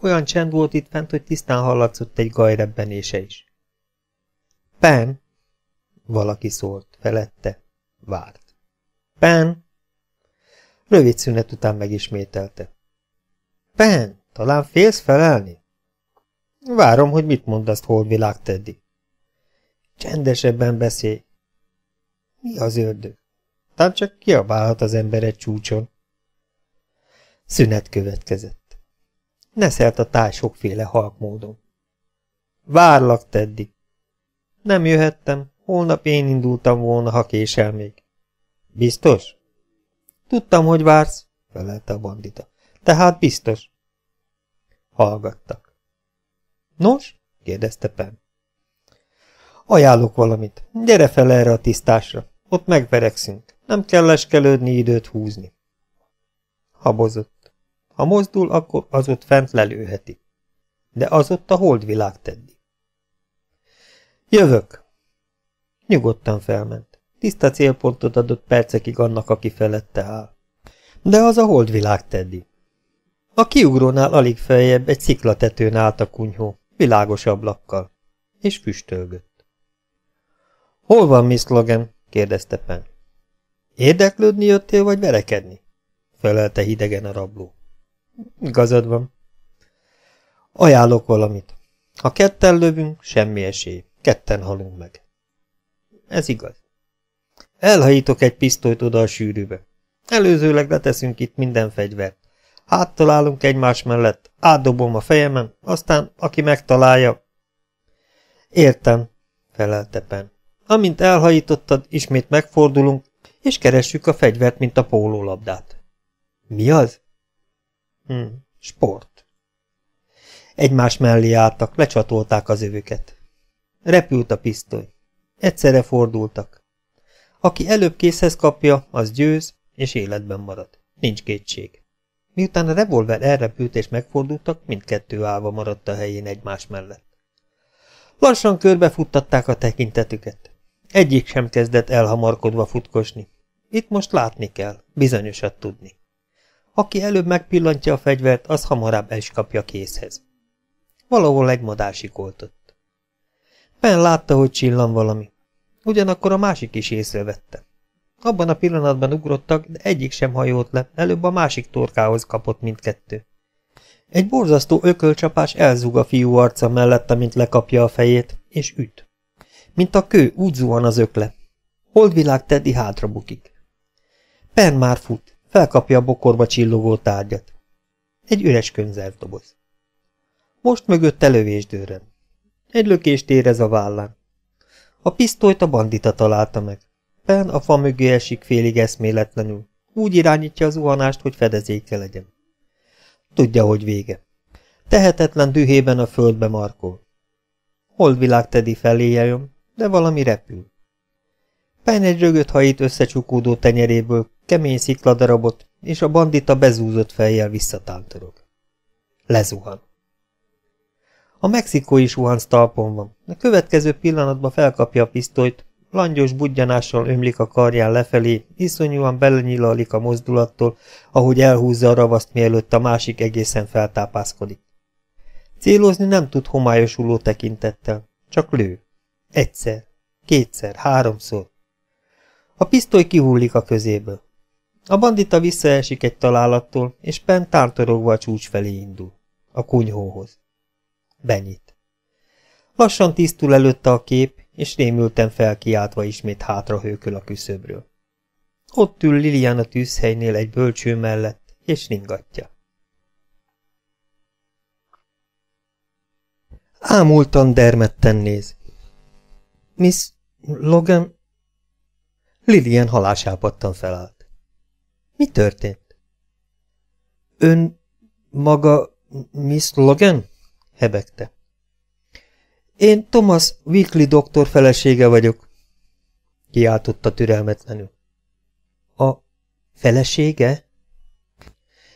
Olyan csend volt itt fent, hogy tisztán hallatszott egy gajrebbenése is. Pen! Valaki szólt felette. Várt. Pen! Rövid szünet után megismételte. Pen, talán félsz felelni? Várom, hogy mit mondasz, világ Teddy. Csendesebben beszélj. Mi az ördög? Tám csak kiabálhat az ember egy csúcson. Szünet következett. Neszelt a táj sokféle halk módon. Várlak, Teddy. Nem jöhettem, holnap én indultam volna, ha még. Biztos? Tudtam, hogy vársz, felelte a bandita. Tehát biztos. Hallgattak. Nos? kérdezte Pem. Ajánlok valamit. Gyere fel erre a tisztásra. Ott megverekszünk. Nem kell leskelődni időt húzni. Habozott. Ha mozdul, akkor az ott fent lelőheti. De az ott a holdvilág teddi. Jövök. Nyugodtan felment. Tiszta célpontot adott percekig annak, aki felette áll. De az a holdvilág teddi. A kiugrónál alig feljebb egy sziklatetőn állt a kunyhó, világos ablakkal, és füstölgött. Hol van Miss Logan? kérdezte Pen. Érdeklődni jöttél, vagy verekedni? felelte hidegen a rabló. Igazad van. Ajánlok valamit. Ha ketten lövünk, semmi esély. Ketten halunk meg. Ez igaz. Elhajítok egy pisztolyt oda a sűrűbe. Előzőleg leteszünk itt minden fegyvert. Háttalálunk egymás mellett, átdobom a fejemen, aztán aki megtalálja... Értem, felelte Pen. Amint elhajítottad, ismét megfordulunk, és keressük a fegyvert, mint a pólólabdát. Mi az? Hm, sport. Egymás mellé álltak, lecsatolták az övöket. Repült a pisztoly. Egyszerre fordultak. Aki előbb készhez kapja, az győz, és életben marad. Nincs kétség. Miután a revolver elrepült és megfordultak, mindkettő állva maradt a helyén egymás mellett. Lassan körbefuttatták a tekintetüket. Egyik sem kezdett elhamarkodva futkosni. Itt most látni kell, bizonyosat tudni. Aki előbb megpillantja a fegyvert, az hamarabb el is kapja készhez. Valahol egy madár sikoltott. látta, hogy csillan valami. Ugyanakkor a másik is észrevette. Abban a pillanatban ugrottak, de egyik sem hajolt le, előbb a másik torkához kapott mindkettő. Egy borzasztó ökölcsapás elzúg a fiú arca mellett, amint lekapja a fejét, és üt. Mint a kő, úgy zuhan az ökle. Holdvilág Teddy hátra bukik. Pen már fut, felkapja a bokorba csillogó tárgyat. Egy üres könyvzárdoboz. Most mögött elővés dőren. Egy lökést érez a vállán. A pisztolyt a bandita találta meg. Pen a fa mögé esik félig eszméletlenül. Úgy irányítja az uhanást, hogy fedezéke legyen. Tudja, hogy vége. Tehetetlen dühében a földbe markol. Holdvilág Teddy feléje jön, de valami repül. Pán egy rögött hajít összecsukódó tenyeréből, kemény szikladarabot, és a bandita bezúzott fejjel visszatántorog. Lezuhan. A mexikói suhanc talpon van, a következő pillanatban felkapja a pisztolyt, langyos budjanással ömlik a karján lefelé, iszonyúan belenyilalik a mozdulattól, ahogy elhúzza a ravaszt, mielőtt a másik egészen feltápászkodik. Célozni nem tud homályosuló tekintettel, csak lő. Egyszer, kétszer, háromszor. A pisztoly kihullik a közéből. A bandita visszaesik egy találattól, és Pen tártorogva a csúcs felé indul. A kunyhóhoz. Benyit. Lassan tisztul előtte a kép, és rémülten felkiáltva ismét hátra hőköl a küszöbről. Ott ül Lilian a tűzhelynél egy bölcső mellett, és ringatja. Ámultan dermedten néz. Miss Logan... Lilian halásápattan felállt. Mi történt? Ön maga Miss Logan? hebegte. Én Thomas Weekly doktor felesége vagyok, kiáltotta türelmetlenül. A felesége?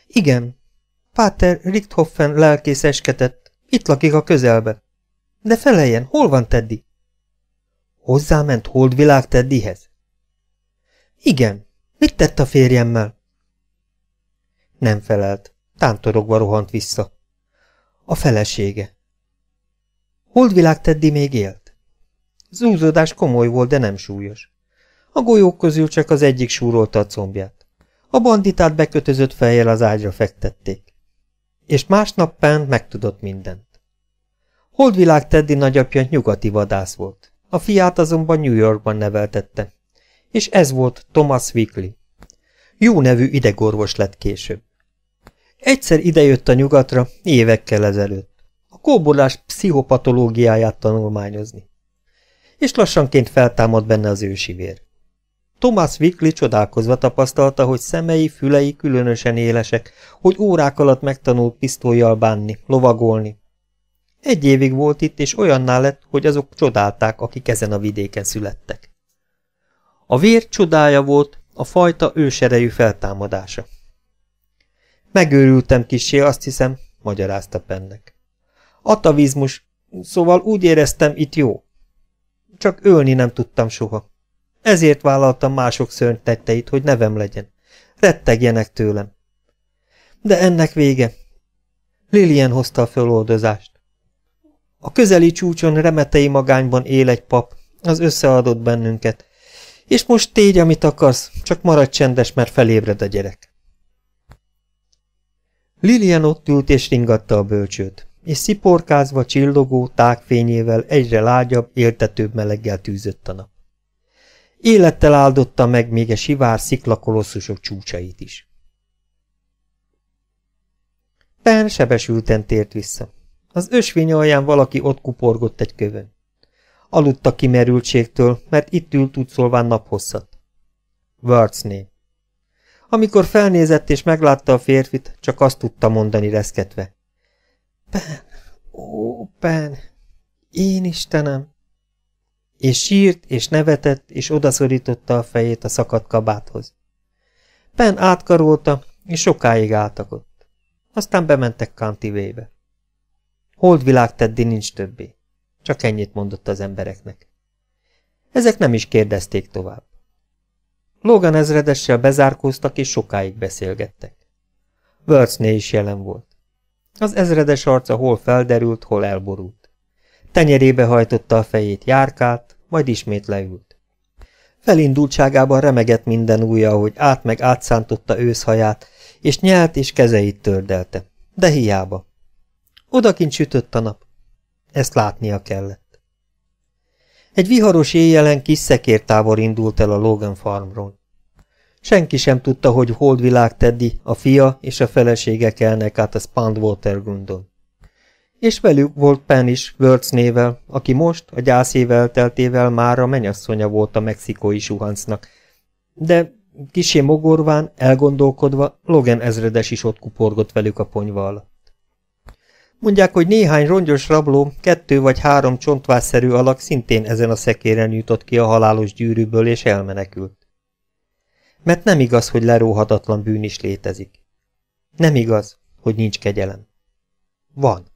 Igen, Páter Richthofen lelkész esketett, itt lakik a közelben. De feleljen, hol van Teddy? Hozzáment holdvilág Teddyhez? Igen. Mit tett a férjemmel? Nem felelt. Tántorogva rohant vissza. A felesége. Holdvilág Teddy még élt. Zúzódás komoly volt, de nem súlyos. A golyók közül csak az egyik súrolta a combját. A banditát bekötözött fejjel az ágyra fektették. És másnap Pán megtudott mindent. Holdvilág Teddy nagyapja nyugati vadász volt. A fiát azonban New Yorkban neveltette. És ez volt Thomas Wickley. Jó nevű idegorvos lett később. Egyszer idejött a nyugatra, évekkel ezelőtt, a kóborlás pszichopatológiáját tanulmányozni. És lassanként feltámad benne az ősi vér. Thomas Wickley csodálkozva tapasztalta, hogy szemei, fülei különösen élesek, hogy órák alatt megtanult pisztolyjal bánni, lovagolni, egy évig volt itt, és olyanná lett, hogy azok csodálták, akik ezen a vidéken születtek. A vér csodája volt, a fajta őserejű feltámadása. Megőrültem kisé, azt hiszem, magyarázta Pennek. Atavizmus, szóval úgy éreztem, itt jó. Csak ölni nem tudtam soha. Ezért vállaltam mások tetteit, hogy nevem legyen. Rettegjenek tőlem. De ennek vége. Lilien hozta a föloldozást. A közeli csúcson remetei magányban él egy pap, az összeadott bennünket. És most tégy, amit akarsz, csak maradj csendes, mert felébred a gyerek. Lilian ott ült és ringatta a bölcsőt, és sziporkázva csillogó tágfényével egyre lágyabb, éltetőbb meleggel tűzött a nap. Élettel áldotta meg még a sivár sziklakolosszusok csúcsait is. Ben sebesülten tért vissza. Az ösvény alján valaki ott kuporgott egy kövön. Aludt a kimerültségtől, mert itt ült úgy szólván naphosszat. Wörcné. Amikor felnézett és meglátta a férfit, csak azt tudta mondani reszketve. Pen, ó, Pen, én Istenem! És sírt, és nevetett, és odaszorította a fejét a szakadt kabáthoz. Pen átkarolta, és sokáig álltak ott. Aztán bementek Kantivébe. Holdvilág Teddy nincs többé. Csak ennyit mondott az embereknek. Ezek nem is kérdezték tovább. Logan ezredessel bezárkóztak és sokáig beszélgettek. Wörcné is jelen volt. Az ezredes arca hol felderült, hol elborult. Tenyerébe hajtotta a fejét, járkált, majd ismét leült. Felindultságában remegett minden újja, hogy át meg átszántotta őszhaját, és nyelt és kezeit tördelte, de hiába. Odakint sütött a nap. Ezt látnia kellett. Egy viharos éjjelen kis szekértávor indult el a Logan farmról. Senki sem tudta, hogy holdvilág Teddy, a fia és a felesége kelnek át a Spandwatergrundon. És velük volt Penn is, Wörz nével, aki most, a gyászével elteltével már a menyasszonya volt a mexikói suhancnak, de kisé mogorván, elgondolkodva, Logan ezredes is ott kuporgott velük a ponyva alatt. Mondják, hogy néhány rongyos rabló, kettő vagy három csontvásszerű alak szintén ezen a szekéren jutott ki a halálos gyűrűből és elmenekült. Mert nem igaz, hogy leróhatatlan bűn is létezik. Nem igaz, hogy nincs kegyelem. Van.